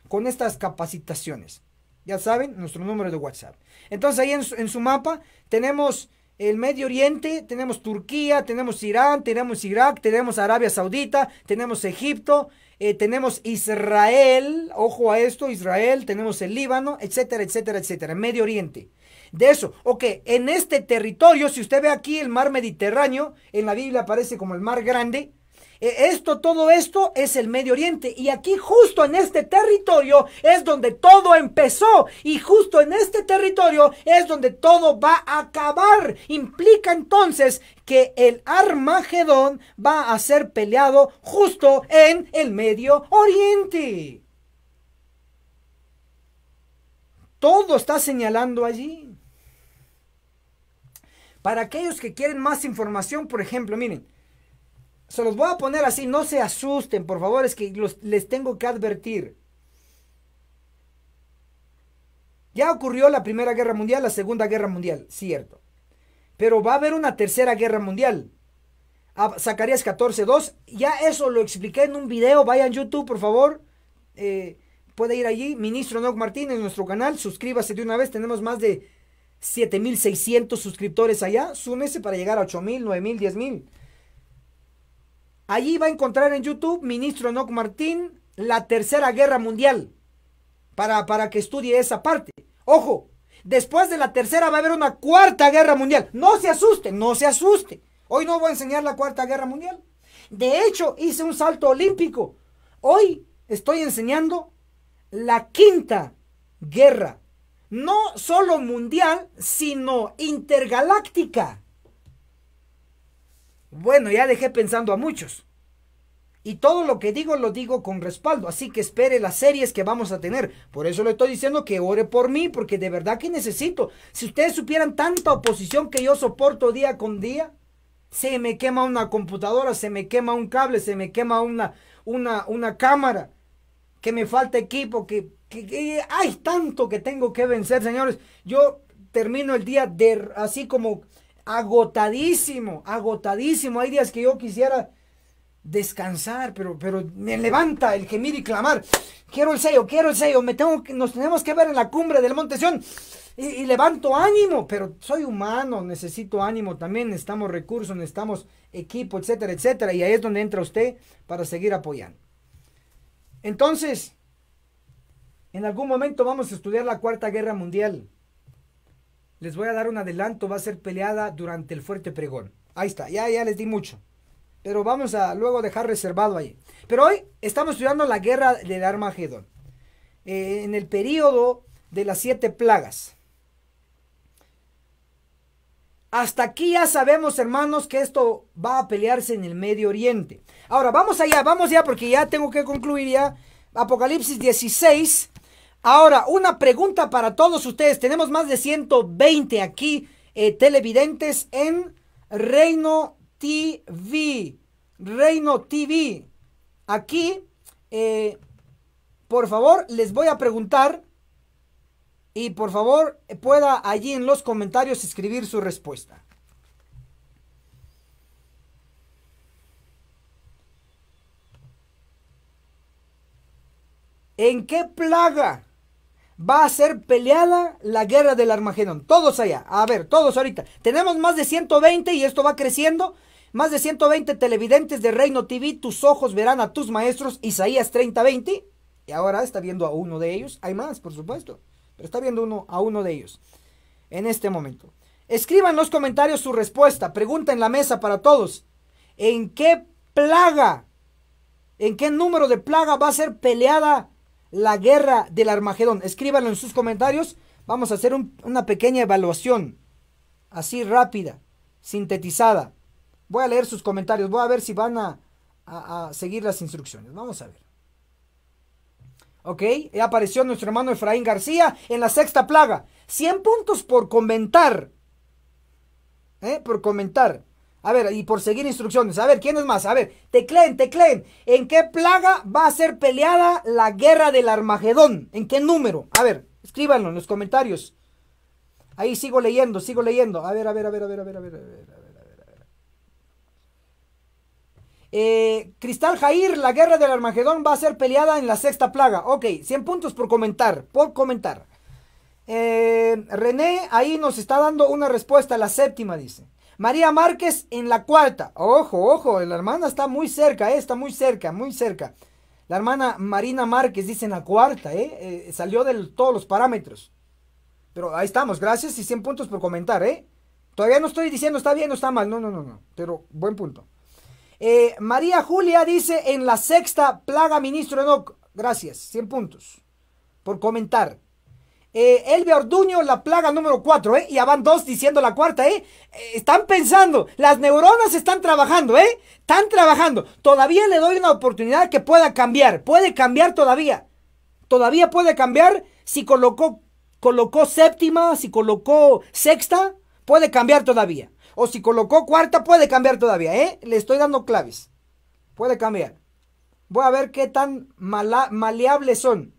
con estas capacitaciones. Ya saben, nuestro número de WhatsApp. Entonces ahí en su, mapa tenemos el Medio Oriente, tenemos Turquía, tenemos Irán, tenemos Irak, tenemos Arabia Saudita, tenemos Egipto, eh, tenemos Israel, ojo a esto, Israel, tenemos el Líbano, etcétera, etcétera, etcétera, Medio Oriente de eso. Ok, en este territorio, si usted ve aquí el mar Mediterráneo, en la Biblia aparece como el mar grande. E, esto, todo esto es el Medio Oriente. Y aquí justo en este territorio es donde todo empezó. Y justo en este territorio es donde todo va a acabar. Implica entonces que el Armagedón va a ser peleado justo en el Medio Oriente. Todo está señalando allí. Para aquellos que quieren más información, por ejemplo, miren, se los voy a poner así, no se asusten, por favor, es que les tengo que advertir. Ya ocurrió la Primera Guerra Mundial, la Segunda Guerra Mundial, cierto. Pero va a haber una Tercera Guerra Mundial. Ah, Zacarías 14.2, ya eso lo expliqué en un video, vaya en YouTube, por favor. Eh, puede ir allí, ministro Martín Martínez, nuestro canal, suscríbase de una vez, tenemos más de 7600 suscriptores allá, súmese para llegar a 8000, 9000, 10000. Allí va a encontrar en YouTube Ministro Enoch Martín la Tercera Guerra Mundial para, para que estudie esa parte. Ojo, después de la tercera va a haber una cuarta guerra mundial. No se asuste, no se asuste. Hoy no voy a enseñar la cuarta guerra mundial. De hecho, hice un salto olímpico. Hoy estoy enseñando la quinta guerra no solo mundial, sino intergaláctica. Bueno, ya dejé pensando a muchos. Y todo lo que digo lo digo con respaldo, así que espere las series que vamos a tener. Por eso le estoy diciendo que ore por mí, porque de verdad que necesito. Si ustedes supieran tanta oposición que yo soporto día con día, se me quema una computadora, se me quema un cable, se me quema una, una, una cámara, que me falta equipo, que hay tanto que tengo que vencer, señores. Yo termino el día así como agotadísimo, agotadísimo. Hay días que yo quisiera descansar, pero, pero me levanta el gemir y clamar. Quiero el sello, quiero el sello, me tengo nos tenemos que ver en la cumbre del Monte Sion. y, levanto ánimo, pero soy humano, necesito ánimo también, necesitamos recursos, necesitamos equipo, etcétera, etcétera. Y ahí es donde entra usted para seguir apoyando. Entonces, en algún momento vamos a estudiar la Cuarta Guerra Mundial. Les voy a dar un adelanto, va a ser peleada durante el fuerte pregón. Ahí está, ya, ya les di mucho. Pero vamos a luego dejar reservado ahí. Pero hoy estamos estudiando la guerra de Armagedón. Eh, en el periodo de las siete plagas. Hasta aquí ya sabemos, hermanos, que esto va a pelearse en el Medio Oriente. Ahora, vamos allá, vamos ya, porque ya tengo que concluir ya. Apocalipsis 16, Ahora, una pregunta para todos ustedes. Tenemos más de 120 aquí eh, televidentes en Reino TV. Reino TV. Aquí, eh, por favor, les voy a preguntar y por favor pueda allí en los comentarios escribir su respuesta. ¿En qué plaga va a ser peleada la guerra del Armagedón. Todos allá, a ver, todos ahorita. Tenemos más de 120 y esto va creciendo. Más de 120 televidentes de Reino TV, tus ojos verán a tus maestros, Isaías 30:20. Y ahora está viendo a uno de ellos. Hay más, por supuesto, pero está viendo uno a uno de ellos en este momento. Escriban en los comentarios su respuesta. Pregunta en la mesa para todos. ¿En qué plaga? ¿En qué número de plaga va a ser peleada la guerra del Armagedón? Escríbanlo en sus comentarios. Vamos a hacer una pequeña evaluación, así rápida, sintetizada. Voy a leer sus comentarios, voy a ver si van a, seguir las instrucciones. Vamos a ver. ¿ok? Apareció nuestro hermano Efraín García en la sexta plaga. 100 puntos por comentar. ¿eh? Por comentar. A ver, y por seguir instrucciones. A ver, ¿quién es más? A ver, tecleen, tecleen. ¿En qué plaga va a ser peleada la guerra del Armagedón? ¿En qué número? A ver, escríbanlo en los comentarios. Ahí sigo leyendo, sigo leyendo. A ver, a ver, a ver, a ver, a ver, a ver, a ver, a ver, a ver. Cristal Jair, la guerra del Armagedón va a ser peleada en la sexta plaga. Ok, 100 puntos por comentar, por comentar. René ahí nos está dando una respuesta, la séptima dice. María Márquez en la cuarta. Ojo, ojo, la hermana está muy cerca, eh, está muy cerca, muy cerca. La hermana Marina Márquez dice en la cuarta, eh, eh, salió de todos los parámetros. Pero ahí estamos, gracias y 100 puntos por comentar, Todavía no estoy diciendo está bien o está mal, no, no, no, no, pero buen punto. María Julia dice en la sexta, plaga ministro Enoch, gracias, 100 puntos por comentar. Eh, Orduño, la plaga número 4, ¿eh? Ya van dos diciendo la cuarta, eh. ¿eh? Están pensando, las neuronas están trabajando, ¿eh? Están trabajando. Todavía le doy una oportunidad que pueda cambiar, puede cambiar todavía. Todavía puede cambiar si colocó, colocó séptima, si colocó sexta, puede cambiar todavía. O si colocó cuarta, puede cambiar todavía, ¿eh? Le estoy dando claves. Puede cambiar. Voy a ver qué tan maleables son.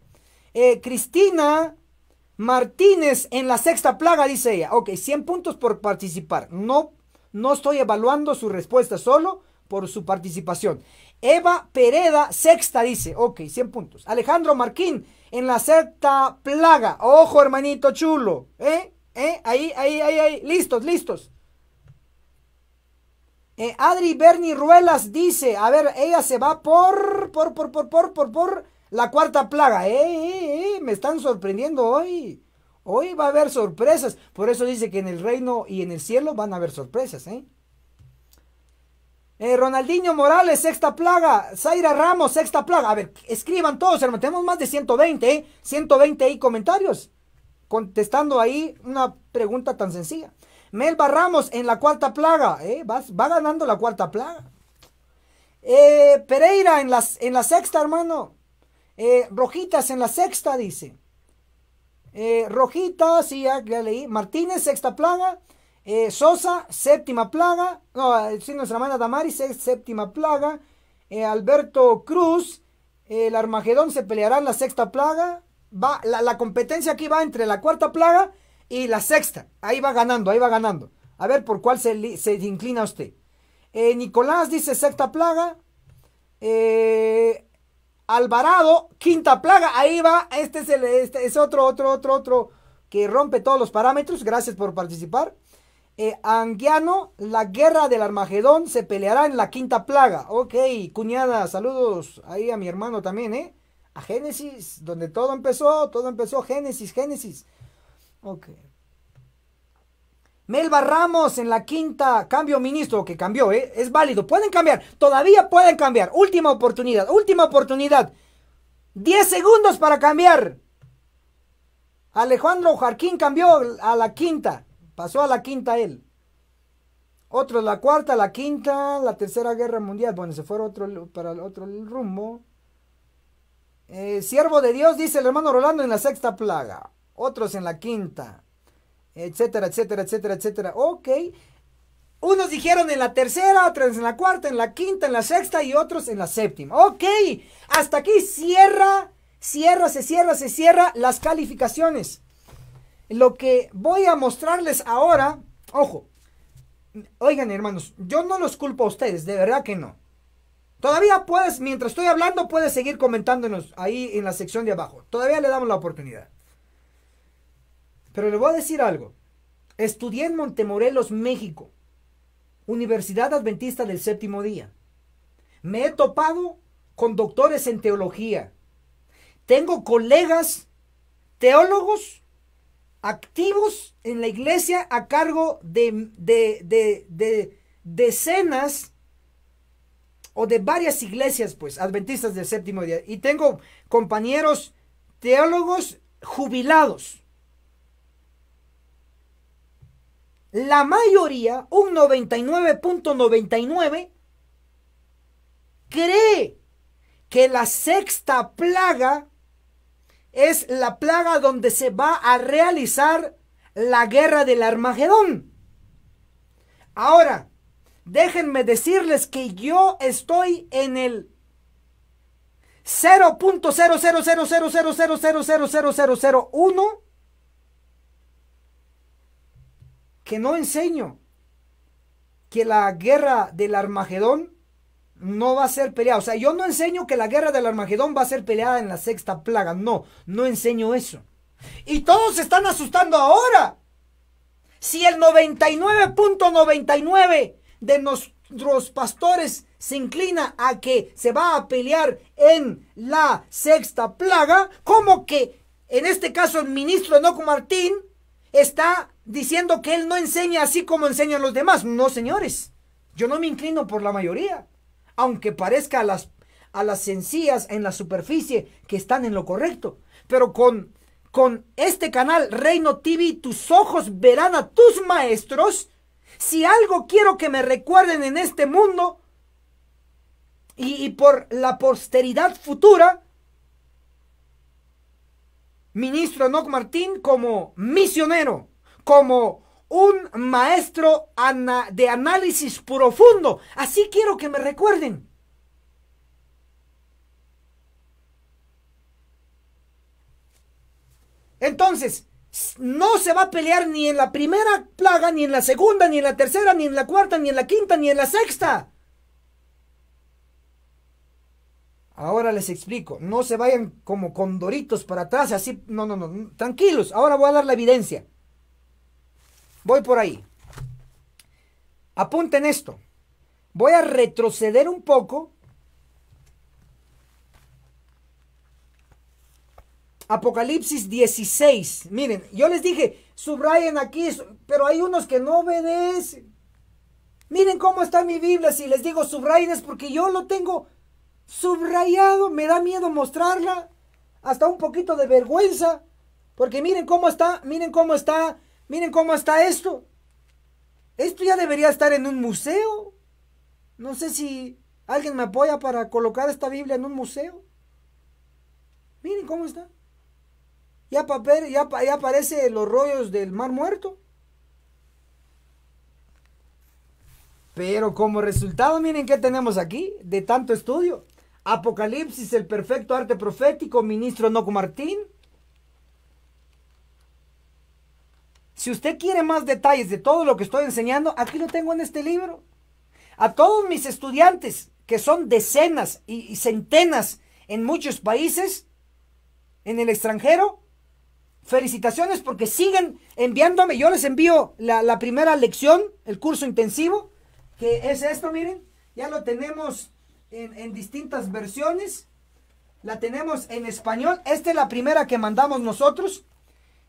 Eh, Cristina Martínez en la sexta plaga, dice ella. Ok, 100 puntos por participar. No, no estoy evaluando su respuesta solo por su participación. Eva Pereda, sexta, dice. Ok, 100 puntos. Alejandro Marquín en la sexta plaga. Ojo, hermanito chulo. ¿Eh? ¿Eh? Ahí, ahí, ahí, ahí. Listos, listos. Eh, Adri Berni Ruelas dice, a ver, ella se va por, por, por, por, por, por, por la cuarta plaga, eh, eh, eh, eh, me están sorprendiendo hoy. Hoy va a haber sorpresas. Por eso dice que en el reino y en el cielo van a haber sorpresas, ¿eh? Ronaldinho Morales, sexta plaga. Zaira Ramos, sexta plaga. A ver, escriban todos, hermano. Tenemos más de 120, ¿eh? 120 ahí comentarios. Contestando ahí una pregunta tan sencilla. Melba Ramos en la cuarta plaga. ¿eh? Va, ganando la cuarta plaga. Eh, Pereira en, en la sexta, hermano. Eh, rojitas en la sexta, dice. Eh, rojitas, sí, ya, leí. Martínez, sexta plaga. Eh, Sosa, séptima plaga. No, sí, nuestra hermana Damaris, séptima plaga. Alberto Cruz, el Armagedón se peleará en la sexta plaga. Va, la, competencia aquí va entre la cuarta plaga y la sexta. Ahí va ganando, ahí va ganando. A ver por cuál se, se inclina usted. Nicolás dice sexta plaga. Eh, Alvarado, quinta plaga, ahí va, este es, el, este es otro, otro, otro, otro que rompe todos los parámetros, gracias por participar. Eh, Anguiano, la guerra del Armagedón se peleará en la quinta plaga. Ok, cuñada, saludos ahí a mi hermano también, ¿eh? A Génesis, donde todo empezó, todo empezó, Génesis, Génesis. Ok. Melba Ramos en la quinta, cambio ministro, que cambió, eh, es válido. Pueden cambiar, todavía pueden cambiar. Última oportunidad, última oportunidad. 10 segundos para cambiar. Alejandro Jarquín cambió a la quinta. Pasó a la quinta él. Otro la cuarta, la quinta, la tercera guerra mundial. Bueno, se fue otro, para otro rumbo. Eh, siervo de Dios, dice el hermano Rolando, en la sexta plaga. Otros en la quinta etcétera, etcétera, etcétera, etcétera. Ok. Unos dijeron en la tercera, otros en la cuarta, en la quinta, en la sexta y otros en la séptima. Ok, hasta aquí cierra, cierra, se cierra, se cierra las calificaciones. Lo que voy a mostrarles ahora, ojo, oigan hermanos, yo no los culpo a ustedes, de verdad que no. Todavía puedes, mientras estoy hablando, puedes seguir comentándonos ahí en la sección de abajo. Todavía le damos la oportunidad. Pero le voy a decir algo. Estudié en Montemorelos, México, Universidad Adventista del Séptimo Día. Me he topado con doctores en teología. Tengo colegas teólogos activos en la iglesia a cargo de, de decenas o de varias iglesias, pues, adventistas del séptimo día. Y tengo compañeros teólogos jubilados la mayoría, un 99.99, cree que la sexta plaga es la plaga donde se va a realizar la guerra del Armagedón. Ahora, déjenme decirles que yo estoy en el 0.00000000001... que no enseño que la guerra del Armagedón no va a ser peleada. O sea, yo no enseño que la guerra del Armagedón va a ser peleada en la sexta plaga. No, no enseño eso. Y todos se están asustando ahora. Si el 99.99 de nuestros pastores se inclina a que se va a pelear en la sexta plaga, como que en este caso el ministro Enoco Martín está diciendo que él no enseña así como enseñan los demás. No, señores, yo no me inclino por la mayoría, aunque parezca a las, a las sencillas en la superficie que están en lo correcto. Pero con, con este canal Reino TV, tus ojos verán a tus maestros. Si algo quiero que me recuerden en este mundo y, por la posteridad futura, ministro Enoch Martín como misionero como un maestro de análisis profundo. Así quiero que me recuerden. Entonces, no se va a pelear ni en la primera plaga, ni en la segunda, ni en la tercera, ni en la cuarta, ni en la quinta, ni en la sexta. Ahora les explico, no se vayan como condoritos para atrás, así, no, no, no, tranquilos, ahora voy a dar la evidencia. Voy por ahí. Apunten esto. Voy a retroceder un poco. Apocalipsis 16. Miren, yo les dije, subrayen aquí, pero hay unos que no obedecen. Miren cómo está mi Biblia. Si les digo subrayen porque yo lo tengo subrayado. Me da miedo mostrarla. Hasta un poquito de vergüenza. Porque miren cómo está, miren cómo está Miren cómo está esto. Esto ya debería estar en un museo. No sé si alguien me apoya para colocar esta Biblia en un museo. Miren cómo está. Ya, papel, ya, los rollos del mar muerto. Pero como resultado, miren qué tenemos aquí de tanto estudio. Apocalipsis, el perfecto arte profético, ministro Noco Martín. Si usted quiere más detalles de todo lo que estoy enseñando, aquí lo tengo en este libro. A todos mis estudiantes, que son decenas y, centenas en muchos países, en el extranjero, felicitaciones porque siguen enviándome. Yo les envío la, primera lección, el curso intensivo, que es esto, miren. Ya lo tenemos en, en, distintas versiones. La tenemos en español. Esta es la primera que mandamos nosotros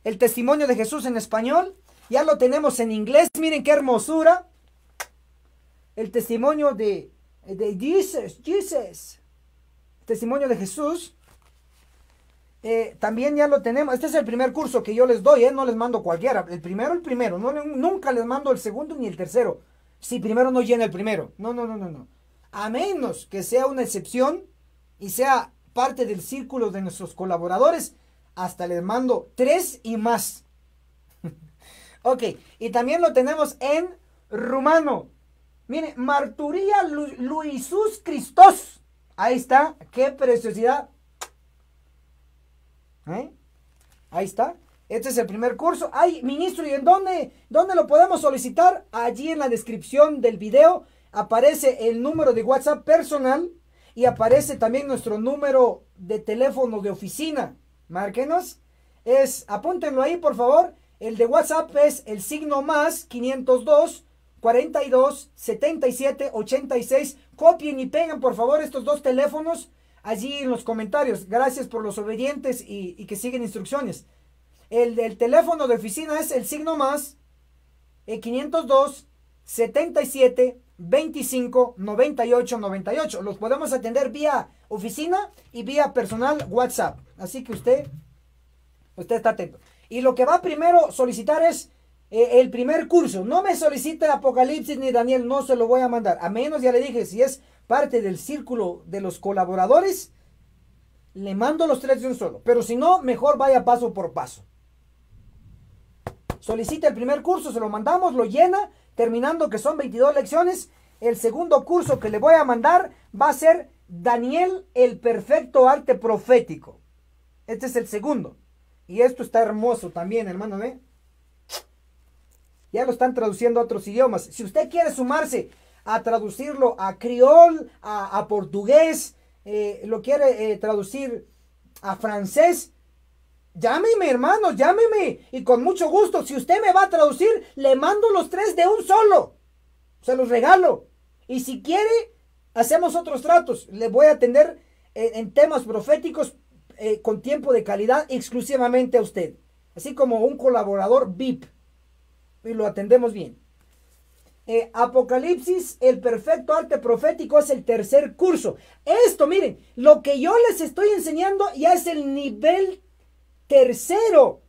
el testimonio de Jesús en español. Ya lo tenemos en inglés. Miren qué hermosura. El testimonio de, de Jesus, Testimonio de Jesús. Eh, también ya lo tenemos. Este es el primer curso que yo les doy, ¿eh? No les mando cualquiera. El primero, el primero. nunca les mando el segundo ni el tercero. Si primero no llena el primero. No, no, no, no, no. A menos que sea una excepción y sea parte del círculo de nuestros colaboradores hasta les mando tres y más. (laughs) ok, y también lo tenemos en rumano. Mire, Marturía Luisus Cristos. Ahí está, qué preciosidad. ¿Eh? Ahí está. Este es el primer curso. Ay, ministro, ¿y en dónde, dónde lo podemos solicitar? Allí en la descripción del video aparece el número de WhatsApp personal y aparece también nuestro número de teléfono de oficina. Márquenos. Es, apúntenlo ahí, por favor. El de WhatsApp es el signo más 502 42 77 86. Copien y pegan, por favor, estos dos teléfonos allí en los comentarios. Gracias por los obedientes y, que siguen instrucciones. El del teléfono de oficina es el signo más 502 77 25 98 98. Los podemos atender vía oficina y vía personal WhatsApp. Así que usted, usted está atento. Y lo que va primero solicitar es eh, el primer curso. No me solicite Apocalipsis ni Daniel, no se lo voy a mandar. A menos, ya le dije, si es parte del círculo de los colaboradores, le mando los tres de un solo. Pero si no, mejor vaya paso por paso. Solicita el primer curso, se lo mandamos, lo llena, terminando que son 22 lecciones. El segundo curso que le voy a mandar va a ser Daniel, el perfecto arte profético. Este es el segundo. Y esto está hermoso también, hermano, ¿eh? Ya lo están traduciendo a otros idiomas. Si usted quiere sumarse a traducirlo a criol, a, portugués, eh, lo quiere eh, traducir a francés, llámeme, hermano, llámeme. Y con mucho gusto, si usted me va a traducir, le mando los tres de un solo. Se los regalo. Y si quiere Hacemos otros tratos. Le voy a atender eh, en, temas proféticos eh, con tiempo de calidad exclusivamente a usted. Así como un colaborador VIP. Y lo atendemos bien. Eh, Apocalipsis, el perfecto arte profético es el tercer curso. Esto, miren, lo que yo les estoy enseñando ya es el nivel tercero.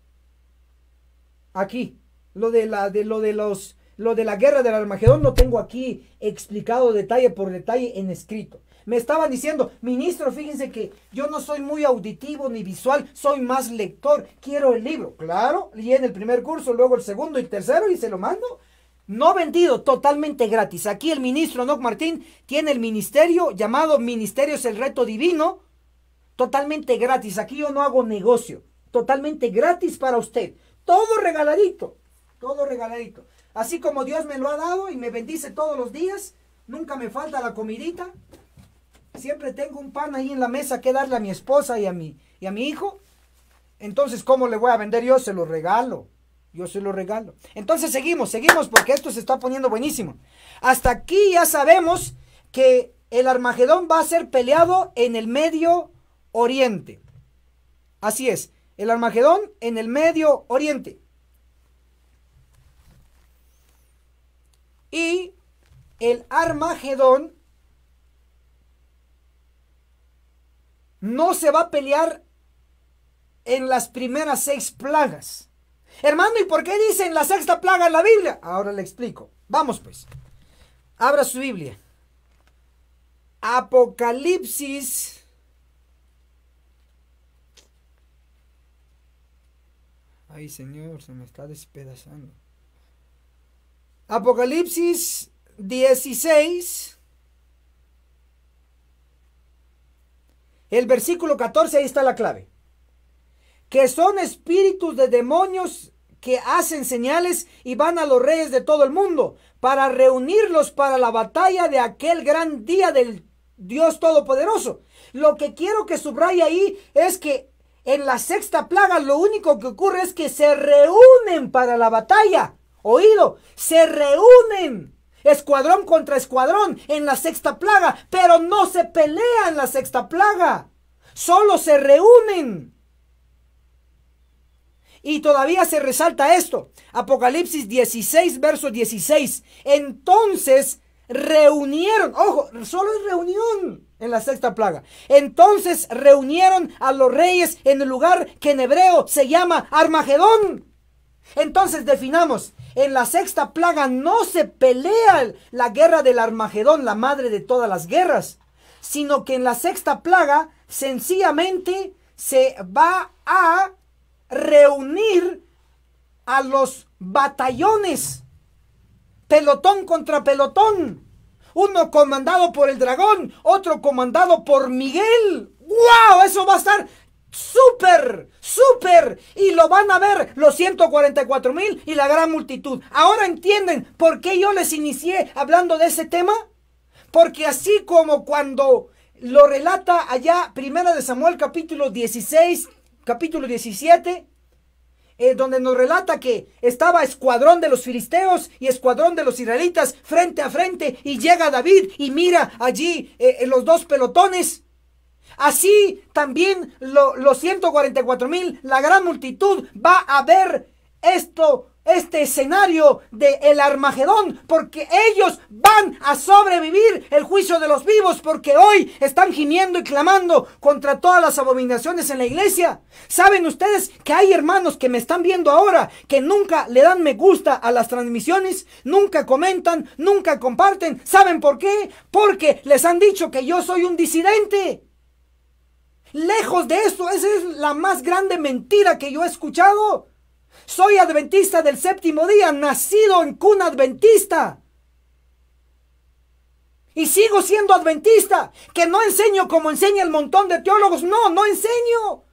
Aquí, lo de la de lo de los lo de la guerra del Armagedón no tengo aquí explicado detalle por detalle en escrito. Me estaban diciendo, ministro, fíjense que yo no soy muy auditivo ni visual, soy más lector, quiero el libro. Claro, y en el primer curso, luego el segundo y tercero y se lo mando. No vendido, totalmente gratis. Aquí el ministro Noc Martín tiene el ministerio llamado Ministerio es el Reto Divino, totalmente gratis. Aquí yo no hago negocio, totalmente gratis para usted. Todo regaladito, todo regaladito. Así como Dios me lo ha dado y me bendice todos los días, nunca me falta la comidita. Siempre tengo un pan ahí en la mesa que darle a mi esposa y a mi, y a mi hijo. Entonces, ¿cómo le voy a vender? Yo se lo regalo. Yo se lo regalo. Entonces seguimos, seguimos porque esto se está poniendo buenísimo. Hasta aquí ya sabemos que el Armagedón va a ser peleado en el Medio Oriente. Así es, el Armagedón en el Medio Oriente. Y el Armagedón no se va a pelear en las primeras seis plagas. Hermano, ¿y por qué dicen la sexta plaga en la Biblia? Ahora le explico. Vamos pues. Abra su Biblia. Apocalipsis. Ay, Señor, se me está despedazando. Apocalipsis 16, el versículo 14, ahí está la clave. Que son espíritus de demonios que hacen señales y van a los reyes de todo el mundo para reunirlos para la batalla de aquel gran día del Dios Todopoderoso. Lo que quiero que subraye ahí es que en la sexta plaga lo único que ocurre es que se reúnen para la batalla. Oído, se reúnen escuadrón contra escuadrón en la sexta plaga, pero no se pelean la sexta plaga, solo se reúnen. Y todavía se resalta esto, Apocalipsis 16, verso 16. Entonces reunieron, ojo, solo es reunión en la sexta plaga. Entonces reunieron a los reyes en el lugar que en hebreo se llama Armagedón. Entonces definamos, en la sexta plaga no se pelea la guerra del Armagedón, la madre de todas las guerras, sino que en la sexta plaga sencillamente se va a reunir a los batallones, pelotón contra pelotón, uno comandado por el dragón, otro comandado por Miguel. ¡Wow! Eso va a estar súper, súper. Y lo van a ver los 144 mil y la gran multitud. Ahora entienden por qué yo les inicié hablando de ese tema. Porque así como cuando lo relata allá Primera de Samuel capítulo 16, capítulo 17. Eh, donde nos relata que estaba escuadrón de los filisteos y escuadrón de los israelitas frente a frente y llega David y mira allí eh, eh, los dos pelotones Así también los 144 mil, la gran multitud, va a ver esto, este escenario de el Armagedón, porque ellos van a sobrevivir el juicio de los vivos, porque hoy están gimiendo y clamando contra todas las abominaciones en la iglesia. Saben ustedes que hay hermanos que me están viendo ahora que nunca le dan me gusta a las transmisiones, nunca comentan, nunca comparten. ¿Saben por qué? Porque les han dicho que yo soy un disidente. Lejos de eso, esa es la más grande mentira que yo he escuchado. Soy adventista del séptimo día, nacido en cuna adventista. Y sigo siendo adventista, que no enseño como enseña el montón de teólogos. No, no enseño.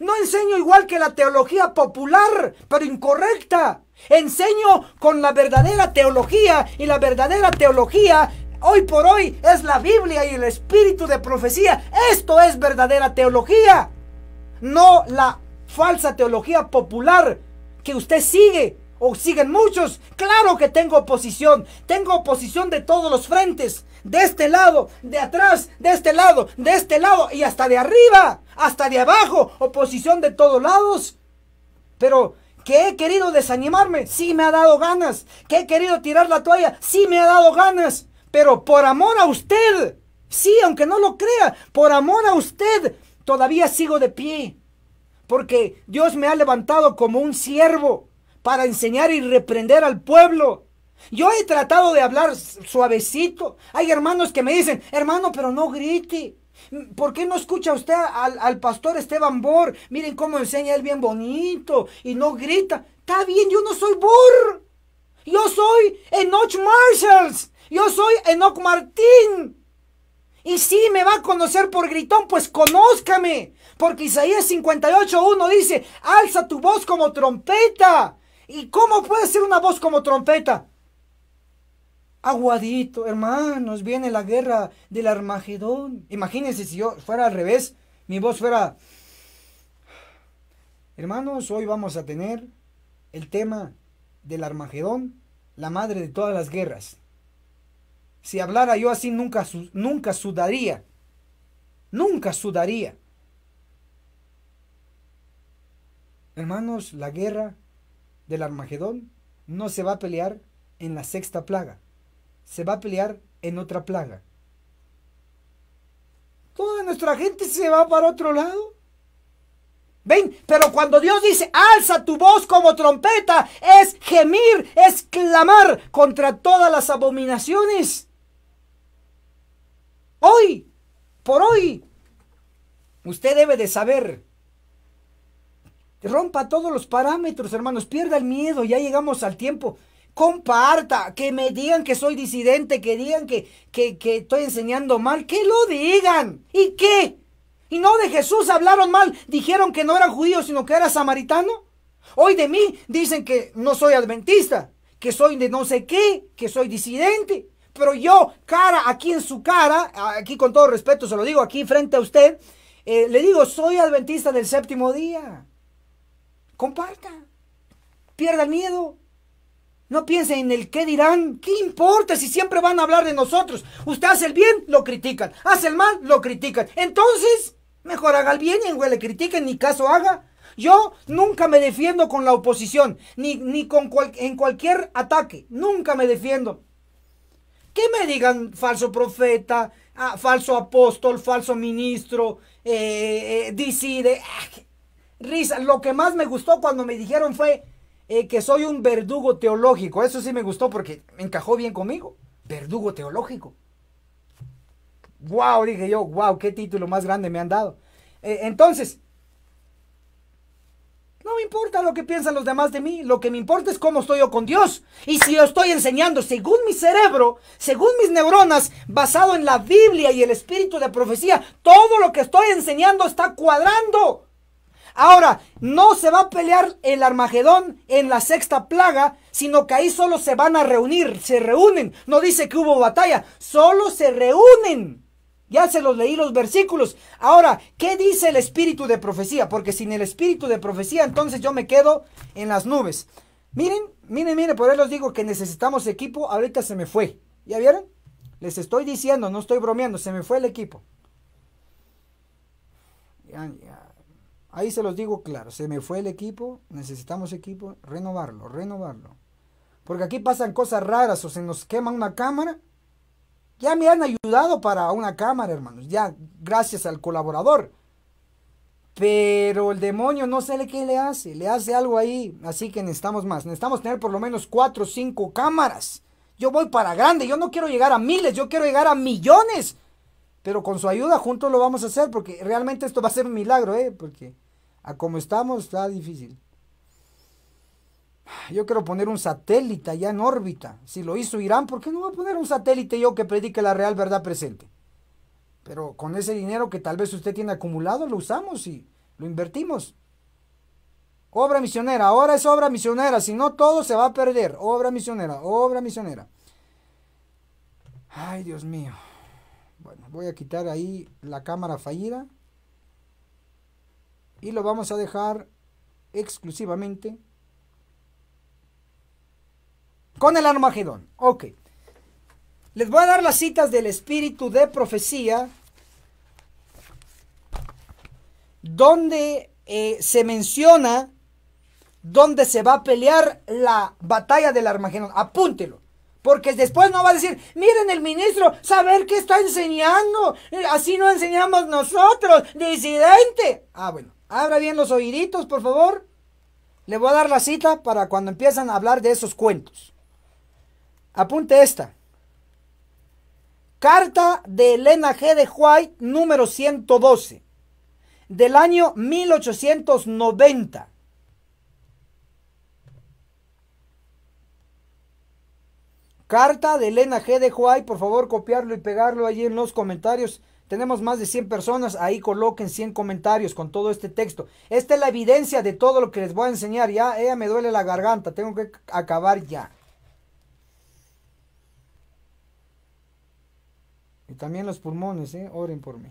No enseño igual que la teología popular, pero incorrecta. Enseño con la verdadera teología y la verdadera teología hoy por hoy es la Biblia y el espíritu de profecía. Esto es verdadera teología. No la falsa teología popular que usted sigue o siguen muchos. Claro que tengo oposición. Tengo oposición de todos los frentes. De este lado, de atrás, de este lado, de este lado y hasta de arriba, hasta de abajo. Oposición de todos lados. Pero que he querido desanimarme, sí me ha dado ganas. Que he querido tirar la toalla, sí me ha dado ganas pero por amor a usted, sí, aunque no lo crea, por amor a usted, todavía sigo de pie, porque Dios me ha levantado como un siervo para enseñar y reprender al pueblo. Yo he tratado de hablar suavecito. Hay hermanos que me dicen, hermano, pero no grite. Mm, ¿Por qué no escucha usted al, pastor Esteban Bor? Miren cómo enseña él bien bonito y no grita. Está bien, yo no soy Bor. Yo soy Enoch Marshalls. Yo soy Enoc Martín. Y si me va a conocer por gritón, pues conózcame. Porque Isaías 58.1 dice, alza tu voz como trompeta. ¿Y cómo puede ser una voz como trompeta? Aguadito, hermanos, viene la guerra del Armagedón. Imagínense si yo fuera al revés, mi voz fuera... Hermanos, hoy vamos a tener el tema del Armagedón, la madre de todas las guerras. Si hablara yo así, nunca, nunca sudaría. Nunca sudaría. Hermanos, la guerra del Armagedón no se va a pelear en la sexta plaga. Se va a pelear en otra plaga. Toda nuestra gente se va para otro lado. Ven, pero cuando Dios dice, alza tu voz como trompeta, es gemir, es clamar contra todas las abominaciones. Hoy, por hoy, usted debe de saber. Rompa todos los parámetros, hermanos. Pierda el miedo. Ya llegamos al tiempo. Comparta. Que me digan que soy disidente. Que digan que, que, estoy enseñando mal. Que lo digan. ¿Y qué? Y no de Jesús hablaron mal. Dijeron que no era judío, sino que era samaritano. Hoy de mí dicen que no soy adventista. Que soy de no sé qué. Que soy disidente. Pero yo, cara, aquí en su cara, aquí con todo respeto se lo digo, aquí frente a usted, eh, le digo, soy adventista del séptimo día. Comparta. Pierda el miedo. No piense en el qué dirán. ¿Qué importa si siempre van a hablar de nosotros? Usted hace el bien, lo critican. Hace el mal, lo critican. Entonces, mejor haga el bien y no le critiquen, ni caso haga. Yo nunca me defiendo con la oposición, ni, ni con cual, en cualquier ataque. Nunca me defiendo que me digan falso profeta, ah, falso apóstol, falso ministro, eh, eh, decide. Ah, risa, lo que más me gustó cuando me dijeron fue eh, que soy un verdugo teológico. Eso sí me gustó porque me encajó bien conmigo. Verdugo teológico. Wow, dije yo, wow, qué título más grande me han dado. entonces, no me importa lo que piensan los demás de mí, lo que me importa es cómo estoy yo con Dios. Y si yo estoy enseñando según mi cerebro, según mis neuronas, basado en la Biblia y el espíritu de profecía, todo lo que estoy enseñando está cuadrando. Ahora, no se va a pelear el Armagedón en la sexta plaga, sino que ahí solo se van a reunir, se reúnen. No dice que hubo batalla, solo se reúnen. Ya se los leí los versículos. Ahora, ¿qué dice el espíritu de profecía? Porque sin el espíritu de profecía, entonces yo me quedo en las nubes. Miren, miren, miren, por eso les digo que necesitamos equipo. Ahorita se me fue. ¿Ya vieron? Les estoy diciendo, no estoy bromeando, se me fue el equipo. Ahí se los digo claro, se me fue el equipo, necesitamos equipo, renovarlo, renovarlo. Porque aquí pasan cosas raras, o se nos quema una cámara ya me han ayudado para una cámara, hermanos. Ya, gracias al colaborador. Pero el demonio no sé qué le hace. Le hace algo ahí. Así que necesitamos más. Necesitamos tener por lo menos cuatro o cinco cámaras. Yo voy para grande. Yo no quiero llegar a miles. Yo quiero llegar a millones. Pero con su ayuda juntos lo vamos a hacer. Porque realmente esto va a ser un milagro, ¿eh? Porque a como estamos está difícil. Yo quiero poner un satélite allá en órbita. Si lo hizo Irán, ¿por qué no voy a poner un satélite yo que predique la real verdad presente? Pero con ese dinero que tal vez usted tiene acumulado, lo usamos y lo invertimos. Obra misionera, ahora es obra misionera, si no todo se va a perder. Obra misionera, obra misionera. Ay, Dios mío. Bueno, voy a quitar ahí la cámara fallida. Y lo vamos a dejar exclusivamente con el Armagedón. Ok. Les voy a dar las citas del espíritu de profecía. Donde eh, se menciona donde se va a pelear la batalla del Armagedón. Apúntelo. Porque después no va a decir, miren el ministro, saber qué está enseñando. Eh, así no enseñamos nosotros, disidente. Ah, bueno, abra bien los oíditos, por favor. Le voy a dar la cita para cuando empiezan a hablar de esos cuentos. Apunte esta. Carta de Elena G. de White, número 112, del año 1890. Carta de Elena G. de White, por favor copiarlo y pegarlo allí en los comentarios. Tenemos más de 100 personas, ahí coloquen 100 comentarios con todo este texto. Esta es la evidencia de todo lo que les voy a enseñar. Ya, ella eh, me duele la garganta, tengo que acabar ya. También los pulmones, ¿eh? Oren por mí.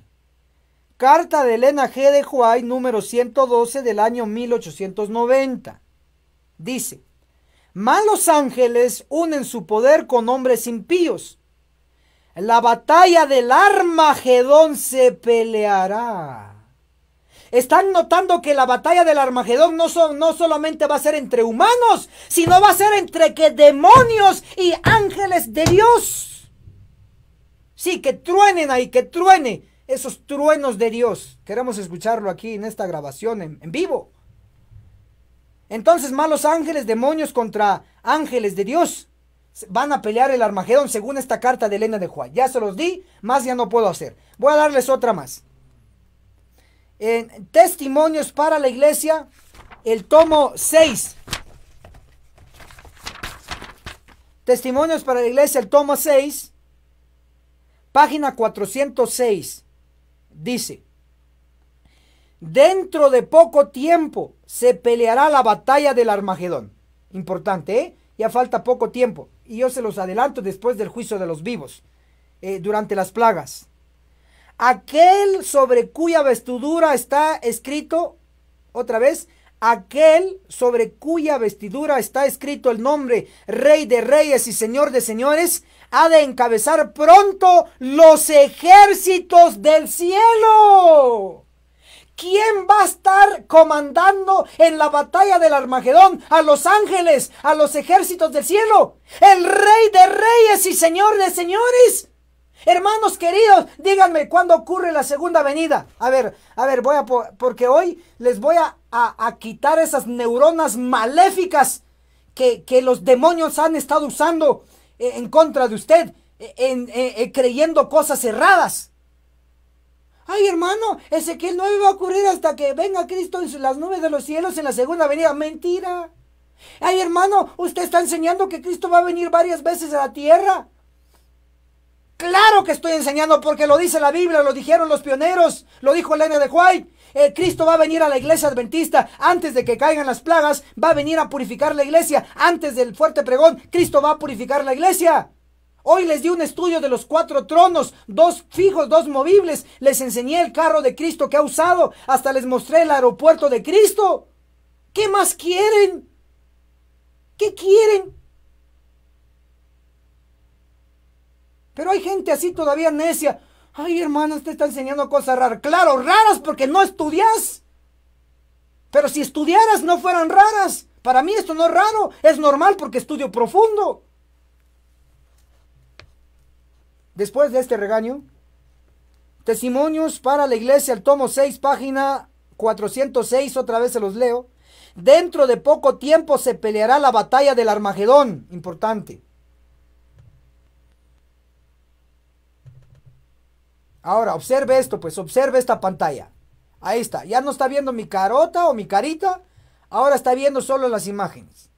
Carta de Elena G. de Juárez, número 112 del año 1890. Dice, malos ángeles unen su poder con hombres impíos. La batalla del Armagedón se peleará. Están notando que la batalla del Armagedón no, no solamente va a ser entre humanos, sino va a ser entre que demonios y ángeles de Dios. Sí, que truenen ahí, que truene esos truenos de Dios. Queremos escucharlo aquí en esta grabación en, vivo. Entonces, malos ángeles, demonios contra ángeles de Dios. Van a pelear el Armagedón según esta carta de Elena de Juan. Ya se los di, más ya no puedo hacer. Voy a darles otra más. Testimonios para la Iglesia, el tomo 6. Testimonios para la Iglesia, el tomo 6. Página 406 dice, dentro de poco tiempo se peleará la batalla del Armagedón. Importante, ¿eh? Ya falta poco tiempo. Y yo se los adelanto después del juicio de los vivos, eh, durante las plagas. Aquel sobre cuya vestidura está escrito, otra vez, aquel sobre cuya vestidura está escrito el nombre Rey de Reyes y Señor de Señores, ha de encabezar pronto los ejércitos del cielo. ¿Quién va a estar comandando en la batalla del Armagedón a los ángeles, a los ejércitos del cielo? El rey de reyes y señor de señores. Hermanos queridos, díganme cuándo ocurre la segunda venida. A ver, a ver, voy a porque hoy les voy a, a, a quitar esas neuronas maléficas que, que los demonios han estado usando eh, en contra de usted, eh, en, eh, creyendo cosas erradas. Ay, hermano, Ezequiel no va a ocurrir hasta que venga Cristo en las nubes de los cielos en la segunda venida. Mentira. Ay, hermano, usted está enseñando que Cristo va a venir varias veces a la tierra. Claro que estoy enseñando porque lo dice la Biblia, lo dijeron los pioneros, lo dijo Elena de White. Cristo va a venir a la iglesia adventista antes de que caigan las plagas, va a venir a purificar la iglesia. Antes del fuerte pregón, Cristo va a purificar la iglesia. Hoy les di un estudio de los cuatro tronos, dos fijos, dos movibles. Les enseñé el carro de Cristo que ha usado. Hasta les mostré el aeropuerto de Cristo. ¿Qué más quieren? ¿Qué quieren? Pero hay gente así todavía necia. Ay, hermano, usted está enseñando cosas raras. Claro, raras porque no estudias. Pero si estudiaras no fueran raras. Para mí esto no es raro, es normal porque estudio profundo. Después de este regaño, Testimonios para la Iglesia, el tomo 6, página 406, otra vez se los leo. Dentro de poco tiempo se peleará la batalla del Armagedón, importante. Ahora, observe esto, pues observe esta pantalla. Ahí está, ya no está viendo mi carota o mi carita, ahora está viendo solo las imágenes.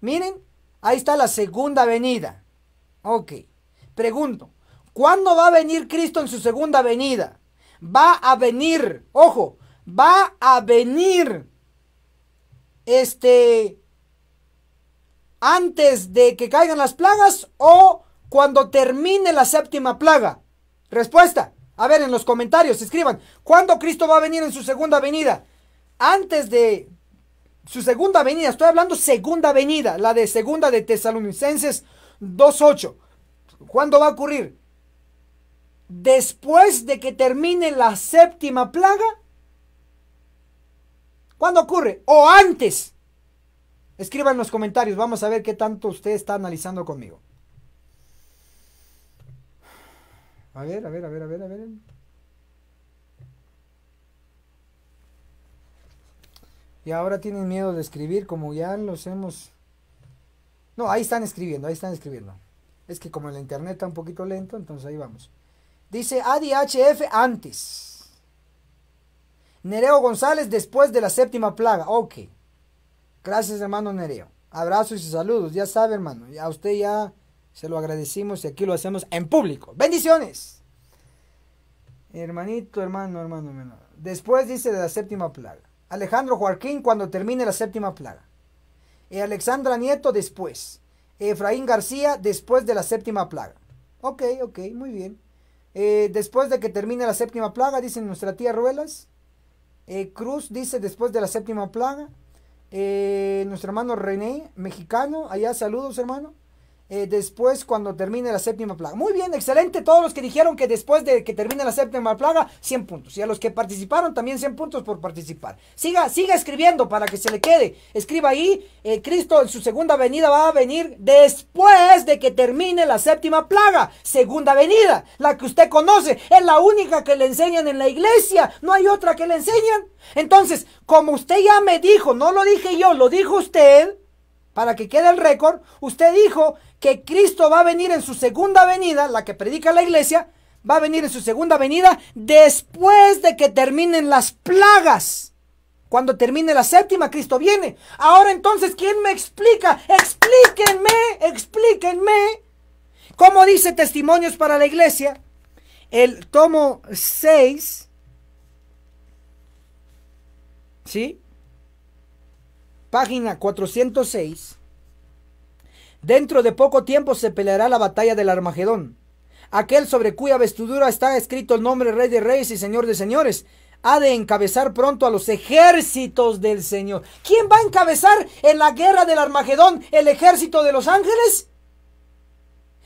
Miren, ahí está la segunda venida. Ok, pregunto, ¿cuándo va a venir Cristo en su segunda venida? Va a venir, ojo, va a venir este antes de que caigan las plagas o cuando termine la séptima plaga? Respuesta, a ver, en los comentarios escriban, ¿cuándo Cristo va a venir en su segunda venida? Antes de su segunda venida, estoy hablando segunda venida, la de segunda de Tesalonicenses 2.8. ¿Cuándo va a ocurrir? Después de que termine la séptima plaga. ¿Cuándo ocurre? O antes. Escriban en los comentarios, vamos a ver qué tanto usted está analizando conmigo. A ver, a ver, a ver, a ver, a ver. Y ahora tienen miedo de escribir, como ya los hemos... No, ahí están escribiendo, ahí están escribiendo. Es que como la internet está un poquito lento, entonces ahí vamos. Dice ADHF antes. Nereo González después de la séptima plaga. Ok. Gracias, hermano Nereo. Abrazos y saludos. Ya sabe, hermano. A usted ya se lo agradecimos y aquí lo hacemos en público. Bendiciones. Hermanito, hermano, hermano, hermano. Después dice de la séptima plaga. Alejandro Joaquín cuando termine la séptima plaga. Eh, Alexandra Nieto después. Efraín García después de la séptima plaga. Ok, ok, muy bien. Eh, después de que termine la séptima plaga, dice nuestra tía Ruelas. Eh, Cruz dice después de la séptima plaga. nuestro hermano René, mexicano, allá saludos hermano. Eh, después cuando termine la séptima plaga. Muy bien, excelente. Todos los que dijeron que después de que termine la séptima plaga, 100 puntos. Y a los que participaron, también 100 puntos por participar. Siga, siga escribiendo para que se le quede. Escriba ahí, eh, Cristo en su segunda venida va a venir después de que termine la séptima plaga. Segunda venida, la que usted conoce, es la única que le enseñan en la iglesia. No hay otra que le enseñan. Entonces, como usted ya me dijo, no lo dije yo, lo dijo usted. Para que quede el récord, usted dijo que Cristo va a venir en su segunda venida, la que predica la iglesia, va a venir en su segunda venida después de que terminen las plagas. Cuando termine la séptima, Cristo viene. Ahora entonces, ¿quién me explica? Explíquenme, explíquenme. ¿Cómo dice Testimonios para la Iglesia? El tomo 6. ¿Sí? página 406, dentro de poco tiempo se peleará la batalla del Armagedón. Aquel sobre cuya vestidura está escrito el nombre Rey de Reyes y Señor de Señores, ha de encabezar pronto a los ejércitos del Señor. ¿Quién va a encabezar en la guerra del Armagedón el ejército de los ángeles?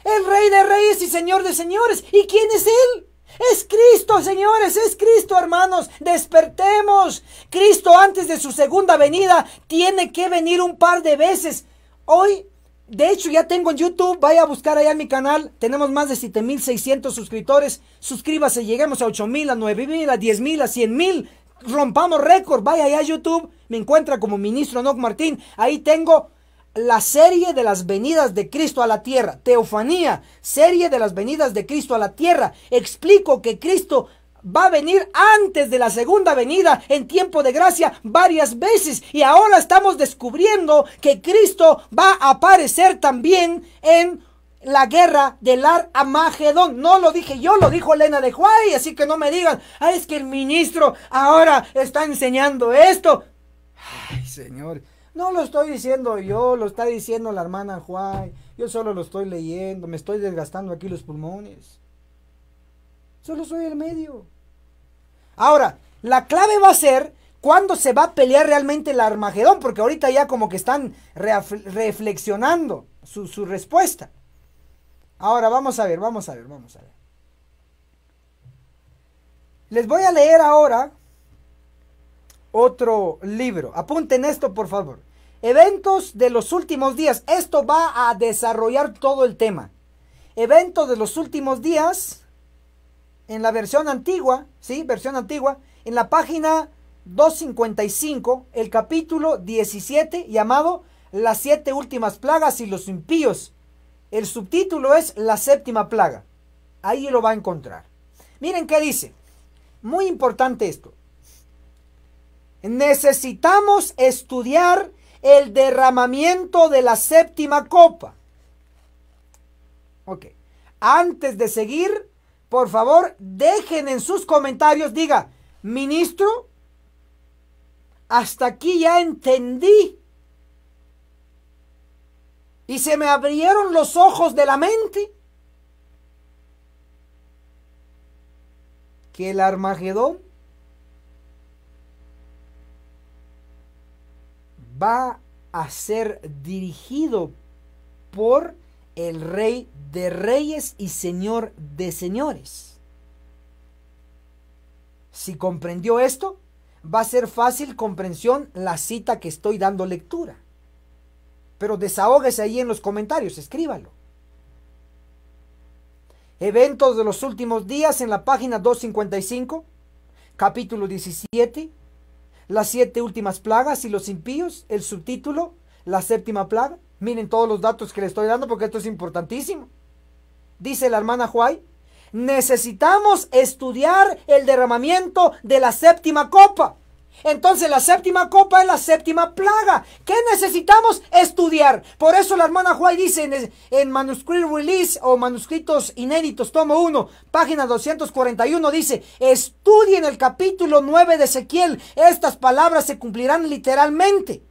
El Rey de Reyes y Señor de Señores. ¿Y quién es él? Es Cristo, señores, es Cristo, hermanos. Despertemos. Cristo antes de su segunda venida tiene que venir un par de veces. Hoy, de hecho, ya tengo en YouTube, vaya a buscar allá en mi canal. Tenemos más de 7600 suscriptores. Suscríbase, lleguemos a 8000, a 9000, a 10000, a 100,000. Rompamos récord. Vaya allá a YouTube, me encuentra como ministro Noc Martín. Ahí tengo la serie de las venidas de Cristo a la tierra. Teofanía, serie de las venidas de Cristo a la tierra. Explico que Cristo va a venir antes de la segunda venida en tiempo de gracia varias veces y ahora estamos descubriendo que Cristo va a aparecer también en la guerra del Armagedón. No lo dije yo, lo dijo Elena de Juárez, así que no me digan, ah, es que el ministro ahora está enseñando esto. Ay, señor. No lo estoy diciendo yo, lo está diciendo la hermana Juárez. Yo solo lo estoy leyendo, me estoy desgastando aquí los pulmones. Solo soy el medio. Ahora, la clave va a ser cuándo se va a pelear realmente el Armagedón, porque ahorita ya como que están reflexionando su, su respuesta. Ahora, vamos a ver, vamos a ver, vamos a ver. Les voy a leer ahora otro libro. Apunten esto, por favor. Eventos de los últimos días. Esto va a desarrollar todo el tema. Eventos de los últimos días. En la versión antigua, ¿sí? Versión antigua. En la página 255, el capítulo 17, llamado Las siete últimas plagas y los impíos. El subtítulo es La séptima plaga. Ahí lo va a encontrar. Miren qué dice. Muy importante esto. Necesitamos estudiar el derramamiento de la séptima copa. Ok. Antes de seguir, por favor, dejen en sus comentarios, diga, ministro, hasta aquí ya entendí. Y se me abrieron los ojos de la mente. Que el Armagedón va a ser dirigido por el rey de reyes y señor de señores. Si comprendió esto, va a ser fácil comprensión la cita que estoy dando lectura. Pero desahógese ahí en los comentarios, escríbalo. Eventos de los últimos días en la página 255, capítulo 17, las siete últimas plagas y los impíos, el subtítulo, la séptima plaga. Miren todos los datos que le estoy dando porque esto es importantísimo. Dice la hermana Huay, necesitamos estudiar el derramamiento de la séptima copa. Entonces la séptima copa es la séptima plaga. ¿Qué necesitamos? Estudiar. Por eso la hermana Huay dice en, Manuscript Release o Manuscritos Inéditos, tomo 1, página 241, dice, estudien el capítulo 9 de Ezequiel. Estas palabras se cumplirán literalmente.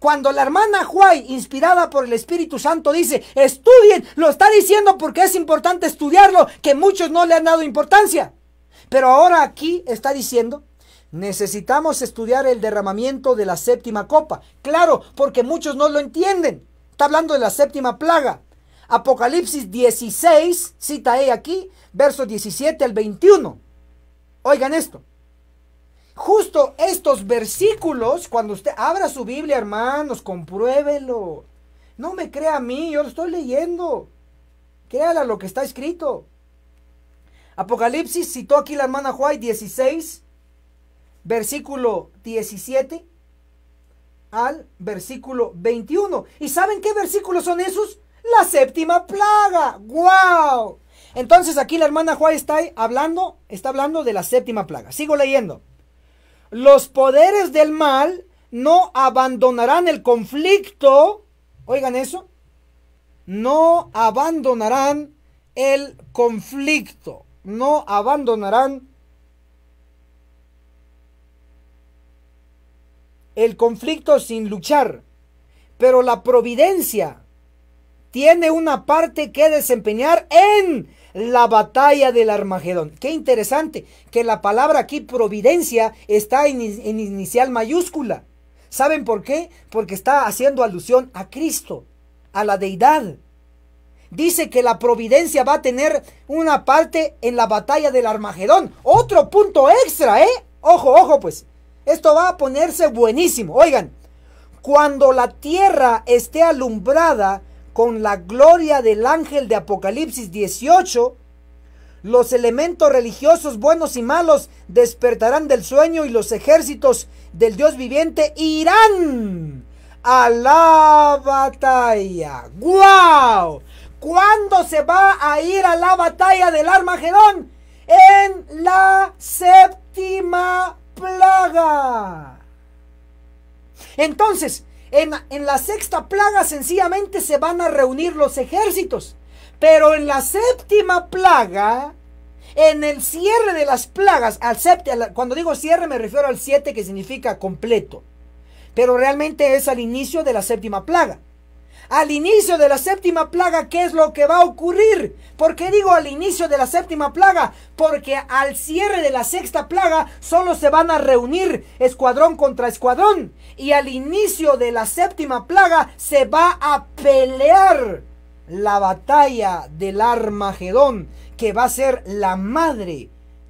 Cuando la hermana Huay, inspirada por el Espíritu Santo, dice, estudien, lo está diciendo porque es importante estudiarlo, que muchos no le han dado importancia. Pero ahora aquí está diciendo Necesitamos estudiar el derramamiento de la séptima copa. Claro, porque muchos no lo entienden. Está hablando de la séptima plaga. Apocalipsis 16, cita he aquí, versos 17 al 21. Oigan esto. Justo estos versículos, cuando usted abra su Biblia, hermanos, compruébelo. No me crea a mí, yo lo estoy leyendo. Créala lo que está escrito. Apocalipsis citó aquí la hermana Juárez 16, versículo 17 al versículo 21. ¿Y saben qué versículos son esos? La séptima plaga. ¡Wow! Entonces aquí la hermana Juárez está hablando, está hablando de la séptima plaga. Sigo leyendo. Los poderes del mal no abandonarán el conflicto. Oigan eso. No abandonarán el conflicto. No abandonarán el conflicto sin luchar, pero la providencia tiene una parte que desempeñar en la batalla del Armagedón. Qué interesante que la palabra aquí providencia está en, inicial mayúscula. ¿Saben por qué? Porque está haciendo alusión a Cristo, a la deidad. Dice que la providencia va a tener una parte en la batalla del Armagedón. Otro punto extra, ¿eh? Ojo, ojo, pues. Esto va a ponerse buenísimo. Oigan, cuando la tierra esté alumbrada con la gloria del ángel de Apocalipsis 18, los elementos religiosos buenos y malos despertarán del sueño y los ejércitos del Dios viviente irán a la batalla. ¡Guau! ¿Cuándo se va a ir a la batalla del Armagedón? En la séptima plaga. Entonces, en, la sexta plaga sencillamente se van a reunir los ejércitos. Pero en la séptima plaga, en el cierre de las plagas, al cuando digo cierre me refiero al siete que significa completo. Pero realmente es al inicio de la séptima plaga al inicio de la séptima plaga, ¿qué es lo que va a ocurrir? ¿Por qué digo al inicio de la séptima plaga? Porque al cierre de la sexta plaga solo se van a reunir escuadrón contra escuadrón. Y al inicio de la séptima plaga se va a pelear la batalla del Armagedón, que va a ser la madre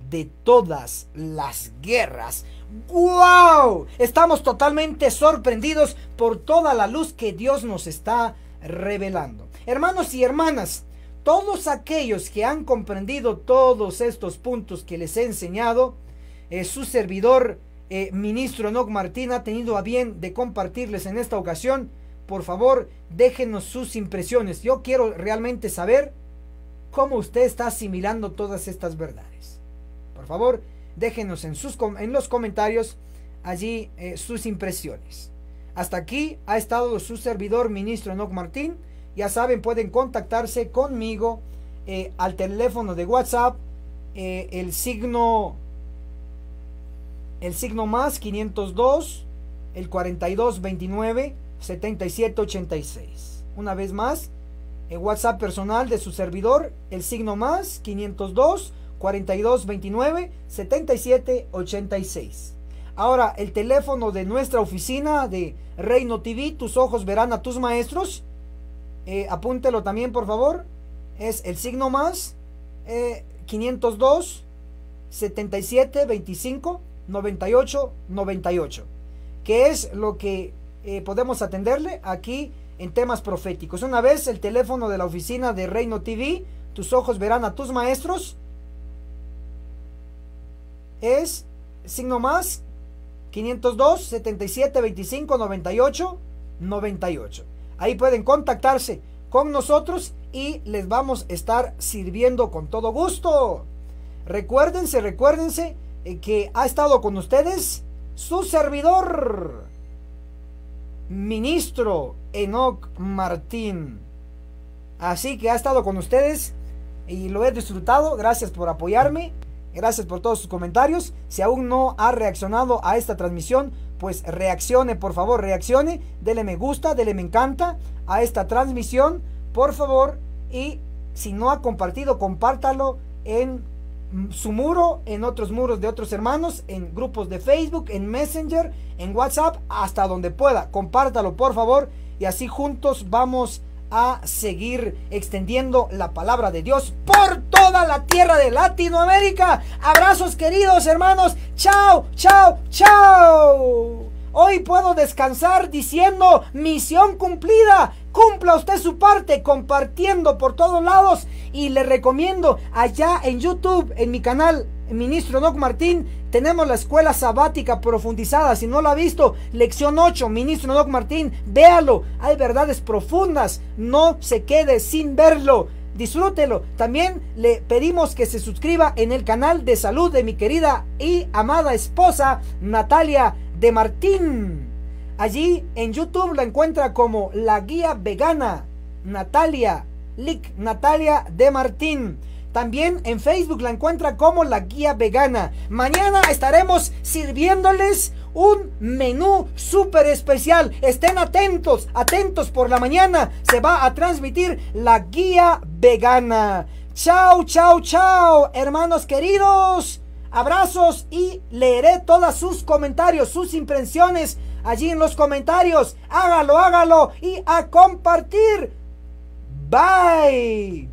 de todas las guerras ¡Wow! Estamos totalmente sorprendidos por toda la luz que Dios nos está revelando. Hermanos y hermanas, todos aquellos que han comprendido todos estos puntos que les he enseñado, eh, su servidor, eh, ministro Enoch Martín, ha tenido a bien de compartirles en esta ocasión. Por favor, déjenos sus impresiones. Yo quiero realmente saber cómo usted está asimilando todas estas verdades. Por favor, Déjenos en, sus, en los comentarios allí eh, sus impresiones. Hasta aquí ha estado su servidor, ministro Enoch Martín. Ya saben, pueden contactarse conmigo eh, al teléfono de WhatsApp, eh, el signo, el signo más 502, el 4229 7786. Una vez más, el WhatsApp personal de su servidor, el signo más 502 42 29 77 86. Ahora, el teléfono de nuestra oficina de Reino TV, tus ojos verán a tus maestros. Eh, apúntelo también, por favor. Es el signo más 502 77 25 98 98. Que es lo que eh, podemos atenderle aquí en temas proféticos. Una vez el teléfono de la oficina de Reino TV, tus ojos verán a tus maestros es signo más 502 77 25 98 98. Ahí pueden contactarse con nosotros y les vamos a estar sirviendo con todo gusto. Recuérdense, recuérdense eh, que ha estado con ustedes su servidor, ministro Enoch Martín. Así que ha estado con ustedes y lo he disfrutado. Gracias por apoyarme. Gracias por todos sus comentarios. Si aún no ha reaccionado a esta transmisión, pues reaccione, por favor, reaccione. Dele me gusta, dele me encanta a esta transmisión, por favor. Y si no ha compartido, compártalo en su muro, en otros muros de otros hermanos, en grupos de Facebook, en Messenger, en WhatsApp, hasta donde pueda. Compártalo, por favor. Y así juntos vamos a seguir extendiendo la palabra de Dios por toda la tierra de Latinoamérica. Abrazos queridos hermanos. Chao, chao, chao. Hoy puedo descansar diciendo misión cumplida. Cumpla usted su parte compartiendo por todos lados y le recomiendo allá en YouTube, en mi canal ministro Doc Martín, tenemos la escuela sabática profundizada. Si no lo ha visto, lección 8, ministro Doc Martín, véalo. Hay verdades profundas. No se quede sin verlo. Disfrútelo. También le pedimos que se suscriba en el canal de salud de mi querida y amada esposa Natalia de Martín. Allí en YouTube la encuentra como la guía vegana Natalia Lick Natalia de Martín. También en Facebook la encuentra como la guía vegana. Mañana estaremos sirviéndoles un menú súper especial. Estén atentos, atentos por la mañana. Se va a transmitir la guía vegana. Chao, chao, chao, hermanos queridos. Abrazos y leeré todos sus comentarios, sus impresiones allí en los comentarios. Hágalo, hágalo y a compartir. Bye.